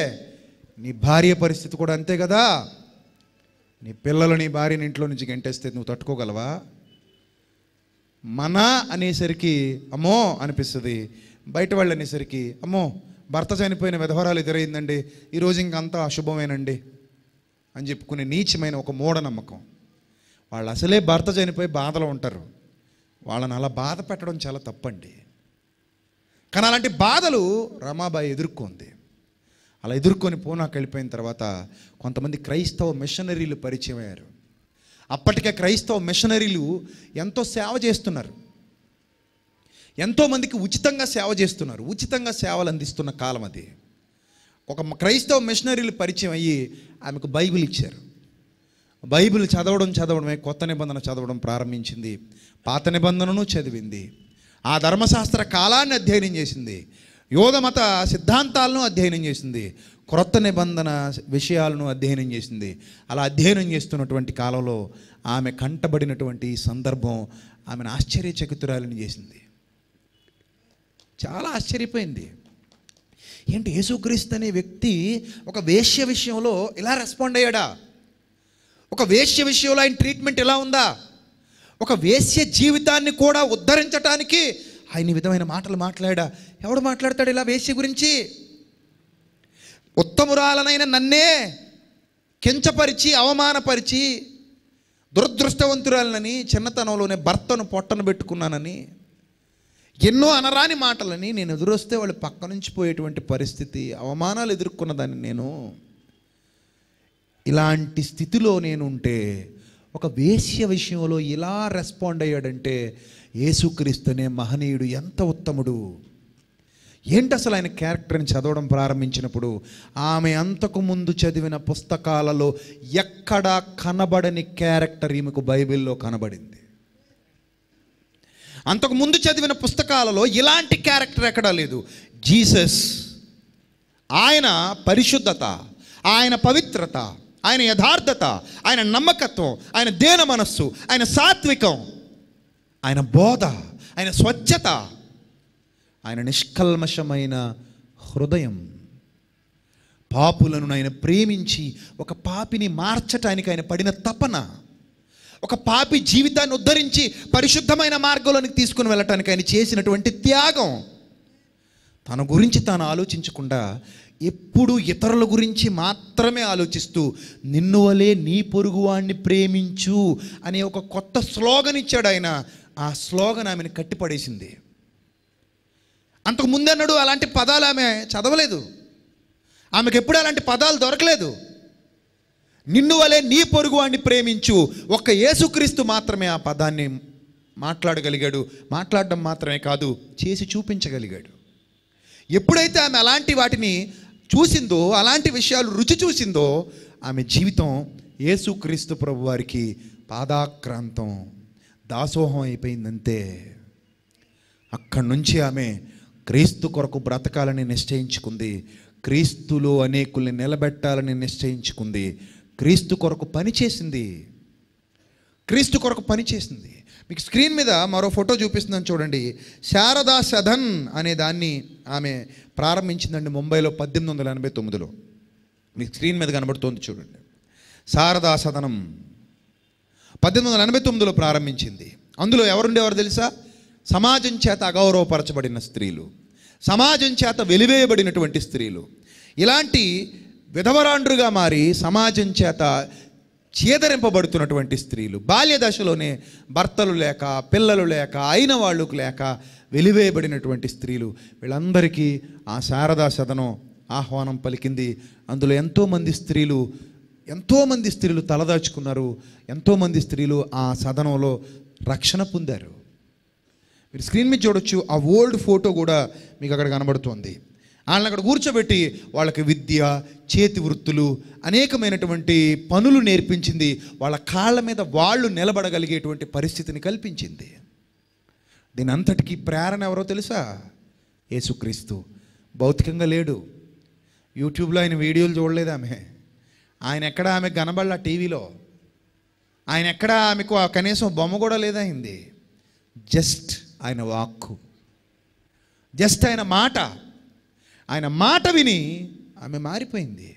నీ భార్య పరిస్థితి కూడా అంతే కదా నీ పిల్లలు నీ భార్యని ఇంట్లో నుంచి గెంటేస్తే నువ్వు తట్టుకోగలవా మన అనేసరికి అమ్మో అనిపిస్తుంది బయట వాళ్ళు అనేసరికి అమ్మో భర్త చనిపోయిన విధవరాలు ఎదురైందండి ఈరోజు ఇంకంతా అశుభమేనండి అని చెప్పుకునే నీచమైన ఒక మూఢనమ్మకం వాళ్ళు అసలే భర్త చనిపోయి బాధలో ఉంటారు వాళ్ళని అలా బాధ పెట్టడం చాలా తప్పండి కానీ అలాంటి బాధలు రమాబాయి ఎదుర్కొంది అలా ఎదుర్కొని పూనాకు వెళ్ళిపోయిన తర్వాత కొంతమంది క్రైస్తవ మిషనరీలు పరిచయం అయ్యారు అప్పటికే క్రైస్తవ మిషనరీలు ఎంతో సేవ చేస్తున్నారు ఎంతోమందికి ఉచితంగా సేవ చేస్తున్నారు ఉచితంగా సేవలు అందిస్తున్న కాలం అది ఒక క్రైస్తవ మిషనరీలు పరిచయం అయ్యి ఆమెకు బైబిల్ ఇచ్చారు బైబిల్ చదవడం చదవడమే కొత్త నిబంధన చదవడం ప్రారంభించింది పాత నిబంధనను చదివింది ఆ ధర్మశాస్త్ర కాలాన్ని అధ్యయనం చేసింది యోధ మత సిద్ధాంతాలను అధ్యయనం చేసింది క్రొత్త నిబంధన విషయాలను అధ్యయనం చేసింది అలా అధ్యయనం చేస్తున్నటువంటి కాలంలో ఆమె కంటబడినటువంటి సందర్భం ఆమెను ఆశ్చర్యచకితురాలను చేసింది చాలా ఆశ్చర్యపోయింది ఏంటి యేసుక్రీస్తు అనే వ్యక్తి ఒక వేష్య విషయంలో ఇలా రెస్పాండ్ అయ్యాడా ఒక వేష్య విషయంలో ఆయన ట్రీట్మెంట్ ఎలా ఉందా ఒక వేశ్య జీవితాన్ని కూడా ఉద్ధరించడానికి ఆయన విధమైన మాటలు మాట్లాడా ఎవడు మాట్లాడతాడు ఇలా వేశ్య గురించి ఉత్తమురాలనైనా నన్నే కించపరిచి అవమానపరిచి దురదృష్టవంతురాలని చిన్నతనంలోనే భర్తను పొట్టను పెట్టుకున్నానని ఎన్నో అనరాని మాటలని నేను ఎదురొస్తే వాళ్ళు పక్క నుంచి పోయేటువంటి పరిస్థితి అవమానాలు ఎదుర్కొన్న దాన్ని నేను ఇలాంటి స్థితిలో నేను ఉంటే ఒక వేశ్య విషయంలో ఇలా రెస్పాండ్ అయ్యాడంటే ఏసుక్రీస్తునే మహనీయుడు ఎంత ఉత్తముడు ఏంటి అసలు ఆయన క్యారెక్టర్ని చదవడం ప్రారంభించినప్పుడు ఆమె అంతకుముందు చదివిన పుస్తకాలలో ఎక్కడా కనబడని క్యారెక్టర్ ఈమెకు బైబిల్లో కనబడింది అంతకు ముందు చదివిన పుస్తకాలలో ఇలాంటి క్యారెక్టర్ ఎక్కడా లేదు జీసస్ ఆయన పరిశుద్ధత ఆయన పవిత్రత ఆయన యథార్థత ఆయన నమ్మకత్వం ఆయన దేన మనస్సు ఆయన సాత్వికం ఆయన బోధ ఆయన స్వచ్ఛత ఆయన నిష్కల్మషమైన హృదయం పాపులను ఆయన ప్రేమించి ఒక పాపిని మార్చటానికి ఆయన పడిన తపన ఒక పాపి జీవితాన్ని ఉద్ధరించి పరిశుద్ధమైన మార్గంలోనికి తీసుకుని వెళ్ళటానికి ఆయన చేసినటువంటి త్యాగం తన గురించి తాను ఆలోచించకుండా ఎప్పుడు ఇతరుల గురించి మాత్రమే ఆలోచిస్తూ నిన్ను వలే నీ పొరుగువాణ్ణి ప్రేమించు అనే ఒక కొత్త స్లోగన్ ఇచ్చాడు ఆయన ఆ స్లోగన్ ఆమెను కట్టిపడేసింది అంతకు ముందన్నాడు అలాంటి పదాలు ఆమె చదవలేదు ఆమెకు ఎప్పుడు అలాంటి పదాలు దొరకలేదు నిన్ను వలె నీ పొరుగువాడిని ప్రేమించు ఒక్క యేసుక్రీస్తు మాత్రమే ఆ పదాన్ని మాట్లాడగలిగాడు మాట్లాడడం మాత్రమే కాదు చేసి చూపించగలిగాడు ఎప్పుడైతే ఆమె అలాంటి వాటిని చూసిందో అలాంటి విషయాలు రుచి చూసిందో ఆమె జీవితం యేసుక్రీస్తు ప్రభు వారికి పాదాక్రాంతం దాసోహం అయిపోయిందంతే అక్కడి నుంచి ఆమె క్రీస్తు కొరకు బ్రతకాలని నిశ్చయించుకుంది క్రీస్తులు అనేకుల్ని నిలబెట్టాలని నిశ్చయించుకుంది క్రీస్తు కొరకు పనిచేసింది క్రీస్తు కొరకు పనిచేసింది మీకు స్క్రీన్ మీద మరో ఫోటో చూపిస్తుందని చూడండి శారదా సదన్ అనే దాన్ని ఆమె ప్రారంభించిందండి ముంబైలో పద్దెనిమిది వందల ఎనభై తొమ్మిదిలో మీకు స్క్రీన్ మీద కనబడుతోంది చూడండి శారదా సదనం పద్దెనిమిది వందల ఎనభై తొమ్మిదిలో ప్రారంభించింది అందులో ఎవరుండేవారు తెలుసా సమాజం చేత అగౌరవపరచబడిన స్త్రీలు సమాజం చేత వెలివేయబడినటువంటి స్త్రీలు ఇలాంటి విధవరాండ్రుగా మారి సమాజం చేత చేదరింపబడుతున్నటువంటి స్త్రీలు బాల్య దశలోనే భర్తలు లేక పిల్లలు లేక అయిన వాళ్ళకు లేక వెలివేయబడినటువంటి స్త్రీలు వీళ్ళందరికీ ఆ శారదా సదనం ఆహ్వానం పలికింది అందులో ఎంతోమంది స్త్రీలు ఎంతోమంది స్త్రీలు తలదాచుకున్నారు ఎంతోమంది స్త్రీలు ఆ సదనంలో రక్షణ పొందారు మీరు స్క్రీన్ మీద చూడొచ్చు ఆ ఓల్డ్ ఫోటో కూడా మీకు అక్కడ కనబడుతోంది వాళ్ళని అక్కడ కూర్చోబెట్టి వాళ్ళకి విద్య చేతి వృత్తులు అనేకమైనటువంటి పనులు నేర్పించింది వాళ్ళ కాళ్ళ మీద వాళ్ళు నిలబడగలిగేటువంటి పరిస్థితిని కల్పించింది దీని అంతటికీ ప్రేరణ ఎవరో తెలుసా యేసుక్రీస్తు భౌతికంగా లేడు యూట్యూబ్లో ఆయన వీడియోలు చూడలేదు ఆమె ఆయన ఎక్కడ ఆమె కనబడలా టీవీలో ఆయన ఎక్కడ ఆమెకు కనీసం బొమ్మ కూడా లేదైంది జస్ట్ ఆయన వాక్కు జస్ట్ ఆయన మాట ఆయన మాట విని ఆమె మారిపోయింది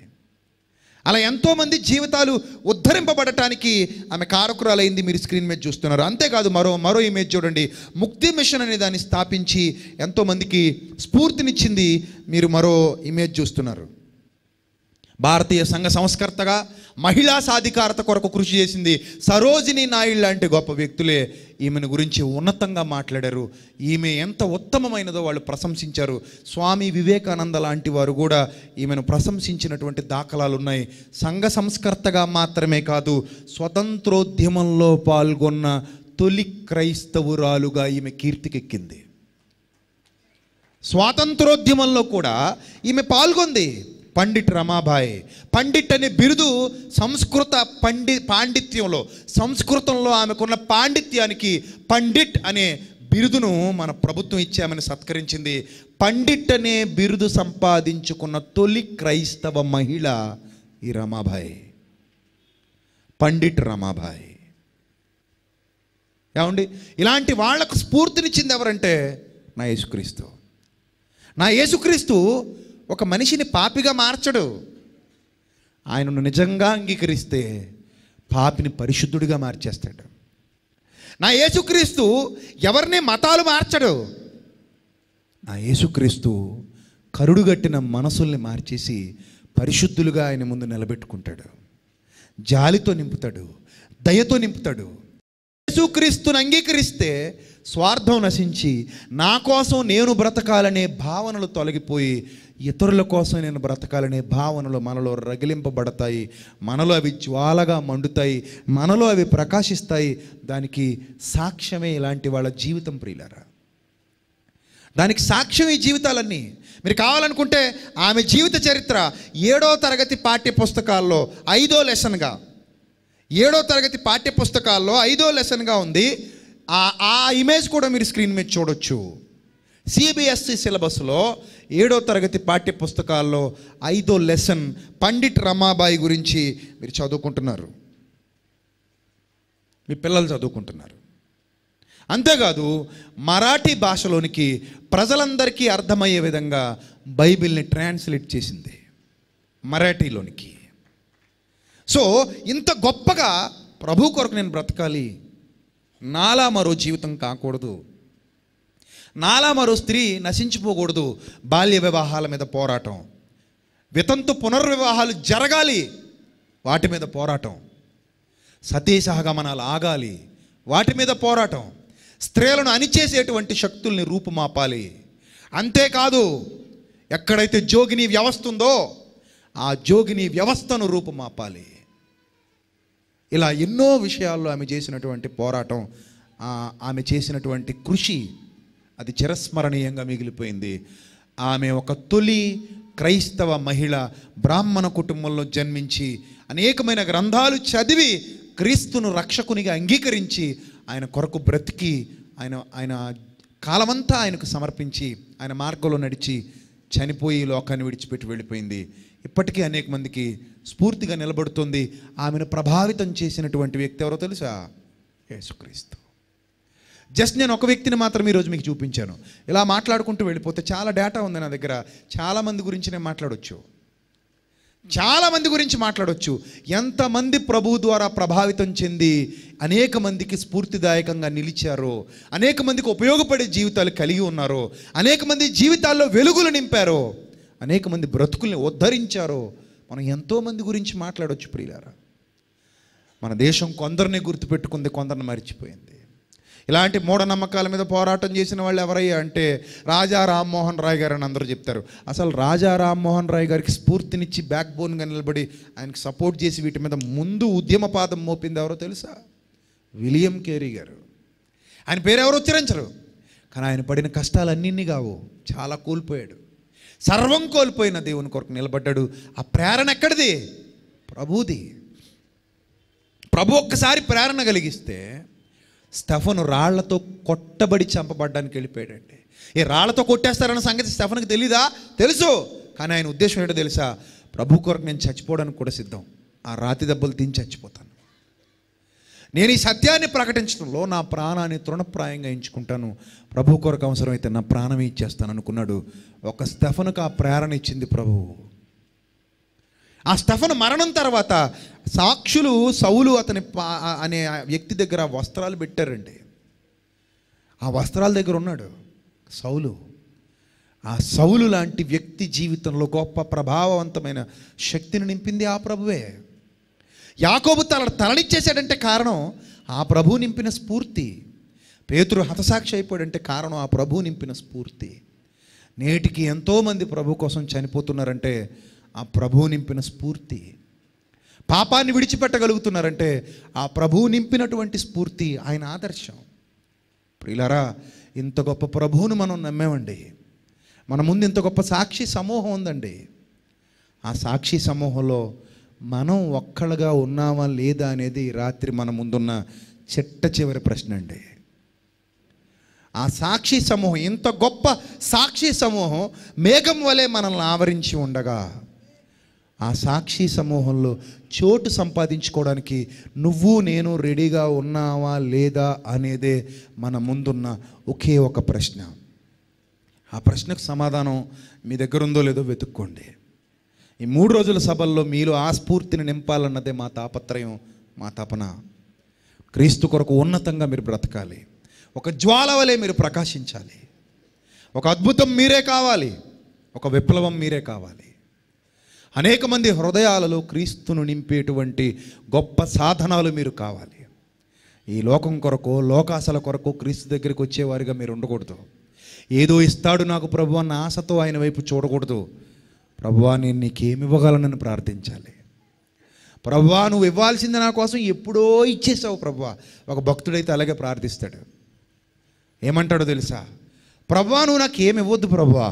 అలా ఎంతోమంది జీవితాలు ఉద్ధరింపబడటానికి ఆమె కారకురాలైంది మీరు స్క్రీన్ మీద చూస్తున్నారు అంతేకాదు మరో మరో ఇమేజ్ చూడండి ముక్తి మిషన్ అనే దాన్ని స్థాపించి ఎంతోమందికి స్ఫూర్తినిచ్చింది మీరు మరో ఇమేజ్ చూస్తున్నారు భారతీయ సంఘ సంస్కర్తగా మహిళా సాధికారత కొరకు కృషి చేసింది సరోజిని నాయుడు లాంటి గొప్ప వ్యక్తులే ఈమెను గురించి ఉన్నతంగా మాట్లాడారు ఈమె ఎంత ఉత్తమమైనదో వాళ్ళు ప్రశంసించారు స్వామి వివేకానంద లాంటి వారు కూడా ఈమెను ప్రశంసించినటువంటి దాఖలాలు ఉన్నాయి సంఘ సంస్కర్తగా మాత్రమే కాదు స్వతంత్రోద్యమంలో పాల్గొన్న తొలి క్రైస్తవురాలుగా ఈమె కీర్తికెక్కింది స్వాతంత్రోద్యమంలో కూడా ఈమె పాల్గొంది పండిట్ రమాబాయ్ పండిట్ అనే బిరుదు సంస్కృత పండి పాండిత్యంలో సంస్కృతంలో ఆమెకున్న పాండిత్యానికి పండిట్ అనే బిరుదును మన ప్రభుత్వం ఇచ్చామని సత్కరించింది పండిట్ అనే బిరుదు సంపాదించుకున్న తొలి క్రైస్తవ మహిళ ఈ రమాబాయ్ పండిట్ రమాబాయ్ ఏమండి ఇలాంటి వాళ్లకు స్ఫూర్తినిచ్చింది ఎవరంటే నా యేసుక్రీస్తు నా యేసుక్రీస్తు ఒక మనిషిని పాపిగా మార్చడు ఆయనను నిజంగా అంగీకరిస్తే పాపిని పరిశుద్ధుడిగా మార్చేస్తాడు నా యేసుక్రీస్తు ఎవరిని మతాలు మార్చడు నా యేసుక్రీస్తు కరుడుగట్టిన మనసుల్ని మార్చేసి పరిశుద్ధులుగా ఆయన ముందు నిలబెట్టుకుంటాడు జాలితో నింపుతాడు దయతో నింపుతాడు యేసుక్రీస్తుని అంగీకరిస్తే స్వార్థం నశించి నా కోసం నేను బ్రతకాలనే భావనలు తొలగిపోయి ఇతరుల కోసం నేను బ్రతకాలనే భావనలు మనలో రగిలింపబడతాయి మనలో అవి జ్వాలగా మండుతాయి మనలో అవి ప్రకాశిస్తాయి దానికి సాక్ష్యమే ఇలాంటి వాళ్ళ జీవితం ప్రియులరా దానికి సాక్ష్యం ఈ జీవితాలన్నీ మీరు కావాలనుకుంటే ఆమె జీవిత చరిత్ర ఏడో తరగతి పాఠ్య పుస్తకాల్లో ఐదో లెసన్గా ఏడో తరగతి పాఠ్య పుస్తకాల్లో ఐదో లెసన్గా ఉంది ఆ ఇమేజ్ కూడా మీరు స్క్రీన్ మీద చూడొచ్చు సిబిఎస్సి సిలబస్లో ఏడో తరగతి పాఠ్య పుస్తకాల్లో ఐదో లెసన్ పండిట్ రమాబాయి గురించి మీరు చదువుకుంటున్నారు మీ పిల్లలు చదువుకుంటున్నారు అంతేకాదు మరాఠీ భాషలోనికి ప్రజలందరికీ అర్థమయ్యే విధంగా బైబిల్ని ట్రాన్స్లేట్ చేసింది మరాఠీలోనికి సో ఇంత గొప్పగా ప్రభు కొరకు నేను బ్రతకాలి నాలా మరో జీవితం కాకూడదు నాలా మరో స్త్రీ నశించిపోకూడదు బాల్య వివాహాల మీద పోరాటం వితంతు పునర్వివాహాలు జరగాలి వాటి మీద పోరాటం సతీ సహగమనాలు ఆగాలి వాటి మీద పోరాటం స్త్రీలను అణిచేసేటువంటి శక్తుల్ని రూపుమాపాలి అంతేకాదు ఎక్కడైతే జోగిని వ్యవస్థ ఉందో ఆ జోగిని వ్యవస్థను రూపుమాపాలి ఇలా ఎన్నో విషయాల్లో ఆమె చేసినటువంటి పోరాటం ఆమె చేసినటువంటి కృషి అది చిరస్మరణీయంగా మిగిలిపోయింది ఆమె ఒక తొలి క్రైస్తవ మహిళ బ్రాహ్మణ కుటుంబంలో జన్మించి అనేకమైన గ్రంథాలు చదివి క్రీస్తును రక్షకునిగా అంగీకరించి ఆయన కొరకు బ్రతికి ఆయన ఆయన కాలమంతా ఆయనకు సమర్పించి ఆయన మార్గంలో నడిచి చనిపోయి లోకాన్ని విడిచిపెట్టి వెళ్ళిపోయింది ఇప్పటికీ అనేక మందికి స్ఫూర్తిగా నిలబడుతుంది ఆమెను ప్రభావితం చేసినటువంటి వ్యక్తి ఎవరో తెలుసా యేసుక్రీస్తు జస్ట్ నేను ఒక వ్యక్తిని మాత్రం ఈరోజు మీకు చూపించాను ఇలా మాట్లాడుకుంటూ వెళ్ళిపోతే చాలా డేటా ఉంది నా దగ్గర చాలామంది గురించి నేను మాట్లాడవచ్చు చాలామంది గురించి మాట్లాడవచ్చు ఎంతమంది ప్రభు ద్వారా ప్రభావితం చెంది అనేక మందికి స్ఫూర్తిదాయకంగా నిలిచారో అనేక మందికి ఉపయోగపడే జీవితాలు కలిగి ఉన్నారో అనేక మంది జీవితాల్లో వెలుగులు నింపారో అనేక మంది బ్రతుకుల్ని ఉద్ధరించారో మనం ఎంతోమంది గురించి మాట్లాడవచ్చు ప్రియులారా మన దేశం కొందరిని గుర్తుపెట్టుకుంది కొందరిని మర్చిపోయింది ఇలాంటి మూఢనమ్మకాల మీద పోరాటం చేసిన వాళ్ళు ఎవరయ్యా అంటే రాజా రామ్మోహన్ రాయ్ గారు అని అందరూ చెప్తారు అసలు రాజా రామ్మోహన్ రాయ్ గారికి స్ఫూర్తినిచ్చి బ్యాక్ బోన్గా నిలబడి ఆయనకి సపోర్ట్ చేసి వీటి మీద ముందు ఉద్యమ పాదం మోపింది ఎవరో తెలుసా విలియం కేరీ గారు ఆయన పేరు ఎవరు ఉచ్చరించరు కానీ ఆయన పడిన కష్టాలన్నీ కావు చాలా కోల్పోయాడు సర్వం కోల్పోయిన దేవుని కొరకు నిలబడ్డాడు ఆ ప్రేరణ ఎక్కడిది ప్రభుది ప్రభు ఒక్కసారి ప్రేరణ కలిగిస్తే స్టెఫను రాళ్లతో కొట్టబడి చంపబడ్డానికి వెళ్ళిపోయాడండి ఈ రాళ్లతో కొట్టేస్తారన్న సంగతి స్టెఫన్కి తెలీదా తెలుసు కానీ ఆయన ఉద్దేశం ఏంటో తెలుసా ప్రభు కొరకు నేను చచ్చిపోవడానికి కూడా సిద్ధం ఆ రాతి దెబ్బలు తిని చచ్చిపోతాను నేను ఈ సత్యాన్ని ప్రకటించడంలో నా ప్రాణాన్ని తృణప్రాయంగా ఎంచుకుంటాను ప్రభు కొరకు అవసరమైతే నా ప్రాణం ఇచ్చేస్తాను అనుకున్నాడు ఒక స్టెఫన్కు ఆ ప్రేరణ ఇచ్చింది ప్రభువు ఆ స్టెఫన్ మరణం తర్వాత సాక్షులు సౌలు అతని అనే వ్యక్తి దగ్గర వస్త్రాలు పెట్టారండి ఆ వస్త్రాల దగ్గర ఉన్నాడు సౌలు ఆ సౌలు లాంటి వ్యక్తి జీవితంలో గొప్ప ప్రభావవంతమైన శక్తిని నింపింది ఆ ప్రభువే యాకోబు తల తలనిచ్చేసాడంటే కారణం ఆ ప్రభు నింపిన స్ఫూర్తి పేతురు హతసాక్షి అయిపోయాడంటే కారణం ఆ ప్రభు నింపిన స్ఫూర్తి నేటికి ఎంతోమంది ప్రభు కోసం చనిపోతున్నారంటే ఆ ప్రభు నింపిన స్ఫూర్తి పాపాన్ని విడిచిపెట్టగలుగుతున్నారంటే ఆ ప్రభువు నింపినటువంటి స్ఫూర్తి ఆయన ఆదర్శం ప్రియులరా ఇంత గొప్ప ప్రభువును మనం నమ్మామండి మన ముందు ఇంత గొప్ప సాక్షి సమూహం ఉందండి ఆ సాక్షి సమూహంలో మనం ఒక్కళ్ళగా ఉన్నామా లేదా అనేది రాత్రి మన ముందున్న చెట్ట చివరి ప్రశ్న అండి ఆ సాక్షి సమూహం ఇంత గొప్ప సాక్షి సమూహం మేఘం వలె మనల్ని ఆవరించి ఉండగా ఆ సాక్షి సమూహంలో చోటు సంపాదించుకోవడానికి నువ్వు నేను రెడీగా ఉన్నావా లేదా అనేదే మన ముందున్న ఒకే ఒక ప్రశ్న ఆ ప్రశ్నకు సమాధానం మీ దగ్గర ఉందో లేదో వెతుక్కోండి ఈ మూడు రోజుల సభల్లో మీలో ఆ స్ఫూర్తిని నింపాలన్నదే మా తాపత్రయం మా తపన క్రీస్తు కొరకు ఉన్నతంగా మీరు బ్రతకాలి ఒక జ్వాల వలె మీరు ప్రకాశించాలి ఒక అద్భుతం మీరే కావాలి ఒక విప్లవం మీరే కావాలి అనేక మంది హృదయాలలో క్రీస్తును నింపేటువంటి గొప్ప సాధనాలు మీరు కావాలి ఈ లోకం కొరకు లోకాసల కొరకు క్రీస్తు దగ్గరికి వచ్చేవారిగా మీరు ఉండకూడదు ఏదో ఇస్తాడు నాకు ప్రభు అన్న ఆశతో ఆయన వైపు చూడకూడదు ప్రభువా నేను నీకేమి ఇవ్వగలనని ప్రార్థించాలి ప్రభువా నువ్వు ఇవ్వాల్సింది నా కోసం ఎప్పుడో ఇచ్చేసావు ప్రభువా ఒక భక్తుడైతే అలాగే ప్రార్థిస్తాడు ఏమంటాడో తెలుసా ప్రభువా నువ్వు నాకేమి ఇవ్వద్దు ప్రభువా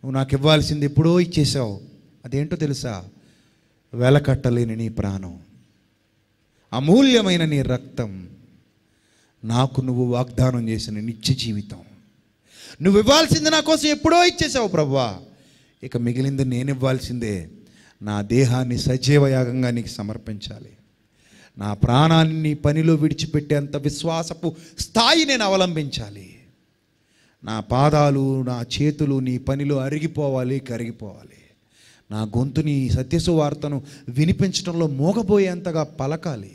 నువ్వు నాకు ఇవ్వాల్సింది ఎప్పుడో ఇచ్చేసావు అదేంటో తెలుసా వెలకట్టలేని నీ ప్రాణం అమూల్యమైన నీ రక్తం నాకు నువ్వు వాగ్దానం చేసిన నిత్య జీవితం నువ్వు ఇవ్వాల్సింది నా కోసం ఎప్పుడో ఇచ్చేసావు ప్రభా ఇక మిగిలింది నేను ఇవ్వాల్సిందే నా దేహాన్ని సజీవయాగంగా నీకు సమర్పించాలి నా ప్రాణాన్ని నీ పనిలో విడిచిపెట్టేంత విశ్వాసపు స్థాయి నేను అవలంబించాలి నా పాదాలు నా చేతులు నీ పనిలో అరిగిపోవాలి కరిగిపోవాలి నా గొంతుని సత్యసువార్తను వినిపించడంలో మోగబోయేంతగా పలకాలి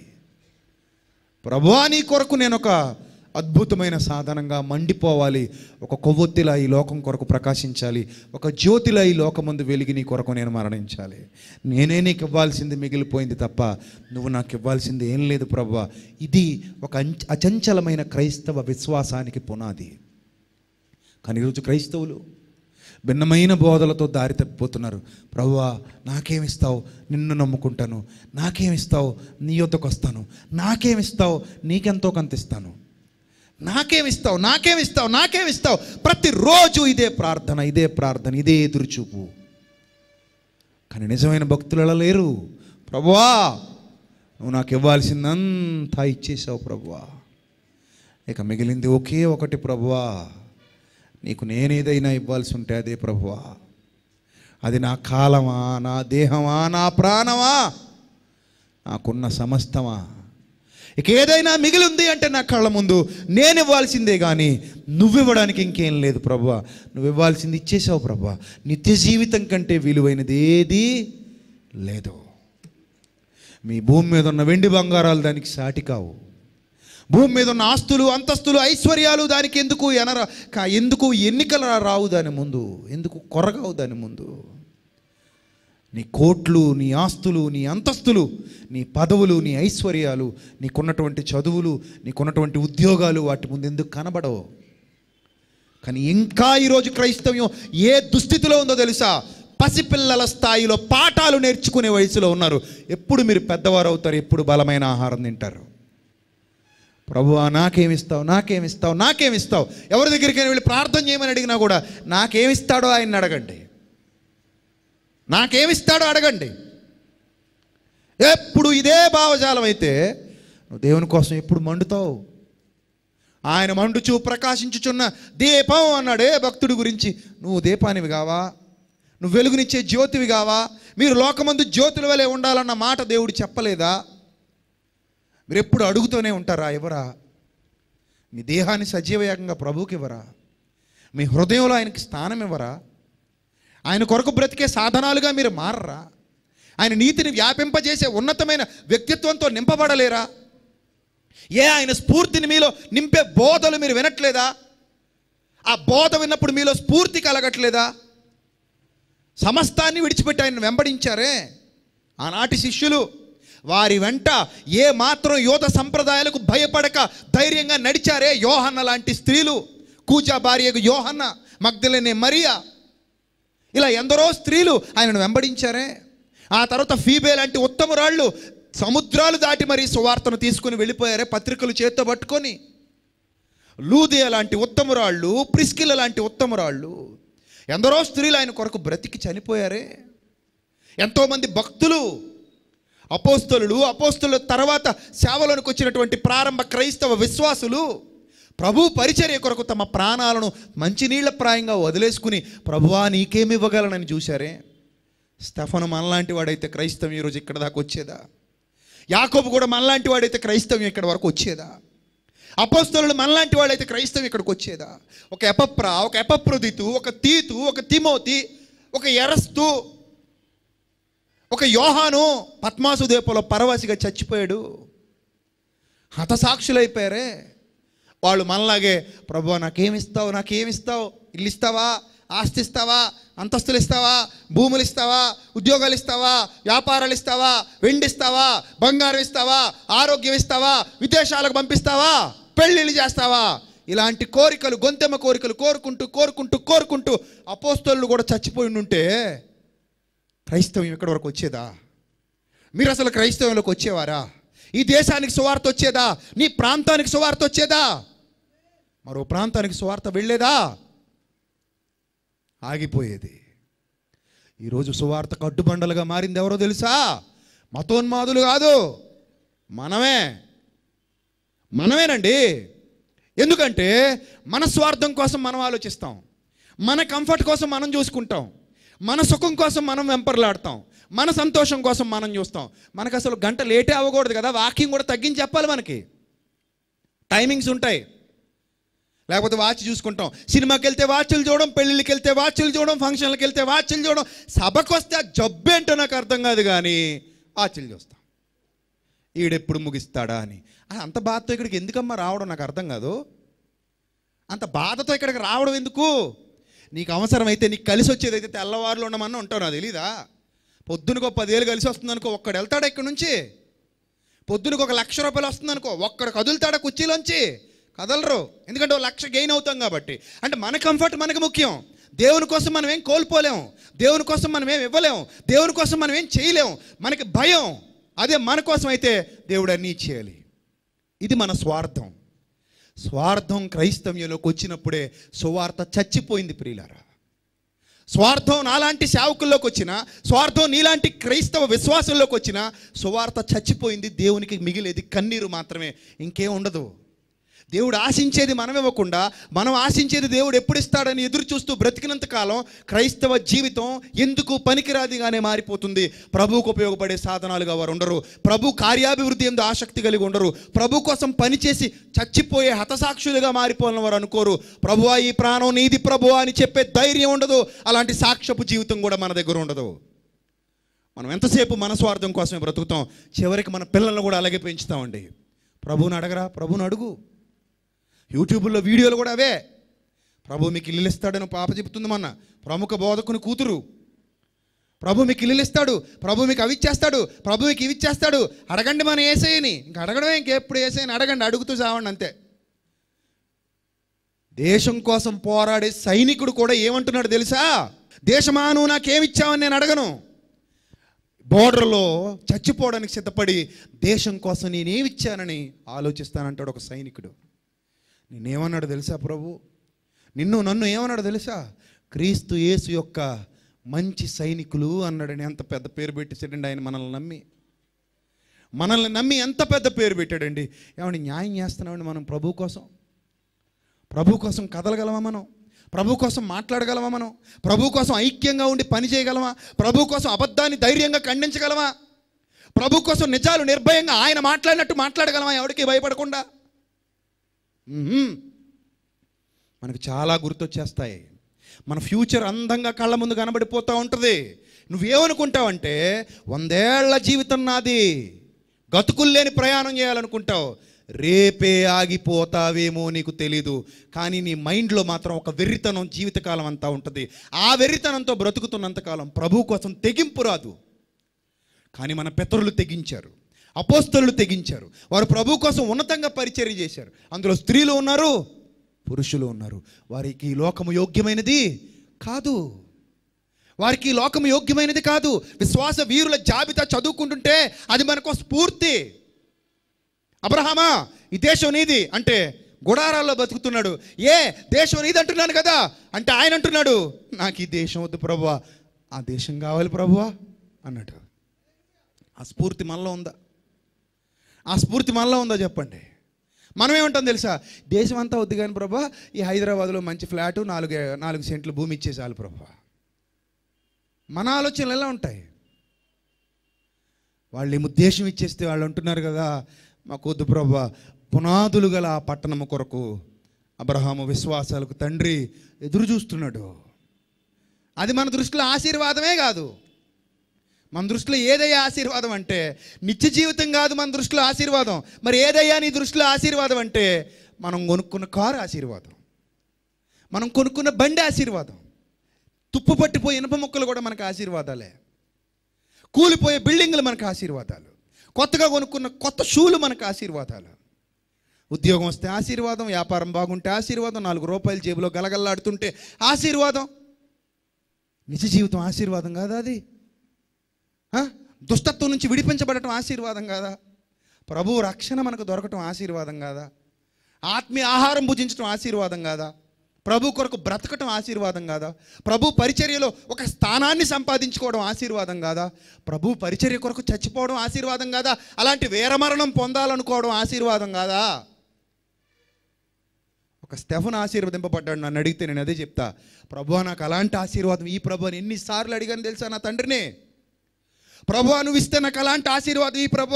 ప్రభువా నీ కొరకు నేను ఒక అద్భుతమైన సాధనంగా మండిపోవాలి ఒక కొవ్వొత్తిలా ఈ లోకం కొరకు ప్రకాశించాలి ఒక జ్యోతిలా ఈ లోకమందు వెలిగి నీ కొరకు నేను మరణించాలి నేనే నీకు ఇవ్వాల్సింది మిగిలిపోయింది తప్ప నువ్వు నాకు ఇవ్వాల్సింది ఏం లేదు ప్రభా ఇది ఒక అచంచలమైన క్రైస్తవ విశ్వాసానికి పునాది కానీ ఈరోజు క్రైస్తవులు భిన్నమైన బోధలతో దారి తప్పిపోతున్నారు ప్రభువా నాకేమిస్తావు నిన్ను నమ్ముకుంటాను నాకేమిస్తావు నీ యొక్కకు వస్తాను నాకేమిస్తావు నీకెంతో కొంత ఇస్తాను నాకేమిస్తావు నాకేమిస్తావు నాకేమిస్తావు ప్రతిరోజు ఇదే ప్రార్థన ఇదే ప్రార్థన ఇదే ఎదురుచూపు కానీ నిజమైన భక్తులలో లేరు ప్రభువా నువ్వు నాకు ఇవ్వాల్సిందంతా ఇచ్చేసావు ప్రభువా ఇక మిగిలింది ఒకే ఒకటి ప్రభువా నీకు నేనేదైనా ఇవ్వాల్సి ఉంటే అదే ప్రభువా అది నా కాలమా నా దేహమా నా ప్రాణమా నాకున్న సమస్తమా ఇక ఏదైనా మిగిలి ఉంది అంటే నా కళ్ళ ముందు నేను ఇవ్వాల్సిందే కానీ నువ్వు ఇవ్వడానికి ఇంకేం లేదు ప్రభు నువ్వు ఇవ్వాల్సింది ఇచ్చేసావు ప్రభు నిత్య జీవితం కంటే విలువైనది ఏది లేదు మీ భూమి మీద ఉన్న వెండి బంగారాలు దానికి సాటి కావు భూమి మీద ఉన్న ఆస్తులు అంతస్తులు ఐశ్వర్యాలు దానికి ఎందుకు ఎనర ఎందుకు ఎన్నికలు రావు దాని ముందు ఎందుకు కొరగావు దాని ముందు నీ కోట్లు నీ ఆస్తులు నీ అంతస్తులు నీ పదవులు నీ ఐశ్వర్యాలు నీకున్నటువంటి చదువులు నీకున్నటువంటి ఉద్యోగాలు వాటి ముందు ఎందుకు కనబడవు కానీ ఇంకా ఈరోజు క్రైస్తవ్యం ఏ దుస్థితిలో ఉందో తెలుసా పసిపిల్లల స్థాయిలో పాఠాలు నేర్చుకునే వయసులో ఉన్నారు ఎప్పుడు మీరు పెద్దవారు అవుతారు ఎప్పుడు బలమైన ఆహారం తింటారు ప్రభువా నాకేమిస్తావు నాకేమిస్తావు నాకేమిస్తావు ఎవరి దగ్గరికైనా వెళ్ళి ప్రార్థన చేయమని అడిగినా కూడా నాకేమిస్తాడో ఆయన అడగండి నాకేమిస్తాడో అడగండి ఎప్పుడు ఇదే భావజాలం అయితే నువ్వు దేవుని కోసం ఎప్పుడు మండుతావు ఆయన మండుచు ప్రకాశించుచున్న దీపం అన్నాడే భక్తుడి గురించి నువ్వు దీపానివి కావా నువ్వు వెలుగునిచ్చే జ్యోతివి కావా మీరు లోకమందు జ్యోతుల వలె ఉండాలన్న మాట దేవుడు చెప్పలేదా మీరు ఎప్పుడు అడుగుతూనే ఉంటారా ఎవరా మీ దేహాన్ని సజీవయాగంగా ప్రభుకి ఇవ్వరా మీ హృదయంలో ఆయనకి స్థానం ఇవ్వరా ఆయన కొరకు బ్రతికే సాధనాలుగా మీరు మారరా ఆయన నీతిని వ్యాపింపజేసే ఉన్నతమైన వ్యక్తిత్వంతో నింపబడలేరా ఏ ఆయన స్ఫూర్తిని మీలో నింపే బోధలు మీరు వినట్లేదా ఆ బోధ విన్నప్పుడు మీలో స్ఫూర్తి కలగట్లేదా సమస్తాన్ని విడిచిపెట్టి ఆయన వెంబడించారే ఆనాటి శిష్యులు వారి వెంట ఏ మాత్రం యోధ సంప్రదాయాలకు భయపడక ధైర్యంగా నడిచారే యోహన్న లాంటి స్త్రీలు కూచా భార్యకు యోహన్న మగ్ధులనే మరియా ఇలా ఎందరో స్త్రీలు ఆయనను వెంబడించారే ఆ తర్వాత ఫీబే లాంటి ఉత్తమరాళ్ళు సముద్రాలు దాటి మరీ సువార్తను తీసుకుని వెళ్ళిపోయారే పత్రికలు చేత్తో పట్టుకొని లూదియా లాంటి ఉత్తమరాళ్ళు ప్రిస్కిల లాంటి ఉత్తమరాళ్ళు ఎందరో స్త్రీలు ఆయన కొరకు బ్రతికి చనిపోయారే ఎంతోమంది భక్తులు అపోస్తలు అపోస్తుల తర్వాత సేవలోనికి వచ్చినటువంటి ప్రారంభ క్రైస్తవ విశ్వాసులు ప్రభు పరిచర్య కొరకు తమ ప్రాణాలను ప్రాయంగా వదిలేసుకుని ప్రభువా నీకేమివ్వగలనని చూశారే స్టఫను మనలాంటి వాడైతే క్రైస్తవం ఈరోజు ఇక్కడ దాకా వచ్చేదా యాకోబు కూడా మనలాంటి వాడైతే క్రైస్తవం ఇక్కడ వరకు వచ్చేదా అపోస్తలుడు మనలాంటి వాళ్ళైతే క్రైస్తవం ఇక్కడికి వచ్చేదా ఒక ఎపప్ర ఒక ఎపప్రదితు ఒక తీతు ఒక తిమోతి ఒక ఎరస్తు ఒక యోహాను పద్మాసు దీపంలో పరవశిగా చచ్చిపోయాడు హతసాక్షులైపోయారే వాళ్ళు మనలాగే ప్రభు నాకేమిస్తావు నాకేమిస్తావు ఇల్లు ఇస్తావా ఆస్తి ఇస్తావా అంతస్తులు ఇస్తావా భూములు ఇస్తావా ఉద్యోగాలు ఇస్తావా వ్యాపారాలు ఇస్తావా వెండి ఇస్తావా బంగారం ఇస్తావా ఆరోగ్యం ఇస్తావా విదేశాలకు పంపిస్తావా పెళ్ళిళ్ళు చేస్తావా ఇలాంటి కోరికలు గొంతెమ్మ కోరికలు కోరుకుంటూ కోరుకుంటూ కోరుకుంటూ అపోస్తలు కూడా చచ్చిపోయి ఉంటే క్రైస్తవం ఎక్కడి వరకు వచ్చేదా మీరు అసలు క్రైస్తవంలోకి వచ్చేవారా ఈ దేశానికి సువార్త వచ్చేదా నీ ప్రాంతానికి సువార్త వచ్చేదా మరో ప్రాంతానికి సువార్త వెళ్ళేదా ఆగిపోయేది ఈరోజు సువార్త కడ్డుబండలుగా మారింది ఎవరో తెలుసా మతోన్మాదులు కాదు మనమే మనమేనండి ఎందుకంటే మన స్వార్థం కోసం మనం ఆలోచిస్తాం మన కంఫర్ట్ కోసం మనం చూసుకుంటాం మన సుఖం కోసం మనం వెంపర్లాడతాం మన సంతోషం కోసం మనం చూస్తాం మనకు అసలు గంట లేటే అవ్వకూడదు కదా వాకింగ్ కూడా తగ్గించి చెప్పాలి మనకి టైమింగ్స్ ఉంటాయి లేకపోతే వాచ్ చూసుకుంటాం సినిమాకి వెళ్తే వాచ్లు చూడడం పెళ్ళిళ్ళకి వెళ్తే వాచ్లు చూడడం ఫంక్షన్లకు వెళ్తే వాచ్లు చూడడం సభకు వస్తే ఆ జబ్బు ఏంటో నాకు అర్థం కాదు కానీ వాచ్లు చూస్తాం ఈడెప్పుడు ముగిస్తాడా అని అంత బాధతో ఇక్కడికి ఎందుకమ్మా రావడం నాకు అర్థం కాదు అంత బాధతో ఇక్కడికి రావడం ఎందుకు నీకు అవసరమైతే నీకు కలిసి వచ్చేది అయితే తెల్లవారులో ఉండమన్నా ఉంటావు నాకు తెలీదా పొద్దునకు పదివేలు కలిసి వస్తుందనుకో ఒక్కడు వెళ్తాడా ఇక్కడి నుంచి పొద్దునకు ఒక లక్ష రూపాయలు వస్తుందనుకో ఒక్కడు కదులుతాడా కుర్చీలోంచి కదలరు ఎందుకంటే ఒక లక్ష గెయిన్ అవుతాం కాబట్టి అంటే మన కంఫర్ట్ మనకు ముఖ్యం దేవుని కోసం మనం ఏం కోల్పోలేము దేవుని కోసం మనం ఏం ఇవ్వలేము దేవుని కోసం మనం ఏం చేయలేము మనకి భయం అదే మన కోసం అయితే దేవుడు అన్నీ చేయాలి ఇది మన స్వార్థం స్వార్థం క్రైస్తవ్యంలోకి వచ్చినప్పుడే సువార్త చచ్చిపోయింది ప్రియులారా స్వార్థం నాలాంటి సేవకుల్లోకి వచ్చిన స్వార్థం నీలాంటి క్రైస్తవ విశ్వాసంలోకి వచ్చిన సువార్త చచ్చిపోయింది దేవునికి మిగిలేది కన్నీరు మాత్రమే ఇంకేం ఉండదు దేవుడు ఆశించేది మనం ఇవ్వకుండా మనం ఆశించేది దేవుడు ఎప్పుడు ఇస్తాడని ఎదురు చూస్తూ బ్రతికినంత కాలం క్రైస్తవ జీవితం ఎందుకు పనికిరాదిగానే మారిపోతుంది ప్రభువుకు ఉపయోగపడే సాధనాలుగా వారు ఉండరు ప్రభు కార్యాభివృద్ధి ఎందు ఆసక్తి కలిగి ఉండరు ప్రభు కోసం పనిచేసి చచ్చిపోయే హతసాక్షులుగా మారిపోవాలని వారు అనుకోరు ప్రభువా ఈ ప్రాణం నీది ప్రభు అని చెప్పే ధైర్యం ఉండదు అలాంటి సాక్ష్యపు జీవితం కూడా మన దగ్గర ఉండదు మనం ఎంతసేపు మన స్వార్థం కోసమే బ్రతుకుతాం చివరికి మన పిల్లలను కూడా అలాగే పెంచుతామండి ప్రభువుని అడగరా ప్రభువుని అడుగు యూట్యూబ్లో వీడియోలు కూడా అవే ప్రభు మీకు ఇల్లు ఇస్తాడని పాప చెప్తుంది మన ప్రముఖ బోధకుని కూతురు ప్రభు మీకు ఇల్లు ఇస్తాడు ప్రభు మీకు అవి ఇచ్చేస్తాడు ప్రభు మీకు ఇవి ఇచ్చేస్తాడు అడగండి మన ఏసైని ఇంక అడగడం ఇంకెప్పుడు ఏసైని అడగండి అడుగుతూ చావండి అంతే దేశం కోసం పోరాడే సైనికుడు కూడా ఏమంటున్నాడు తెలుసా దేశమా నువ్వు నాకేమిచ్చావని నేను అడగను బోర్డర్లో చచ్చిపోవడానికి సిద్ధపడి దేశం కోసం నేనేమిచ్చానని ఆలోచిస్తానంటాడు ఒక సైనికుడు నేనేమన్నాడు తెలుసా ప్రభు నిన్ను నన్ను ఏమన్నాడు తెలుసా క్రీస్తు యేసు యొక్క మంచి సైనికులు అన్నాడని ఎంత పెద్ద పేరు పెట్టేసాడండి ఆయన మనల్ని నమ్మి మనల్ని నమ్మి ఎంత పెద్ద పేరు పెట్టాడండి ఏమండి న్యాయం చేస్తున్నామండి మనం ప్రభు కోసం ప్రభు కోసం కదలగలమా మనం ప్రభు కోసం మాట్లాడగలమా మనం ప్రభు కోసం ఐక్యంగా ఉండి పని చేయగలమా ప్రభు కోసం అబద్ధాన్ని ధైర్యంగా ఖండించగలమా ప్రభు కోసం నిజాలు నిర్భయంగా ఆయన మాట్లాడినట్టు మాట్లాడగలమా ఎవరికి భయపడకుండా మనకు చాలా గుర్తొచ్చేస్తాయి మన ఫ్యూచర్ అందంగా కళ్ళ ముందు కనబడిపోతూ ఉంటుంది నువ్వేమనుకుంటావంటే వందేళ్ల జీవితం నాది గతుకుల్లేని ప్రయాణం చేయాలనుకుంటావు రేపే ఆగిపోతావేమో నీకు తెలీదు కానీ నీ మైండ్లో మాత్రం ఒక వెర్రితనం జీవితకాలం అంతా ఉంటుంది ఆ వెర్రితనంతో బ్రతుకుతున్నంతకాలం ప్రభు కోసం తెగింపు రాదు కానీ మన పెతరులు తెగించారు అపోస్తలు తెగించారు వారు ప్రభు కోసం ఉన్నతంగా పరిచర్య చేశారు అందులో స్త్రీలు ఉన్నారు పురుషులు ఉన్నారు వారికి లోకము యోగ్యమైనది కాదు వారికి లోకము యోగ్యమైనది కాదు విశ్వాస వీరుల జాబితా చదువుకుంటుంటే అది మనకు స్ఫూర్తి అబ్రహమా ఈ దేశం నీది అంటే గుడారాల్లో బతుకుతున్నాడు ఏ దేశం నీది అంటున్నాను కదా అంటే ఆయన అంటున్నాడు నాకు ఈ దేశం వద్దు ప్రభువా ఆ దేశం కావాలి ప్రభువా అన్నట్టు ఆ స్ఫూర్తి మనలో ఉందా ఆ స్ఫూర్తి మనలో ఉందో చెప్పండి మనం ఏమంటాం తెలుసా దేశం అంతా వద్దు కానీ ప్రభా ఈ హైదరాబాద్లో మంచి ఫ్లాటు నాలుగు నాలుగు సెంట్లు భూమి ఇచ్చేసాలి ప్రభా మన ఆలోచనలు ఎలా ఉంటాయి వాళ్ళు ఏమి ఉద్దేశం ఇచ్చేస్తే వాళ్ళు అంటున్నారు కదా మాకు వద్దు ప్రభా పునాదులు గల ఆ పట్టణము కొరకు అబ్రహాము విశ్వాసాలకు తండ్రి ఎదురు చూస్తున్నాడు అది మన దృష్టిలో ఆశీర్వాదమే కాదు మన దృష్టిలో ఏదయ్యా ఆశీర్వాదం అంటే నిత్య జీవితం కాదు మన దృష్టిలో ఆశీర్వాదం మరి ఏదయ్యా నీ దృష్టిలో ఆశీర్వాదం అంటే మనం కొనుక్కున్న కారు ఆశీర్వాదం మనం కొనుక్కున్న బండి ఆశీర్వాదం తుప్పు పట్టిపోయి ఇనుప మొక్కలు కూడా మనకు ఆశీర్వాదాలే కూలిపోయే బిల్డింగ్లు మనకు ఆశీర్వాదాలు కొత్తగా కొనుక్కున్న కొత్త షూలు మనకు ఆశీర్వాదాలు ఉద్యోగం వస్తే ఆశీర్వాదం వ్యాపారం బాగుంటే ఆశీర్వాదం నాలుగు రూపాయలు జేబులో గలగల్లాడుతుంటే ఆశీర్వాదం నిజ జీవితం ఆశీర్వాదం కాదా అది దుష్టత్వం నుంచి విడిపించబడటం ఆశీర్వాదం కాదా ప్రభు రక్షణ మనకు దొరకటం ఆశీర్వాదం కాదా ఆత్మీయ ఆహారం భుజించడం ఆశీర్వాదం కాదా ప్రభు కొరకు బ్రతకటం ఆశీర్వాదం కాదా ప్రభు పరిచర్యలో ఒక స్థానాన్ని సంపాదించుకోవడం ఆశీర్వాదం కాదా ప్రభు పరిచర్య కొరకు చచ్చిపోవడం ఆశీర్వాదం కాదా అలాంటి వీరమరణం పొందాలనుకోవడం ఆశీర్వాదం కాదా ఒక స్టెఫన్ ఆశీర్వదింపబడ్డాడు నన్ను అడిగితే నేను అదే చెప్తా ప్రభు నాకు అలాంటి ఆశీర్వాదం ఈ ప్రభు అని ఎన్నిసార్లు అడిగాను తెలుసా నా తండ్రినే ప్రభు నువ్వు ఇస్తే నాకు అలాంటి ఆశీర్వాదం ఈ ప్రభు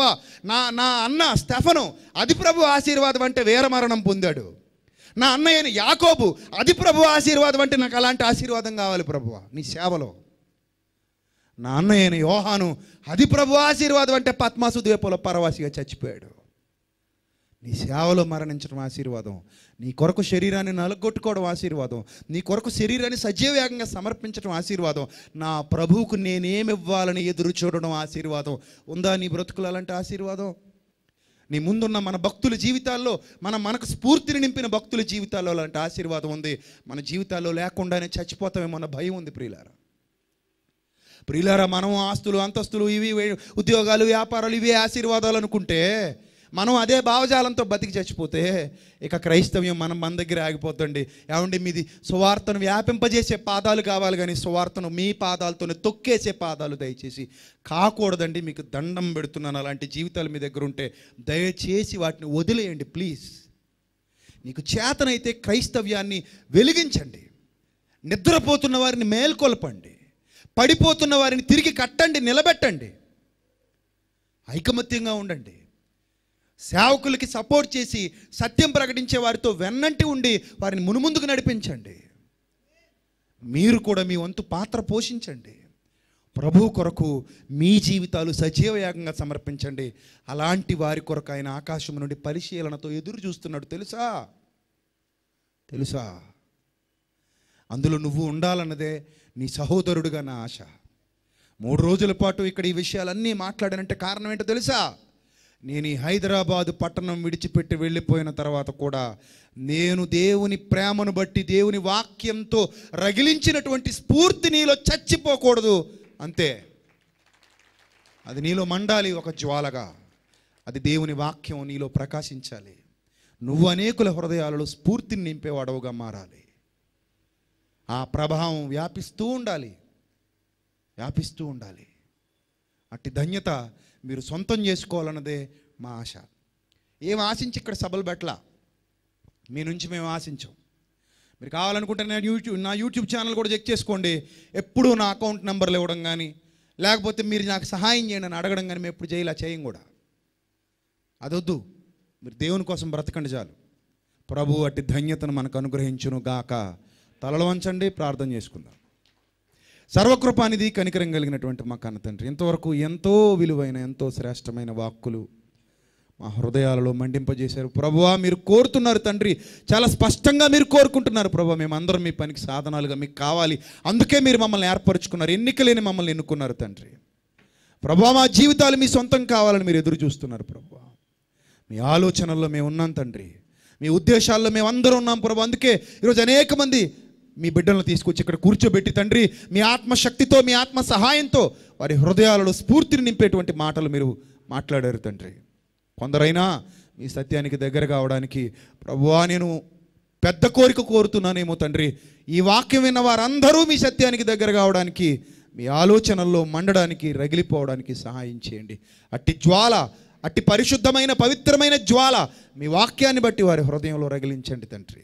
నా నా అన్న స్టెఫను అది ప్రభు ఆశీర్వాదం అంటే మరణం పొందాడు నా అన్నయ్యని యాకోబు అది ప్రభు ఆశీర్వాదం అంటే నాకు అలాంటి ఆశీర్వాదం కావాలి ప్రభు నీ సేవలో నా అన్నయ్యని యోహాను అది ప్రభు ఆశీర్వాదం అంటే పద్మాసు ద్వీపంలో పరవాసిగా చచ్చిపోయాడు నీ సేవలో మరణించడం ఆశీర్వాదం నీ కొరకు శరీరాన్ని నలగొట్టుకోవడం ఆశీర్వాదం నీ కొరకు శరీరాన్ని సజీవేగంగా సమర్పించడం ఆశీర్వాదం నా ప్రభువుకు నేనేమివ్వాలని ఎదురు చూడడం ఆశీర్వాదం ఉందా నీ బ్రతుకులు అలాంటి ఆశీర్వాదం నీ ముందున్న మన భక్తుల జీవితాల్లో మన మనకు స్ఫూర్తిని నింపిన భక్తుల జీవితాల్లో అలాంటి ఆశీర్వాదం ఉంది మన జీవితాల్లో లేకుండానే చచ్చిపోతామేమో అన్న భయం ఉంది ప్రియులారా ప్రియులారా మనం ఆస్తులు అంతస్తులు ఇవి ఉద్యోగాలు వ్యాపారాలు ఇవే ఆశీర్వాదాలు అనుకుంటే మనం అదే భావజాలంతో బతికి చచ్చిపోతే ఇక క్రైస్తవ్యం మనం మన దగ్గర ఆగిపోతుంది ఏమండి మీది సువార్తను వ్యాపింపజేసే పాదాలు కావాలి కానీ సువార్తను మీ పాదాలతోనే తొక్కేసే పాదాలు దయచేసి కాకూడదండి మీకు దండం పెడుతున్నాను అలాంటి జీవితాలు మీ దగ్గర ఉంటే దయచేసి వాటిని వదిలేయండి ప్లీజ్ మీకు చేతనైతే క్రైస్తవ్యాన్ని వెలిగించండి నిద్రపోతున్న వారిని మేల్కొల్పండి పడిపోతున్న వారిని తిరిగి కట్టండి నిలబెట్టండి ఐకమత్యంగా ఉండండి సేవకులకి సపోర్ట్ చేసి సత్యం ప్రకటించే వారితో వెన్నంటి ఉండి వారిని మునుముందుకు నడిపించండి మీరు కూడా మీ వంతు పాత్ర పోషించండి ప్రభు కొరకు మీ జీవితాలు సజీవయాగంగా సమర్పించండి అలాంటి వారి కొరకు ఆయన ఆకాశం నుండి పరిశీలనతో ఎదురు చూస్తున్నాడు తెలుసా తెలుసా అందులో నువ్వు ఉండాలన్నదే నీ సహోదరుడుగా నా ఆశ మూడు రోజుల పాటు ఇక్కడ ఈ విషయాలన్నీ మాట్లాడానంటే కారణం ఏంటో తెలుసా నేను ఈ హైదరాబాదు పట్టణం విడిచిపెట్టి వెళ్ళిపోయిన తర్వాత కూడా నేను దేవుని ప్రేమను బట్టి దేవుని వాక్యంతో రగిలించినటువంటి స్ఫూర్తి నీలో చచ్చిపోకూడదు అంతే అది నీలో మండాలి ఒక జ్వాలగా అది దేవుని వాక్యం నీలో ప్రకాశించాలి నువ్వు అనేకుల హృదయాలలో స్ఫూర్తిని నింపేవాడవుగా మారాలి ఆ ప్రభావం వ్యాపిస్తూ ఉండాలి వ్యాపిస్తూ ఉండాలి అట్టి ధన్యత మీరు సొంతం చేసుకోవాలన్నదే మా ఆశ ఏం ఆశించి ఇక్కడ సభలు పెట్టలా మీ నుంచి మేము ఆశించాం మీరు కావాలనుకుంటే నేను యూట్యూబ్ నా యూట్యూబ్ ఛానల్ కూడా చెక్ చేసుకోండి ఎప్పుడు నా అకౌంట్ నెంబర్లు ఇవ్వడం కానీ లేకపోతే మీరు నాకు సహాయం చేయండి అని అడగడం కానీ మేము ఎప్పుడు చేయాలి చేయం కూడా అదొద్దు మీరు దేవుని కోసం బ్రతకండి చాలు ప్రభు అట్టి ధన్యతను మనకు అనుగ్రహించును గాక తలలు వంచండి ప్రార్థన చేసుకుందాం సర్వకృపానిధి కనికరం కలిగినటువంటి మా కన్న తండ్రి ఇంతవరకు ఎంతో విలువైన ఎంతో శ్రేష్టమైన వాక్కులు మా హృదయాలలో మండింపజేశారు ప్రభువా మీరు కోరుతున్నారు తండ్రి చాలా స్పష్టంగా మీరు కోరుకుంటున్నారు ప్రభు మేమందరం మీ పనికి సాధనాలుగా మీకు కావాలి అందుకే మీరు మమ్మల్ని ఏర్పరచుకున్నారు ఎన్నికలేని మమ్మల్ని ఎన్నుకున్నారు తండ్రి ప్రభా మా జీవితాలు మీ సొంతం కావాలని మీరు ఎదురు చూస్తున్నారు ప్రభు మీ ఆలోచనల్లో మేము ఉన్నాం తండ్రి మీ ఉద్దేశాల్లో మేము అందరూ ఉన్నాం ప్రభు అందుకే ఈరోజు అనేక మంది మీ బిడ్డలను తీసుకొచ్చి ఇక్కడ కూర్చోబెట్టి తండ్రి మీ ఆత్మశక్తితో మీ ఆత్మ సహాయంతో వారి హృదయాలలో స్ఫూర్తిని నింపేటువంటి మాటలు మీరు మాట్లాడారు తండ్రి కొందరైనా మీ సత్యానికి దగ్గర కావడానికి ప్రభువా నేను పెద్ద కోరిక కోరుతున్నానేమో తండ్రి ఈ వాక్యం విన్న వారందరూ మీ సత్యానికి దగ్గర కావడానికి మీ ఆలోచనల్లో మండడానికి రగిలిపోవడానికి సహాయం చేయండి అట్టి జ్వాల అట్టి పరిశుద్ధమైన పవిత్రమైన జ్వాల మీ వాక్యాన్ని బట్టి వారి హృదయంలో రగిలించండి తండ్రి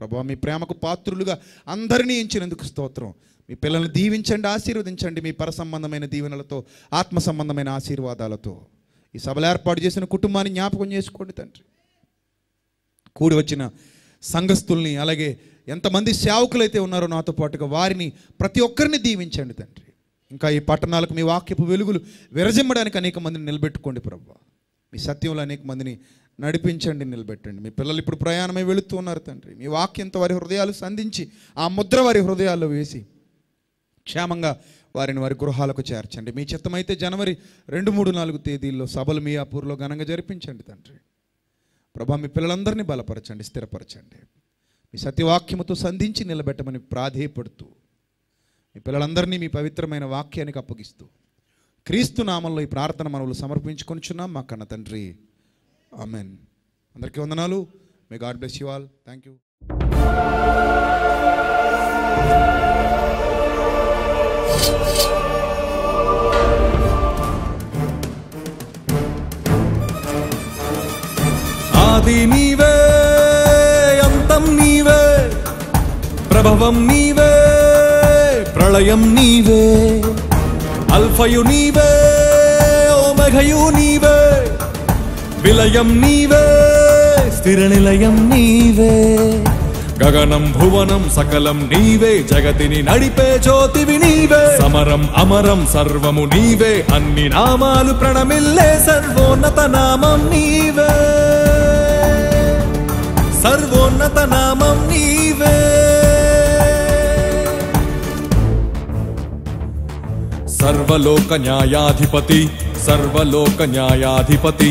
ప్రభా మీ ప్రేమకు పాత్రులుగా అందరినీ ఇచ్చినందుకు స్తోత్రం మీ పిల్లల్ని దీవించండి ఆశీర్వదించండి మీ పర సంబంధమైన దీవెనలతో ఆత్మ సంబంధమైన ఆశీర్వాదాలతో ఈ సభలు ఏర్పాటు చేసిన కుటుంబాన్ని జ్ఞాపకం చేసుకోండి తండ్రి కూడి వచ్చిన సంఘస్థుల్ని అలాగే ఎంతమంది సేవకులైతే ఉన్నారో నాతో పాటుగా వారిని ప్రతి ఒక్కరిని దీవించండి తండ్రి ఇంకా ఈ పట్టణాలకు మీ వాక్యపు వెలుగులు విరజిమ్మడానికి అనేక మందిని నిలబెట్టుకోండి ప్రభు మీ సత్యంలో అనేక మందిని నడిపించండి నిలబెట్టండి మీ పిల్లలు ఇప్పుడు ప్రయాణమై వెళుతూ ఉన్నారు తండ్రి మీ వాక్యంతో వారి హృదయాలు సంధించి ఆ ముద్ర వారి హృదయాల్లో వేసి క్షేమంగా వారిని వారి గృహాలకు చేర్చండి మీ చిత్తమైతే జనవరి రెండు మూడు నాలుగు తేదీల్లో సభలు మియాపూర్లో ఘనంగా జరిపించండి తండ్రి ప్రభా మీ పిల్లలందరినీ బలపరచండి స్థిరపరచండి మీ సత్యవాక్యముతో సంధించి నిలబెట్టమని ప్రాధేయపడుతూ మీ పిల్లలందరినీ మీ పవిత్రమైన వాక్యానికి అప్పగిస్తూ క్రీస్తు నామంలో ఈ ప్రార్థన మనవులు సమర్పించుకొనిచున్నాం మా కన్న తండ్రి ఆమెన్ అందరికీ వందనాలు may God bless you all thank you ఆది నీవే అంతం నీవే ప్రభవం నీవే ప్రళయం నీవే అల్ఫయు నీవే ఓమఘయు నీవే విలయం నీవే స్థిర నిలయం నీవే గగనం భువనం సకలం నీవే జగతిని నడిపే జ్యోతివి నీవే సమరం అమరం సర్వము నీవే అన్ని నామాలు ప్రణమిల్లే సర్వోన్నత నామం నీవే సర్వోన్నత నామం నీవే సర్వలోక న్యాయాధిపతి సర్వలోక న్యాయాధిపతి